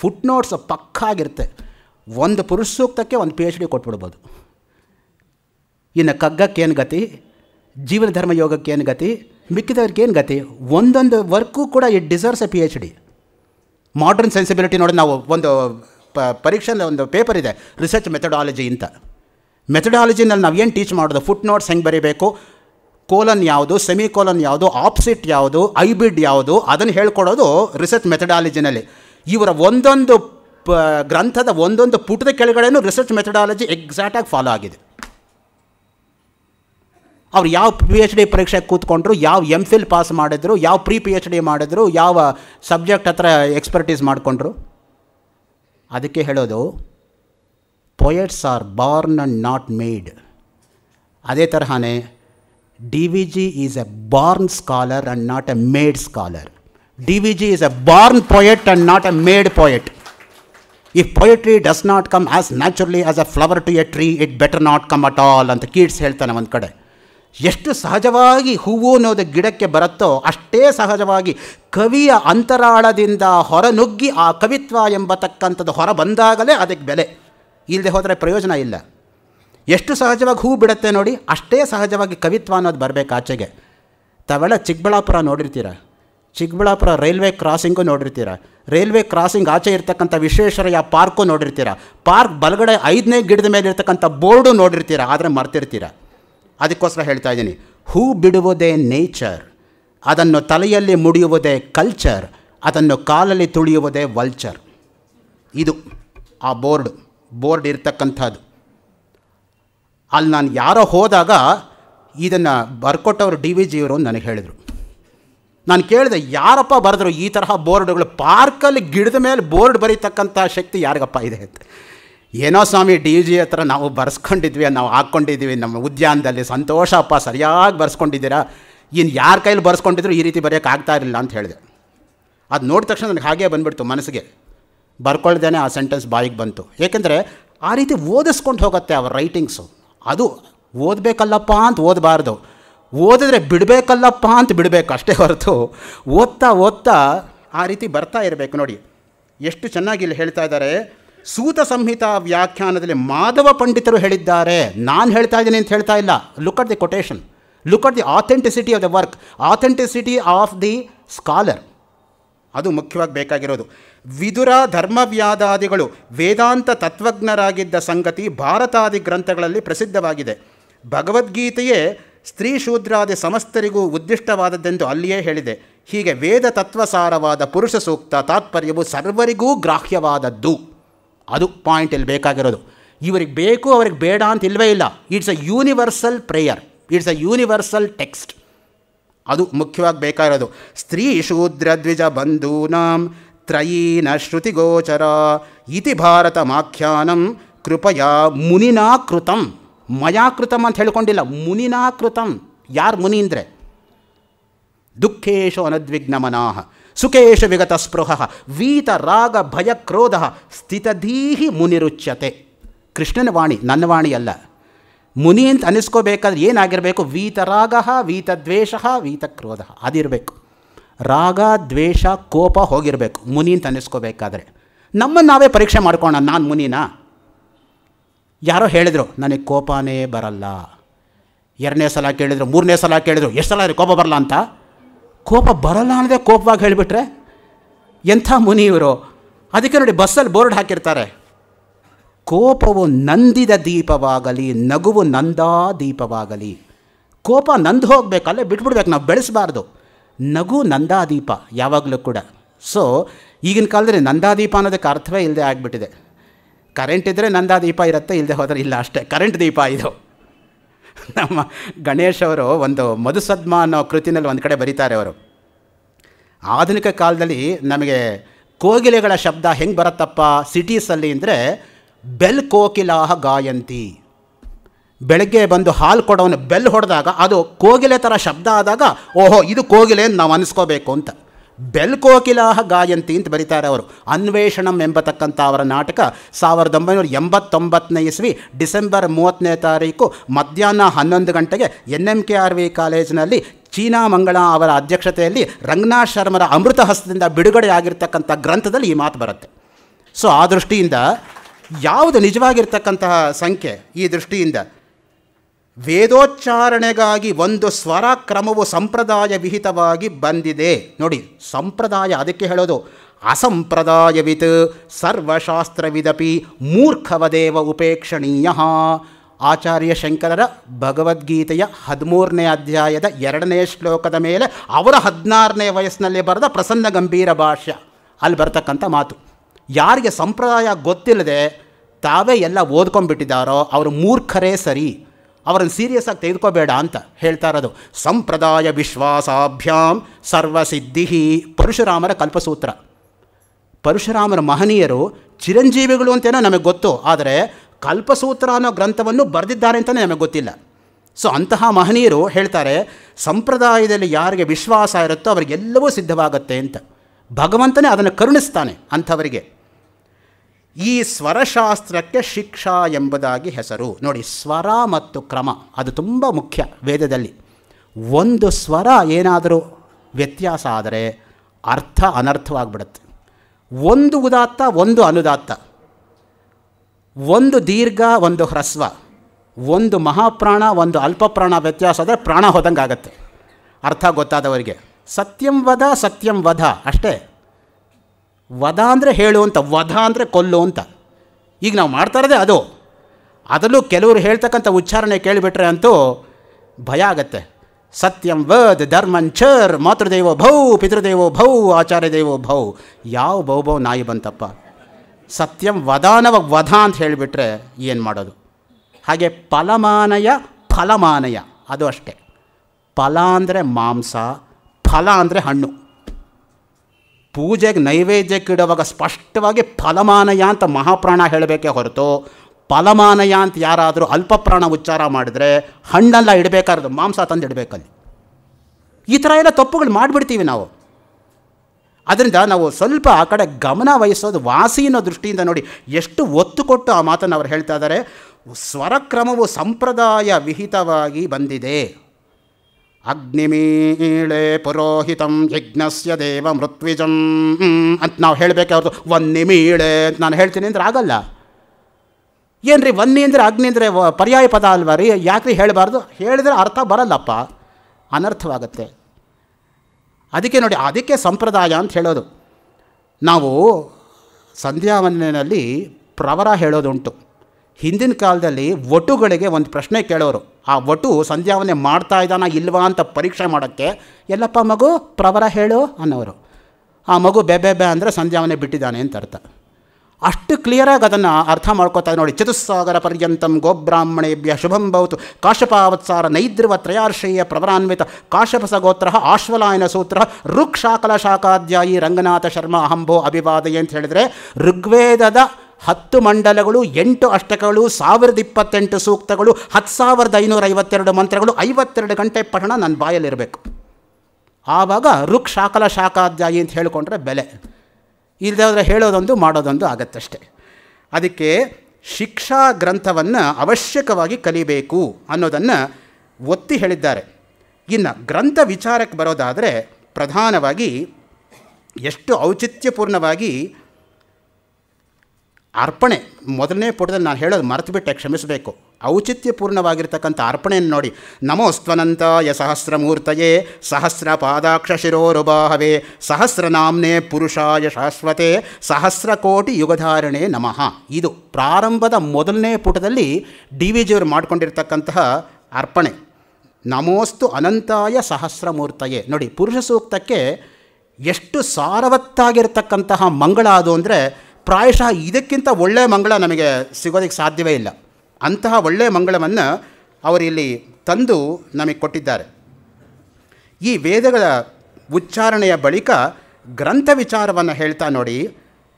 ಫುಟ್ ನೋಟ್ಸ್ ಪಕ್ಕಾಗಿರುತ್ತೆ ಒಂದು ಪುರುಷ ಒಂದು ಪಿ ಎಚ್ ಡಿ ಕೊಟ್ಬಿಡ್ಬೋದು ಇನ್ನು ಕಗ್ಗಕ್ಕೇನು ಗತಿ ಜೀವನ ಧರ್ಮ ಯೋಗಕ್ಕೇನು ಗತಿ ಮಿಕ್ಕಿದವ್ರಿಗೇನು ಗತಿ ಒಂದೊಂದು ವರ್ಕು ಕೂಡ it deserves a P H D modern sensibility ನೋಡಿ ನಾವು ಒಂದು ಪ ಪರೀಕ್ಷೆ ಒಂದು ಪೇಪರ್ ಇದೆ ರಿಸರ್ಚ್ ಮೆಥಡಾಲಜಿ ಅಂತ ಮೆಥಡಾಲಜಿನಲ್ಲಿ ನಾವು ಏನು ಟೀಚ್ ಮಾಡೋದು ಫುಟ್ ನೋಟ್ಸ್ ಹೆಂಗೆ ಬರೀಬೇಕು ಕೋಲನ್ ಯಾವುದು ಸೆಮಿ ಕೋಲನ್ ಯಾವುದು ಆಪ್ಸಿಟ್ ಯಾವುದು ಐಬಿಡ್ ಯಾವುದು ಅದನ್ನು ಹೇಳ್ಕೊಡೋದು ರಿಸರ್ಚ್ ಮೆಥಡಾಲಜಿನಲ್ಲಿ ಇವರ ಒಂದೊಂದು ಪ ಗ್ರಂಥದ ಒಂದೊಂದು ಪುಟದ ಕೆಳಗಡೆನೂ ರಿಸರ್ಚ್ ಮೆಥಡಾಲಜಿ ಎಕ್ಸಾಕ್ಟಾಗಿ ಫಾಲೋ ಆಗಿದೆ ಅವ್ರು ಯಾವ ಪಿ ಎಚ್ ಡಿ ಪರೀಕ್ಷೆಗೆ ಕೂತ್ಕೊಂಡ್ರು ಯಾವ ಎಮ್ ಫಿಲ್ ಪಾಸ್ ಮಾಡಿದ್ರು ಯಾವ ಪ್ರಿ ಪಿ ಎಚ್ ಡಿ ಮಾಡಿದ್ರು ಯಾವ ಸಬ್ಜೆಕ್ಟ್ ಹತ್ರ ಎಕ್ಸ್ಪರ್ಟೀಸ್ ಮಾಡಿಕೊಂಡ್ರು ಅದಕ್ಕೆ ಹೇಳೋದು poets are born and not made ಅದೇ ತರಹನೇ D V G is a born scholar and not a made scholar D V G is a born poet and not a made poet if poetry does not come as naturally as a flower to a tree it better not come at all ಅಂತ Keats ಹೇಳ್ತಾನೆ ಒಂದು ಕಡೆ ಎಷ್ಟು ಸಹಜವಾಗಿ ಹೂವು ಅನ್ನೋದು ಗಿಡಕ್ಕೆ ಬರುತ್ತೋ ಅಷ್ಟೇ ಸಹಜವಾಗಿ ಕವಿಯ ಅಂತರಾಳದಿಂದ ಹೊರನುಗ್ಗಿ ಆ ಕವಿತ್ವ ಎಂಬತಕ್ಕಂಥದ್ದು ಹೊರ ಬಂದಾಗಲೇ ಅದಕ್ಕೆ ಬೆಲೆ ಇಲ್ಲದೆ ಹೋದರೆ ಪ್ರಯೋಜನ ಇಲ್ಲ ಎಷ್ಟು ಸಹಜವಾಗಿ ಹೂ ಬಿಡುತ್ತೆ ನೋಡಿ ಅಷ್ಟೇ ಸಹಜವಾಗಿ ಕವಿತ್ವ ಅನ್ನೋದು ಬರಬೇಕು ಆಚೆಗೆ ತಾವೆಲ್ಲ ಚಿಕ್ಕಬಳ್ಳಾಪುರ ನೋಡಿರ್ತೀರ ಚಿಕ್ಕಬಳ್ಳಾಪುರ ರೈಲ್ವೆ ಕ್ರಾಸಿಂಗು ನೋಡಿರ್ತೀರ ರೈಲ್ವೆ ಕ್ರಾಸಿಂಗ್ ಆಚೆ ಇರ್ತಕ್ಕಂಥ ವಿಶ್ವೇಶ್ವರಯ್ಯ ಪಾರ್ಕು ನೋಡಿರ್ತೀರ ಪಾರ್ಕ್ ಬಲಗಡೆ ಐದನೇ ಗಿಡದ ಮೇಲೆ ಇರ್ತಕ್ಕಂಥ ಬೋರ್ಡು ನೋಡಿರ್ತೀರ ಆದರೆ ಮರ್ತಿರ್ತೀರ ಅದಕ್ಕೋಸ್ಕರ ಹೇಳ್ತಾ ಇದ್ದೀನಿ ಹೂ ಬಿಡುವುದೇ ನೇಚರ್ ಅದನ್ನು ತಲೆಯಲ್ಲಿ ಮುಡಿಯುವುದೇ ಕಲ್ಚರ್ ಅದನ್ನು ಕಾಲಲ್ಲಿ ತುಳಿಯುವುದೇ ವಲ್ಚರ್ ಇದು ಆ ಬೋರ್ಡ್ ಬೋರ್ಡ್ ಇರ್ತಕ್ಕಂಥದ್ದು ಅಲ್ಲಿ ನಾನು ಯಾರೋ ಹೋದಾಗ ಇದನ್ನು ಬರ್ಕೊಟ್ಟವರು ಡಿ ವಿ ಜಿಯವರು ನನಗೆ ಹೇಳಿದರು ನಾನು ಕೇಳಿದೆ ಯಾರಪ್ಪ ಬರೆದ್ರು ಈ ತರಹ ಬೋರ್ಡ್ಗಳು ಪಾರ್ಕಲ್ಲಿ ಗಿಡದ ಮೇಲೆ ಬೋರ್ಡ್ ಬರೀತಕ್ಕಂಥ ಶಕ್ತಿ ಯಾರಿಗಪ್ಪ ಇದೆ ಅಂತ ಏನೋ ಸ್ವಾಮಿ ಡಿ ಜಿ ಹತ್ರ ನಾವು ಬರ್ಸ್ಕೊಂಡಿದ್ವಿ ನಾವು ಹಾಕ್ಕೊಂಡಿದ್ವಿ ನಮ್ಮ ಉದ್ಯಾನದಲ್ಲಿ ಸಂತೋಷಪ್ಪ ಸರಿಯಾಗಿ ಬರ್ಸ್ಕೊಂಡಿದ್ದೀರಾ ಇನ್ನು ಯಾರ ಕೈಲಿ ಬರ್ಸ್ಕೊಂಡಿದ್ರು ಈ ರೀತಿ ಆಗ್ತಾ ಇರಲಿಲ್ಲ ಅಂತ ಹೇಳಿದೆ ಅದು ನೋಡಿದ ತಕ್ಷಣ ನನಗೆ ಹಾಗೆ ಬಂದುಬಿಡ್ತು ಮನಸ್ಸಿಗೆ ಬರ್ಕೊಳ್ದೇನೆ ಆ ಸೆಂಟೆನ್ಸ್ ಬಾಯಿಗೆ ಬಂತು ಏಕೆಂದರೆ ಆ ರೀತಿ ಓದಿಸ್ಕೊಂಡು ಹೋಗುತ್ತೆ ಅವ್ರ ರೈಟಿಂಗ್ಸು ಅದು ಓದಬೇಕಲ್ಲಪ್ಪ ಅಂತ ಓದಬಾರ್ದು ಓದಿದ್ರೆ ಬಿಡಬೇಕಲ್ಲಪ್ಪ ಅಂತ ಬಿಡಬೇಕು ಅಷ್ಟೇ ಹೊರತು ಓದ್ತಾ ಓದ್ತಾ ಆ ರೀತಿ ಬರ್ತಾ ಇರಬೇಕು ನೋಡಿ ಎಷ್ಟು ಚೆನ್ನಾಗಿ ಇಲ್ಲಿ ಹೇಳ್ತಾ ಇದ್ದಾರೆ ಸೂತ ಸಂಹಿತಾ ವ್ಯಾಖ್ಯಾನದಲ್ಲಿ ಮಾಧವ ಪಂಡಿತರು ಹೇಳಿದ್ದಾರೆ ನಾನು ಹೇಳ್ತಾ ಇದ್ದೀನಿ ಅಂತ ಹೇಳ್ತಾ ಇಲ್ಲ look at the quotation look at the authenticity of the work authenticity of the scholar ಅದು ಮುಖ್ಯವಾಗಿ ಬೇಕಾಗಿರೋದು ವಿದುರ ಧರ್ಮವ್ಯಾದಾದಿಗಳು ವೇದಾಂತ ತತ್ವಜ್ಞರಾಗಿದ್ದ ಸಂಗತಿ ಭಾರತಾದಿ ಗ್ರಂಥಗಳಲ್ಲಿ ಪ್ರಸಿದ್ಧವಾಗಿದೆ ಭಗವದ್ಗೀತೆಯೇ ಸ್ತ್ರೀ ಶೂದ್ರಾದಿ ಸಮಸ್ತರಿಗೂ ಉದ್ದಿಷ್ಟವಾದದ್ದೆಂದು ಅಲ್ಲಿಯೇ ಹೇಳಿದೆ ಹೀಗೆ ವೇದ ತತ್ವಸಾರವಾದ ಪುರುಷ ಸೂಕ್ತ ತಾತ್ಪರ್ಯವು ಸರ್ವರಿಗೂ ಗ್ರಾಹ್ಯವಾದದ್ದು ಅದು ಪಾಯಿಂಟ್ ಇಲ್ಲಿ ಬೇಕಾಗಿರೋದು ಇವರಿಗೆ ಬೇಕು ಅವ್ರಿಗೆ ಬೇಡ ಅಂತ ಇಲ್ಲವೇ ಇಲ್ಲ it's a universal prayer it's a universal text ಅದು ಮುಖ್ಯವಾಗಿ ಬೇಕಾಗಿರೋದು ಸ್ತ್ರೀ ಶೂದ್ರ ದ್ವಿಜ ಬಂಧೂನಾಂ ತ್ರಯೀನ ಶ್ರುತಿಗೋಚರ ಇತಿ ಭಾರತ ಮಾಖ್ಯಾನಂ ಕೃಪಯಾ ಮುನಿನಾ ಕೃತಂ ಮಯಾ ಅಂತ ಹೇಳ್ಕೊಂಡಿಲ್ಲ ಮುನಿನಾ ಯಾರು ಮುನಿ ಅಂದರೆ ದುಃಖೇಶು ಅನದ್ವಿಗ್ನ ಸುಖೇಶ ವಿಗತ ಸ್ಪೃಹ ವೀತ ರಾಗ ಭಯ ಕ್ರೋಧ ಸ್ಥಿತಧೀಹಿ ಮುನಿರುಚ್ಯತೆ ಕೃಷ್ಣನ ವಾಣಿ ನನ್ನ ವಾಣಿ ಅಲ್ಲ ಮುನಿ ಅಂತ ಅನಿಸ್ಕೋಬೇಕಾದ್ರೆ ಏನಾಗಿರಬೇಕು ವೀತರಾಗ ವೀತದ್ವೇಷ ವೀತ ಕ್ರೋಧ ಅದಿರಬೇಕು ರಾಗ ದ್ವೇಷ ಕೋಪ ಹೋಗಿರಬೇಕು ಮುನಿ ಅಂತ ಅನಿಸ್ಕೋಬೇಕಾದ್ರೆ ನಮ್ಮನ್ನು ನಾವೇ ಪರೀಕ್ಷೆ ಮಾಡ್ಕೋಣ ನಾನು ಮುನಿನ ಯಾರೋ ಹೇಳಿದರು ನನಗೆ ಕೋಪನೇ ಬರಲ್ಲ ಎರಡನೇ ಸಲ ಕೇಳಿದರು ಮೂರನೇ ಸಲ ಕೇಳಿದರು ಎಷ್ಟು ಸಲ ಕೋಪ ಬರಲ್ಲ ಅಂತ ಕೋಪ ಬರಲ್ಲ ಅನ್ನದೇ ಕೋಪವಾಗಿ ಹೇಳಿಬಿಟ್ರೆ ಎಂಥ ಮುನಿ ಇವರು ಅದಕ್ಕೆ ನೋಡಿ ಬಸ್ಸಲ್ಲಿ ಬೋರ್ಡ್ ಹಾಕಿರ್ತಾರೆ ಕೋಪವು ನಂದಿದ ದೀಪವಾಗಲಿ ನಗುವು ನಂದಾ ದೀಪವಾಗಲಿ ಕೋಪ ನಂದು ಹೋಗಬೇಕು ಅಲ್ಲೇ ಬಿಟ್ಬಿಡ್ಬೇಕು ನಾವು ಬೆಳೆಸಬಾರ್ದು ನಗು ನಂದಾದೀಪ ಯಾವಾಗಲೂ ಕೂಡ ಸೊ ಈಗಿನ ಕಾಲದಲ್ಲಿ ನಂದಾದೀಪ ಅನ್ನೋದಕ್ಕೆ ಅರ್ಥವೇ ಇಲ್ಲದೆ ಆಗಿಬಿಟ್ಟಿದೆ ಕರೆಂಟ್ ಇದ್ದರೆ ನಂದಾದೀಪ ಇರುತ್ತೆ ಇಲ್ಲದೆ ಹೋದರೆ ಇಲ್ಲ ಅಷ್ಟೇ ಕರೆಂಟ್ ದೀಪ ಇದು ನಮ್ಮ ಗಣೇಶ್ ಅವರು ಒಂದು ಮಧುಸದ್ಮ ಅನ್ನೋ ಕೃತಿನಲ್ಲಿ ಒಂದು ಕಡೆ ಬರೀತಾರೆ ಅವರು ಆಧುನಿಕ ಕಾಲದಲ್ಲಿ ನಮಗೆ ಕೋಗಿಲೆಗಳ ಶಬ್ದ ಹೆಂಗೆ ಬರುತ್ತಪ್ಪ ಸಿಟೀಸಲ್ಲಿ ಅಂದರೆ ಬೆಲ್ ಕೋಕಿಲಾಹ ಗಾಯಂತಿ ಬೆಳಗ್ಗೆ ಬಂದು ಹಾಲು ಕೊಡೋನು ಬೆಲ್ ಹೊಡೆದಾಗ ಅದು ಕೋಗಿಲೆ ಥರ ಶಬ್ದ ಆದಾಗ ಓಹೋ ಇದು ಕೋಗಿಲೆ ಅಂತ ನಾವು ಅನಿಸ್ಕೋಬೇಕು ಅಂತ ಬೆಲ್ಕೋಕಿಲಾಹ ಗಾಯಂತಿ ಅಂತ ಬರೀತಾರೆ ಅವರು ಅನ್ವೇಷಣಂ ಎಂಬತಕ್ಕಂಥ ಅವರ ನಾಟಕ ಸಾವಿರದ ಒಂಬೈನೂರ ಎಂಬತ್ತೊಂಬತ್ತನೇ ಇಸ್ವಿ ಡಿಸೆಂಬರ್ ಮೂವತ್ತನೇ ತಾರೀಕು ಮಧ್ಯಾಹ್ನ ಹನ್ನೊಂದು ಗಂಟೆಗೆ N M K R V ಕಾಲೇಜಿನಲ್ಲಿ ಚೀನಾ ಮಂಗಳ ಅವರ ಅಧ್ಯಕ್ಷತೆಯಲ್ಲಿ ರಂಗನಾಥ್ ಶರ್ಮರ ಅಮೃತ ಹಸ್ತದಿಂದ ಬಿಡುಗಡೆ ಆಗಿರ್ತಕ್ಕಂಥ ಗ್ರಂಥದಲ್ಲಿ ಈ ಮಾತು ಬರುತ್ತೆ ಸೊ ಆ ದೃಷ್ಟಿಯಿಂದ ಯಾವುದು ನಿಜವಾಗಿರ್ತಕ್ಕಂತಹ ಸಂಖ್ಯೆ ಈ ದೃಷ್ಟಿಯಿಂದ ವೇದೋಚ್ಚಾರಣೆಗಾಗಿ ಒಂದು ಸ್ವರ ಕ್ರಮವು ಸಂಪ್ರದಾಯ ವಿಹಿತವಾಗಿ ಬಂದಿದೆ ನೋಡಿ ಸಂಪ್ರದಾಯ ಅದಕ್ಕೆ ಹೇಳೋದು ಅಸಂಪ್ರದಾಯವಿತ್ ಸರ್ವಶಾಸ್ತ್ರವಿದಪಿ ಮೂರ್ಖವದೇವ ಉಪೇಕ್ಷಣೀಯ ಆಚಾರ್ಯ ಶಂಕರರ ಭಗವದ್ಗೀತೆಯ ಹದಿಮೂರನೇ ಅಧ್ಯಾಯದ ಎರಡನೇ ಶ್ಲೋಕದ ಮೇಲೆ ಅವರ ಹದಿನಾರನೇ ವಯಸ್ಸಿನಲ್ಲಿ ಬರೆದ ಪ್ರಸನ್ನ ಗಂಭೀರ ಭಾಷ್ಯ ಅಲ್ಲಿ ಬರ್ತಕ್ಕಂಥ ಮಾತು ಯಾರಿಗೆ ಸಂಪ್ರದಾಯ ಗೊತ್ತಿಲ್ಲದೆ ತಾವೇ ಎಲ್ಲ ಓದ್ಕೊಂಡ್ಬಿಟ್ಟಿದ್ದಾರೋ ಅವರು ಮೂರ್ಖರೇ ಸರಿ ಅವರನ್ನು ಸೀರಿಯಸ್ ಆಗಿ ತೆಗೆದುಕೋಬೇಡ ಅಂತ ಹೇಳ್ತಾ ಇರೋದು ಸಂಪ್ರದಾಯ ವಿಶ್ವಾಸಾಭ್ಯಾಂ ಸರ್ವಸಿದ್ಧಿಹಿ ಪರಶುರಾಮರ ಕಲ್ಪಸೂತ್ರ ಪರಶುರಾಮರ ಮಹನೀಯರು ಚಿರಂಜೀವಿಗಳು ಅಂತೇನೋ ನಮಗೆ ಗೊತ್ತು ಆದರೆ ಕಲ್ಪಸೂತ್ರ ಅನ್ನೋ ಗ್ರಂಥವನ್ನು ಬರೆದಿದ್ದಾರೆ ಅಂತಲೇ ನಮಗೆ ಗೊತ್ತಿಲ್ಲ ಸೊ ಅಂತಹ ಮಹನೀಯರು ಹೇಳ್ತಾರೆ ಸಂಪ್ರದಾಯದಲ್ಲಿ ಯಾರಿಗೆ ವಿಶ್ವಾಸ ಇರುತ್ತೋ ಅವರಿಗೆಲ್ಲವೂ ಸಿದ್ಧವಾಗುತ್ತೆ ಅಂತ ಭಗವಂತನೇ ಅದನ್ನು ಕರುಣಿಸ್ತಾನೆ ಅಂಥವರಿಗೆ ಈ ಸ್ವರಶಾಸ್ತ್ರಕ್ಕೆ ಶಿಕ್ಷಾ ಎಂಬುದಾಗಿ ಹೆಸರು ನೋಡಿ ಸ್ವರ ಮತ್ತು ಕ್ರಮ ಅದು ತುಂಬ ಮುಖ್ಯ ವೇದದಲ್ಲಿ ಒಂದು ಸ್ವರ ಏನಾದರೂ ವ್ಯತ್ಯಾಸ ಆದರೆ ಅರ್ಥ ಅನರ್ಥವಾಗಿಬಿಡುತ್ತೆ ಒಂದು ಉದಾತ್ತ ಒಂದು ಅನುದಾತ್ತ ಒಂದು ದೀರ್ಘ ಒಂದು ಹ್ರಸ್ವ ಒಂದು ಮಹಾಪ್ರಾಣ ಒಂದು ಅಲ್ಪಪ್ರಾಣ ವ್ಯತ್ಯಾಸ ಆದರೆ ಪ್ರಾಣ ಹೋದಂಗೆ ಅರ್ಥ ಗೊತ್ತಾದವರಿಗೆ ಸತ್ಯಂ ವಧ ಸತ್ಯಂ ವಧ ಅಷ್ಟೇ ವಧ ಅಂದರೆ ಹೇಳು ಅಂತ ವಧ ಅಂದರೆ ಕೊಲ್ಲು ಅಂತ ಈಗ ನಾವು ಮಾಡ್ತಾ ಇರೋದೇ ಅದು ಅದರಲ್ಲೂ ಕೆಲವರು ಹೇಳ್ತಕ್ಕಂಥ ಉಚ್ಚಾರಣೆ ಕೇಳಿಬಿಟ್ರೆ ಅಂತೂ ಭಯ ಆಗತ್ತೆ ಸತ್ಯಂ ವದ್ ಧರ್ಮಂಚರ್ ಮಾತೃದೇವೋ ಭೌ ಪಿತೃದೇವೋ ಭೌ ಆಚಾರ್ಯ ದೇವೋ ಭೌ ಯಾವ ಭೌ ನಾಯಿ ಬಂತಪ್ಪ ಸತ್ಯಂ ವಧಾನವ ವಧ ಅಂತ ಹೇಳಿಬಿಟ್ರೆ ಏನು ಮಾಡೋದು ಹಾಗೆ ಫಲಮಾನಯ ಫಲಮಾನಯ ಅದು ಅಷ್ಟೇ ಫಲ ಅಂದರೆ ಮಾಂಸ ಫಲ ಅಂದರೆ ಹಣ್ಣು ಪೂಜೆಗೆ ನೈವೇದ್ಯಕ್ಕಿಡುವಾಗ ಸ್ಪಷ್ಟವಾಗಿ ಫಲಮಾನಯ ಅಂತ ಮಹಾಪ್ರಾಣ ಹೇಳಬೇಕೇ ಹೊರತು ಫಲಮಾನಯ ಅಂತ ಯಾರಾದರೂ ಅಲ್ಪ ಪ್ರಾಣ ಉಚ್ಚಾರ ಮಾಡಿದರೆ ಹಣ್ಣೆಲ್ಲ ಇಡಬೇಕಾರ್ದು ಮಾಂಸ ತಂದು ಇಡಬೇಕಲ್ಲಿ ಈ ಥರ ಎಲ್ಲ ತಪ್ಪುಗಳು ಮಾಡಿಬಿಡ್ತೀವಿ ನಾವು ಅದರಿಂದ ನಾವು ಸ್ವಲ್ಪ ಆ ಕಡೆ ಗಮನ ವಹಿಸೋದು ವಾಸಿ ಅನ್ನೋ ದೃಷ್ಟಿಯಿಂದ ನೋಡಿ ಎಷ್ಟು ಒತ್ತು ಕೊಟ್ಟು ಆ ಮಾತನ್ನು ಅವರು ಹೇಳ್ತಾ ಇದ್ದಾರೆ ಸ್ವರಕ್ರಮವು ಸಂಪ್ರದಾಯ ವಿಹಿತವಾಗಿ ಬಂದಿದೆ ಅಗ್ನಿಮೀಳೆ ಪುರೋಹಿತಂ ಯಜ್ಞಸ್ಯ ದೇವ ಮೃತ್ವಿಜಂ ಅಂತ ನಾವು ಹೇಳಬೇಕು ಅವ್ರದ್ದು ವನ್ನಿಮೀಳೆ ಅಂತ ನಾನು ಹೇಳ್ತೀನಿ ಅಂದ್ರೆ ಆಗಲ್ಲ ಏನು ರೀ ವನ್ನಿ ಅಂದರೆ ಅಗ್ನಿ ಅಂದರೆ ಪರ್ಯಾಯ ಪದ ಅಲ್ವಾ ರೀ ರೀ ಹೇಳಬಾರ್ದು ಹೇಳಿದ್ರೆ ಅರ್ಥ ಬರಲ್ಲಪ್ಪ ಅನರ್ಥವಾಗುತ್ತೆ ಅದಕ್ಕೆ ನೋಡಿ ಅದಕ್ಕೆ ಸಂಪ್ರದಾಯ ಅಂತ ಹೇಳೋದು ನಾವು ಸಂಧ್ಯಾವನ್ನಿನಲ್ಲಿ ಪ್ರವರ ಹೇಳೋದುಂಟು ಹಿಂದಿನ ಕಾಲದಲ್ಲಿ ವಟುಗಳಿಗೆ ಒಂದು ಪ್ರಶ್ನೆ ಕೇಳೋರು ಆ ವಟು ಸಂಧ್ಯಾವನೆ ಮಾಡ್ತಾ ಇದ್ದಾನ ಇಲ್ವಾ ಅಂತ ಪರೀಕ್ಷೆ ಮಾಡೋಕ್ಕೆ ಎಲ್ಲಪ್ಪ ಮಗು ಪ್ರವರ ಹೇಳು ಅನ್ನೋರು ಆ ಮಗು ಬೆ ಬೆ ಅಂದರೆ ಸಂಧ್ಯಾವನೆ ಬಿಟ್ಟಿದ್ದಾನೆ ಅಂತ ಅರ್ಥ ಅಷ್ಟು ಕ್ಲಿಯರಾಗಿ ಅದನ್ನು ಅರ್ಥ ಮಾಡ್ಕೋತಾರೆ ನೋಡಿ ಚತುಸ್ಸಾಗರ ಪರ್ಯಂತಂ ಗೋಬ್ರಾಹ್ಮಣೇಭ್ಯ ಶುಭಂ ಭವತು ಕಾಶಪಾವತ್ಸಾರ ನೈದ್ರವ ತ್ರಯಾರ್ಷೇಯ ಪ್ರವರಾನ್ವಿತ ಕಾಶಪಸಗೋತ್ರ ಆಶ್ವಲಾಯನ ಸೂತ್ರ ಋಕ್ಷಾಕಲ ಶಾಖಾಧ್ಯಾಯಿ ರಂಗನಾಥ ಶರ್ಮ ಅಹಂಭೋ ಅಭಿವಾದಯ ಅಂತ ಹೇಳಿದರೆ ಋಗ್ವೇದದ ಹತ್ತು ಮಂಡಲಗಳು ಎಂಟು ಅಷ್ಟಕಗಳು ಸಾವಿರದ ಇಪ್ಪತ್ತೆಂಟು ಸೂಕ್ತಗಳು ಹತ್ತು ಸಾವಿರದ ಐನೂರ ಐವತ್ತೆರಡು ಮಂತ್ರಗಳು ಐವತ್ತೆರಡು ಗಂಟೆ ಪಠಣ ನನ್ನ ಬಾಯಲ್ಲಿರಬೇಕು ಆವಾಗ ಋಕ್ ಶಾಕಲ ಶಾಖಾಧ್ಯಾಯಿ ಅಂತ ಹೇಳಿಕೊಂಡ್ರೆ ಬೆಲೆ ಇಲ್ಲದಾದ್ರೆ ಹೇಳೋದೊಂದು ಮಾಡೋದೊಂದು ಆಗತ್ತಷ್ಟೆ ಅದಕ್ಕೆ ಶಿಕ್ಷಾ ಗ್ರಂಥವನ್ನು ಅವಶ್ಯಕವಾಗಿ ಕಲಿಬೇಕು ಅನ್ನೋದನ್ನು ಒತ್ತಿ ಹೇಳಿದ್ದಾರೆ ಇನ್ನು ಗ್ರಂಥ ವಿಚಾರಕ್ಕೆ ಬರೋದಾದರೆ ಪ್ರಧಾನವಾಗಿ ಎಷ್ಟು ಔಚಿತ್ಯಪೂರ್ಣವಾಗಿ ಅರ್ಪಣೆ ಮೊದಲನೇ ಪುಟದಲ್ಲಿ ನಾನು ಹೇಳೋದು ಮರೆತು ಬಿಟ್ಟೆ ಕ್ಷಮಿಸಬೇಕು ಔಚಿತ್ಯಪೂರ್ಣವಾಗಿರ್ತಕ್ಕಂಥ ಅರ್ಪಣೆಯನ್ನು ನೋಡಿ ನಮೋಸ್ತ್ವನಂತಾಯ ಸಹಸ್ರಮೂರ್ತಯೇ ಸಹಸ್ರ ಪಾದಾಕ್ಷ ಶಿರೋರುಬಾಹವೇ ಸಹಸ್ರನಾಮ್ನೇ ಪುರುಷಾಯ ಶಾಶ್ವತೆ ಸಹಸ್ರಕೋಟಿ ಯುಗಧಾರಣೆ ನಮಃ ಇದು ಪ್ರಾರಂಭದ ಮೊದಲನೇ ಪುಟದಲ್ಲಿ ಡಿ ವಿ ಜಿಯವರು ಮಾಡಿಕೊಂಡಿರ್ತಕ್ಕಂತಹ ಅರ್ಪಣೆ ನಮೋಸ್ತು ಅನಂತಾಯ ಸಹಸ್ರಮೂರ್ತಯೇ ನೋಡಿ ಪುರುಷ ಸೂಕ್ತಕ್ಕೆ ಎಷ್ಟು ಸಾರವತ್ತಾಗಿರ್ತಕ್ಕಂತಹ ಮಂಗಳ ಅದು ಅಂದರೆ ಪ್ರಾಯಶಃ ಇದಕ್ಕಿಂತ ಒಳ್ಳೆಯ ಮಂಗಳ ನಮಗೆ ಸಿಗೋದಕ್ಕೆ ಸಾಧ್ಯವೇ ಇಲ್ಲ ಅಂತಹ ಒಳ್ಳೆಯ ಮಂಗಳವನ್ನು ಅವರಿಲ್ಲಿ ತಂದು ನಮಗೆ ಕೊಟ್ಟಿದ್ದಾರೆ ಈ ವೇದಗಳ ಉಚ್ಚಾರಣೆಯ ಬಳಿಕ ಗ್ರಂಥ ವಿಚಾರವನ್ನು ಹೇಳ್ತಾ ನೋಡಿ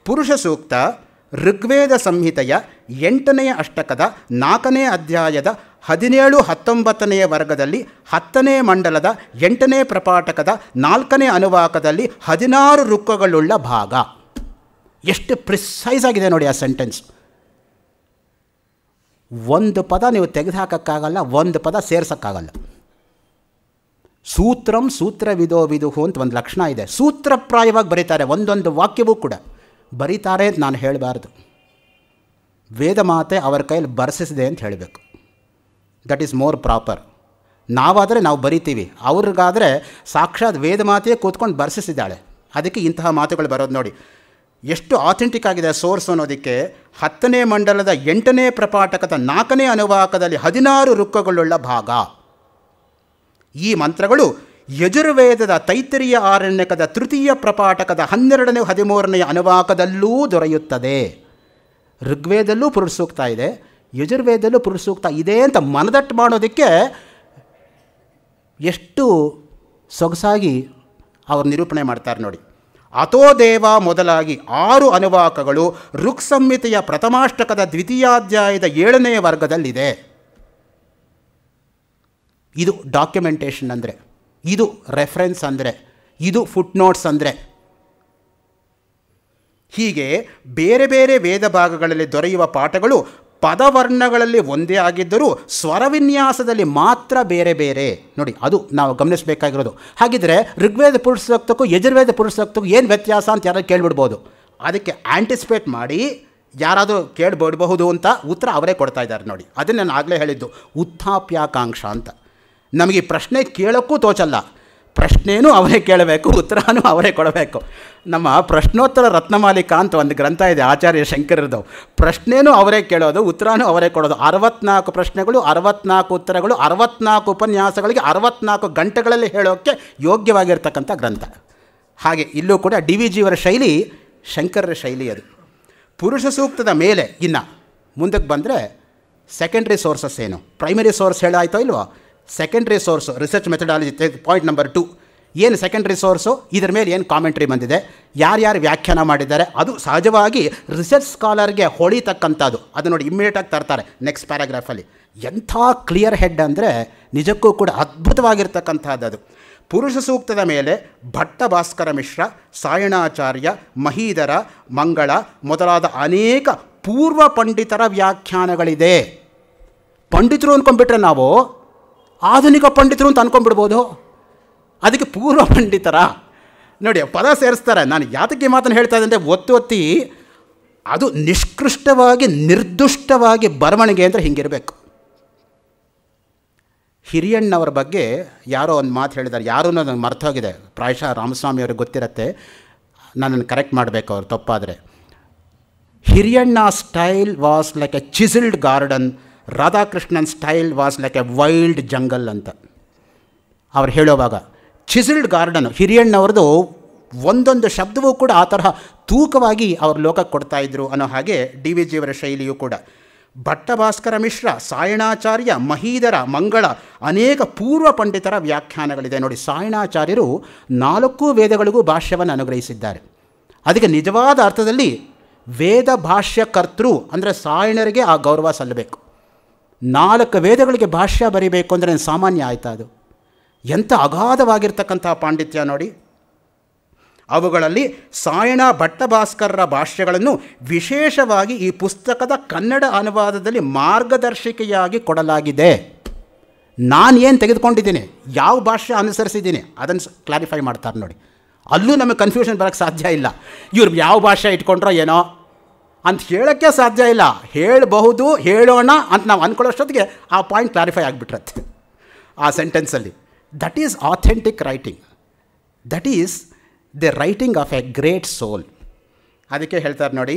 ಪುರುಷ ಸೂಕ್ತ ಋಗ್ವೇದ ಸಂಹಿತೆಯ ಎಂಟನೆಯ ಅಷ್ಟಕದ ನಾಲ್ಕನೇ ಅಧ್ಯಾಯದ ಹದಿನೇಳು ಹತ್ತೊಂಬತ್ತನೆಯ ವರ್ಗದಲ್ಲಿ ಹತ್ತನೇ ಮಂಡಲದ ಎಂಟನೇ ಪ್ರಪಾಠಕದ ನಾಲ್ಕನೇ ಅನುವಾಕದಲ್ಲಿ ಹದಿನಾರು ರುಕ್ಕಗಳುಳ್ಳ ಭಾಗ ಎಷ್ಟು ಪ್ರಿಸೈಸ್ ಆಗಿದೆ ನೋಡಿ ಆ ಸೆಂಟೆನ್ಸ್ ಒಂದು ಪದ ನೀವು ತೆಗೆದುಹಾಕೋಕ್ಕಾಗಲ್ಲ ಒಂದು ಪದ ಸೇರ್ಸೋಕ್ಕಾಗಲ್ಲ ಸೂತ್ರಂ ಸೂತ್ರವಿದೋ ವಿದುಹು ಅಂತ ಒಂದು ಲಕ್ಷಣ ಇದೆ ಸೂತ್ರಪ್ರಾಯವಾಗಿ ಬರೀತಾರೆ ಒಂದೊಂದು ವಾಕ್ಯವೂ ಕೂಡ ಬರೀತಾರೆ ಅಂತ ನಾನು ಹೇಳಬಾರ್ದು ವೇದ ಮಾತೆ ಅವರ ಕೈಯಲ್ಲಿ ಬರೆಸಿಸಿದೆ ಅಂತ ಹೇಳಬೇಕು ದಟ್ ಈಸ್ ಮೋರ್ ಪ್ರಾಪರ್ ನಾವಾದರೆ ನಾವು ಬರಿತೀವಿ ಅವ್ರಿಗಾದರೆ ಸಾಕ್ಷಾತ್ ವೇದ ಮಾತೆಯೇ ಕೂತ್ಕೊಂಡು ಬರೆಸಿಸಿದ್ದಾಳೆ ಅದಕ್ಕೆ ಇಂತಹ ಮಾತುಗಳು ಬರೋದು ನೋಡಿ ಎಷ್ಟು ಆಥೆಂಟಿಕ್ ಆಗಿದೆ ಸೋರ್ಸ್ ಅನ್ನೋದಕ್ಕೆ ಹತ್ತನೇ ಮಂಡಲದ ಎಂಟನೇ ಪ್ರಪಾಠಕದ ನಾಲ್ಕನೇ ಅನುವಾಕದಲ್ಲಿ ಹದಿನಾರು ರುಕ್ಕಗಳುಳ್ಳ ಭಾಗ ಈ ಮಂತ್ರಗಳು ಯಜುರ್ವೇದದ ತೈತರಿಯ ಆರಣ್ಯಕದ ತೃತೀಯ ಪ್ರಪಾಠಕದ ಹನ್ನೆರಡನೇ ಹದಿಮೂರನೇ ಅನುವಾಕದಲ್ಲೂ ದೊರೆಯುತ್ತದೆ ಋಗ್ವೇದಲ್ಲೂ ಪುರುಸೂಕ್ತ ಇದೆ ಯಜುರ್ವೇದಲ್ಲೂ ಪುರುಸೂಕ್ತ ಇದೆ ಅಂತ ಮನದಟ್ಟು ಮಾಡೋದಕ್ಕೆ ಎಷ್ಟು ಸೊಗಸಾಗಿ ಅವರು ನಿರೂಪಣೆ ಮಾಡ್ತಾರೆ ನೋಡಿ ಅಥೋದೇವ ಮೊದಲಾಗಿ ಆರು ಅನುವಾಕಗಳು ಋಕ್ ಸಂಹಿತೆಯ ಪ್ರಥಮಾಷ್ಟಕದ ದ್ವಿತೀಯಾಧ್ಯಾಯದ ಏಳನೆಯ ವರ್ಗದಲ್ಲಿದೆ ಇದು ಡಾಕ್ಯುಮೆಂಟೇಷನ್ ಅಂದರೆ ಇದು ರೆಫರೆನ್ಸ್ ಅಂದರೆ ಇದು ಫುಟ್ ನೋಟ್ಸ್ ಅಂದರೆ ಹೀಗೆ ಬೇರೆ ಬೇರೆ ವೇದ ಭಾಗಗಳಲ್ಲಿ ದೊರೆಯುವ ಪಾಠಗಳು ಪದವರ್ಣಗಳಲ್ಲಿ ಒಂದೇ ಆಗಿದ್ದರೂ ಸ್ವರವಿನ್ಯಾಸದಲ್ಲಿ ಮಾತ್ರ ಬೇರೆ ಬೇರೆ ನೋಡಿ ಅದು ನಾವು ಗಮನಿಸಬೇಕಾಗಿರೋದು ಹಾಗಿದ್ರೆ ಋಗ್ವೇದ ಪುರುಷೋಕ್ತಕ್ಕೂ ಯಜುರ್ವೇದ ಪುರುಷೋಕ್ತಕ್ಕೂ ಏನು ವ್ಯತ್ಯಾಸ ಅಂತ ಯಾರಾದ್ರು ಕೇಳಿಬಿಡ್ಬೋದು ಅದಕ್ಕೆ ಆ್ಯಂಟಿಸಿಪೇಟ್ ಮಾಡಿ ಯಾರಾದರೂ ಕೇಳಿಬಿಡಬಹುದು ಅಂತ ಉತ್ತರ ಅವರೇ ಕೊಡ್ತಾ ಇದ್ದಾರೆ ನೋಡಿ ಅದನ್ನು ನಾನು ಆಗಲೇ ಹೇಳಿದ್ದು ಉತ್ಥಾಪ್ಯಾಕಾಂಕ್ಷ ಅಂತ ನಮಗೆ ಪ್ರಶ್ನೆ ಕೇಳೋಕ್ಕೂ ತೋಚಲ್ಲ ಪ್ರಶ್ನೆಯೂ ಅವರೇ ಕೇಳಬೇಕು ಉತ್ತರನೂ ಅವರೇ ಕೊಡಬೇಕು ನಮ್ಮ ಪ್ರಶ್ನೋತ್ತರ ರತ್ನಮಾಲಿಕ ಅಂತ ಒಂದು ಗ್ರಂಥ ಇದೆ ಆಚಾರ್ಯ ಶಂಕರದ್ದು ಪ್ರಶ್ನೆಯೂ ಅವರೇ ಕೇಳೋದು ಉತ್ತರನೂ ಅವರೇ ಕೊಡೋದು ಅರವತ್ನಾಲ್ಕು ಪ್ರಶ್ನೆಗಳು ಅರವತ್ನಾಲ್ಕು ಉತ್ತರಗಳು ಅರವತ್ನಾಲ್ಕು ಉಪನ್ಯಾಸಗಳಿಗೆ ಅರವತ್ನಾಲ್ಕು ಗಂಟೆಗಳಲ್ಲಿ ಹೇಳೋಕ್ಕೆ ಯೋಗ್ಯವಾಗಿರ್ತಕ್ಕಂಥ ಗ್ರಂಥ ಹಾಗೆ ಇಲ್ಲೂ ಕೂಡ ಡಿ ವಿ ಜಿಯವರ ಶೈಲಿ ಶಂಕರರ ಶೈಲಿ ಅದು ಪುರುಷ ಸೂಕ್ತದ ಮೇಲೆ ಇನ್ನು ಮುಂದಕ್ಕೆ ಬಂದರೆ ಸೆಕೆಂಡ್ರಿ ಸೋರ್ಸಸ್ ಏನು ಪ್ರೈಮರಿ ಸೋರ್ಸ್ ಹೇಳಾಯ್ತೋ ಇಲ್ವೋ secondary source research methodology point number two ಏನು ಸೆಕೆಂಡ್ರಿ ಸೋರ್ಸು ಇದರ ಮೇಲೆ ಏನು ಕಾಮೆಂಟ್ರಿ ಬಂದಿದೆ ಯಾರ್ಯಾರು ವ್ಯಾಖ್ಯಾನ ಮಾಡಿದ್ದಾರೆ ಅದು ಸಹಜವಾಗಿ ರಿಸರ್ಚ್ ಸ್ಕಾಲರ್ಗೆ ಹೊಳಿತಕ್ಕಂಥದ್ದು ಅದು ನೋಡಿ ಇಮ್ಮಿಡಿಯೇಟಾಗಿ ತರ್ತಾರೆ ನೆಕ್ಸ್ಟ್ ಪ್ಯಾರಾಗ್ರಾಫಲ್ಲಿ ಎಂಥ ಕ್ಲಿಯರ್ ಹೆಡ್ ಅಂದರೆ ನಿಜಕ್ಕೂ ಕೂಡ ಅದ್ಭುತವಾಗಿರ್ತಕ್ಕಂಥದ್ದು ಅದು ಪುರುಷ ಸೂಕ್ತದ ಮೇಲೆ ಭಟ್ಟ ಭಾಸ್ಕರ ಮಿಶ್ರ ಸಾಯಣಾಚಾರ್ಯ ಮಹೀಧರ ಮಂಗಳ ಮೊದಲಾದ ಅನೇಕ ಪೂರ್ವ ಪಂಡಿತರ ವ್ಯಾಖ್ಯಾನಗಳಿದೆ ಪಂಡಿತರು ಅಂದ್ಕೊಂಡ್ಬಿಟ್ರೆ ನಾವು ಆಧುನಿಕ ಪಂಡಿತರು ಅಂತ ಅಂದ್ಕೊಂಡ್ಬಿಡ್ಬೋದು ಅದಕ್ಕೆ ಪೂರ್ವ ಪಂಡಿತರ ನೋಡಿ ಪದ ಸೇರಿಸ್ತಾರೆ ನಾನು ಯಾತಕ್ಕೆ ಮಾತನ್ನು ಹೇಳ್ತಾ ಇದ್ದೆ ಒತ್ತಿ ಒತ್ತಿ ಅದು ನಿಷ್ಕೃಷ್ಟವಾಗಿ ನಿರ್ದುಷ್ಟವಾಗಿ ಬರವಣಿಗೆ ಅಂದರೆ ಹಿಂಗಿರಬೇಕು ಹಿರಿಯಣ್ಣವರ ಬಗ್ಗೆ ಯಾರೋ ಒಂದು ಮಾತು ಹೇಳಿದ್ದಾರೆ ಯಾರೂ ನನಗೆ ಮರ್ತೋಗಿದೆ ಪ್ರಾಯಶಃ ರಾಮಸ್ವಾಮಿ ಅವ್ರಿಗೆ ಗೊತ್ತಿರತ್ತೆ ನನ್ನನ್ನು ಕರೆಕ್ಟ್ ಮಾಡಬೇಕು ಅವ್ರು ತಪ್ಪಾದರೆ Hiriyanna style was like a chiselled garden Radhakrishnan style was like a wild jungle ಅಂತ ಅವ್ರು ಹೇಳೋವಾಗ ಚಿಸಲ್ಡ್ ಗಾರ್ಡನ್ ಹಿರಿಯಣ್ಣವ್ರದ್ದು ಒಂದೊಂದು ಶಬ್ದವೂ ಕೂಡ ಆ ತರಹ ತೂಕವಾಗಿ ಅವ್ರ ಲೋಕಕ್ಕೆ ಕೊಡ್ತಾಯಿದ್ರು ಅನ್ನೋ ಹಾಗೆ ಡಿ ವಿ ಜಿಯವರ ಶೈಲಿಯೂ ಕೂಡ ಭಟ್ಟಭಾಸ್ಕರ ಮಿಶ್ರ ಸಾಯಣಾಚಾರ್ಯ ಮಹೀಧರ ಮಂಗಳ ಅನೇಕ ಪೂರ್ವ ಪಂಡಿತರ ವ್ಯಾಖ್ಯಾನಗಳಿದೆ ನೋಡಿ ಸಾಯಣಾಚಾರ್ಯರು ನಾಲ್ಕು ವೇದಗಳಿಗೂ ಭಾಷ್ಯವನ್ನು ಅನುಗ್ರಹಿಸಿದ್ದಾರೆ ಅದಕ್ಕೆ ನಿಜವಾದ ಅರ್ಥದಲ್ಲಿ ವೇದ ಭಾಷ್ಯಕರ್ತೃ ಅಂದರೆ ಸಾಯಣರಿಗೆ ಆ ಗೌರವ ಸಲ್ಲಬೇಕು ನಾಲ್ಕು ವೇದಗಳಿಗೆ ಭಾಷ್ಯ ಬರೀಬೇಕು ಅಂದರೆ ಸಾಮಾನ್ಯ ಆಯಿತಾ ಅದು ಎಂಥ ಅಗಾಧವಾಗಿರ್ತಕ್ಕಂಥ ಪಾಂಡಿತ್ಯ ನೋಡಿ ಅವುಗಳಲ್ಲಿ ಸಾಯಣ ಭಟ್ಟಭಾಸ್ಕರರ ಭಾಷ್ಯಗಳನ್ನು ವಿಶೇಷವಾಗಿ ಈ ಪುಸ್ತಕದ ಕನ್ನಡ ಅನುವಾದದಲ್ಲಿ ಮಾರ್ಗದರ್ಶಿಕೆಯಾಗಿ ಕೊಡಲಾಗಿದೆ ನಾನು ಏನು ತೆಗೆದುಕೊಂಡಿದ್ದೀನಿ ಯಾವ ಭಾಷೆ ಅನುಸರಿಸಿದ್ದೀನಿ ಅದನ್ನು ಕ್ಲಾರಿಫೈ ಮಾಡ್ತಾರೆ ನೋಡಿ ಅಲ್ಲೂ ನಮಗೆ ಕನ್ಫ್ಯೂಷನ್ ಬರೋಕ್ಕೆ ಸಾಧ್ಯ ಇಲ್ಲ ಇವ್ರು ಯಾವ ಭಾಷೆ ಇಟ್ಕೊಂಡ್ರೋ ಏನೋ ಅಂತ ಹೇಳೋಕ್ಕೆ ಸಾಧ್ಯ ಇಲ್ಲ ಹೇಳಬಹುದು ಹೇಳೋಣ ಅಂತ ನಾವು ಅಂದ್ಕೊಳ್ಳೋಷ್ಟೊತ್ತಿಗೆ ಆ ಪಾಯಿಂಟ್ ಕ್ಲಾರಿಫೈ ಆಗಿಬಿಟ್ರತ್ತೆ ಆ ಸೆಂಟೆನ್ಸಲ್ಲಿ that is authentic writing that is the writing of a great soul ಅದಕ್ಕೆ ಹೇಳ್ತಾರೆ ನೋಡಿ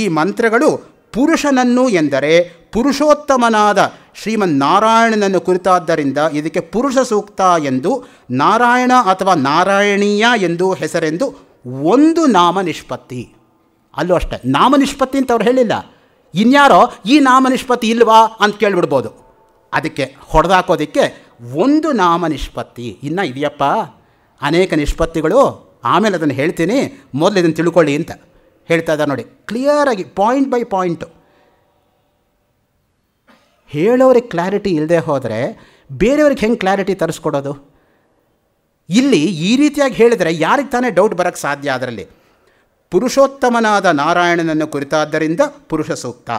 ಈ ಮಂತ್ರಗಳು ಪುರುಷನನ್ನು ಎಂದರೆ ಪುರುಷೋತ್ತಮನಾದ ಶ್ರೀಮನ್ ನಾರಾಯಣನನ್ನು ಕುರಿತಾದ್ದರಿಂದ ಇದಕ್ಕೆ ಪುರುಷ ಸೂಕ್ತ ಎಂದು ನಾರಾಯಣ ಅಥವಾ ನಾರಾಯಣೀಯ ಎಂದು ಹೆಸರೆಂದು ಒಂದು ನಾಮ ನಿಷ್ಪತ್ತಿ ಅಲ್ಲೂ ಅಷ್ಟೇ ನಾಮನಿಷ್ಪತ್ತಿ ಅಂತ ಅವ್ರು ಹೇಳಿಲ್ಲ ಇನ್ಯಾರೋ ಈ ನಾಮನಿಷ್ಪತ್ತಿ ಇಲ್ವಾ ಅಂತ ಕೇಳಿಬಿಡ್ಬೋದು ಅದಕ್ಕೆ ಹೊಡೆದಾಕೋದಕ್ಕೆ ಒಂದು ನಾಮನಿಷ್ಪತ್ತಿ ಇನ್ನೂ ಇದೆಯಪ್ಪ ಅನೇಕ ನಿಷ್ಪತ್ತಿಗಳು ಆಮೇಲೆ ಅದನ್ನು ಹೇಳ್ತೀನಿ ಮೊದಲು ಇದನ್ನು ತಿಳ್ಕೊಳ್ಳಿ ಅಂತ ಹೇಳ್ತಾ ಇದ್ದಾರೆ ನೋಡಿ ಕ್ಲಿಯರಾಗಿ ಪಾಯಿಂಟ್ ಬೈ ಪಾಯಿಂಟು ಹೇಳೋರಿಗೆ ಕ್ಲಾರಿಟಿ ಇಲ್ಲದೆ ಹೋದರೆ ಬೇರೆಯವ್ರಿಗೆ ಹೆಂಗೆ ಕ್ಲಾರಿಟಿ ತರಿಸ್ಕೊಡೋದು ಇಲ್ಲಿ ಈ ರೀತಿಯಾಗಿ ಹೇಳಿದರೆ ಯಾರಿಗೆ ತಾನೇ ಡೌಟ್ ಬರೋಕ್ಕೆ ಸಾಧ್ಯ ಅದರಲ್ಲಿ ಪುರುಷೋತ್ತಮನಾದ ನಾರಾಯಣನನ್ನು ಕುರಿತಾದ್ದರಿಂದ ಪುರುಷ ಸೂಕ್ತ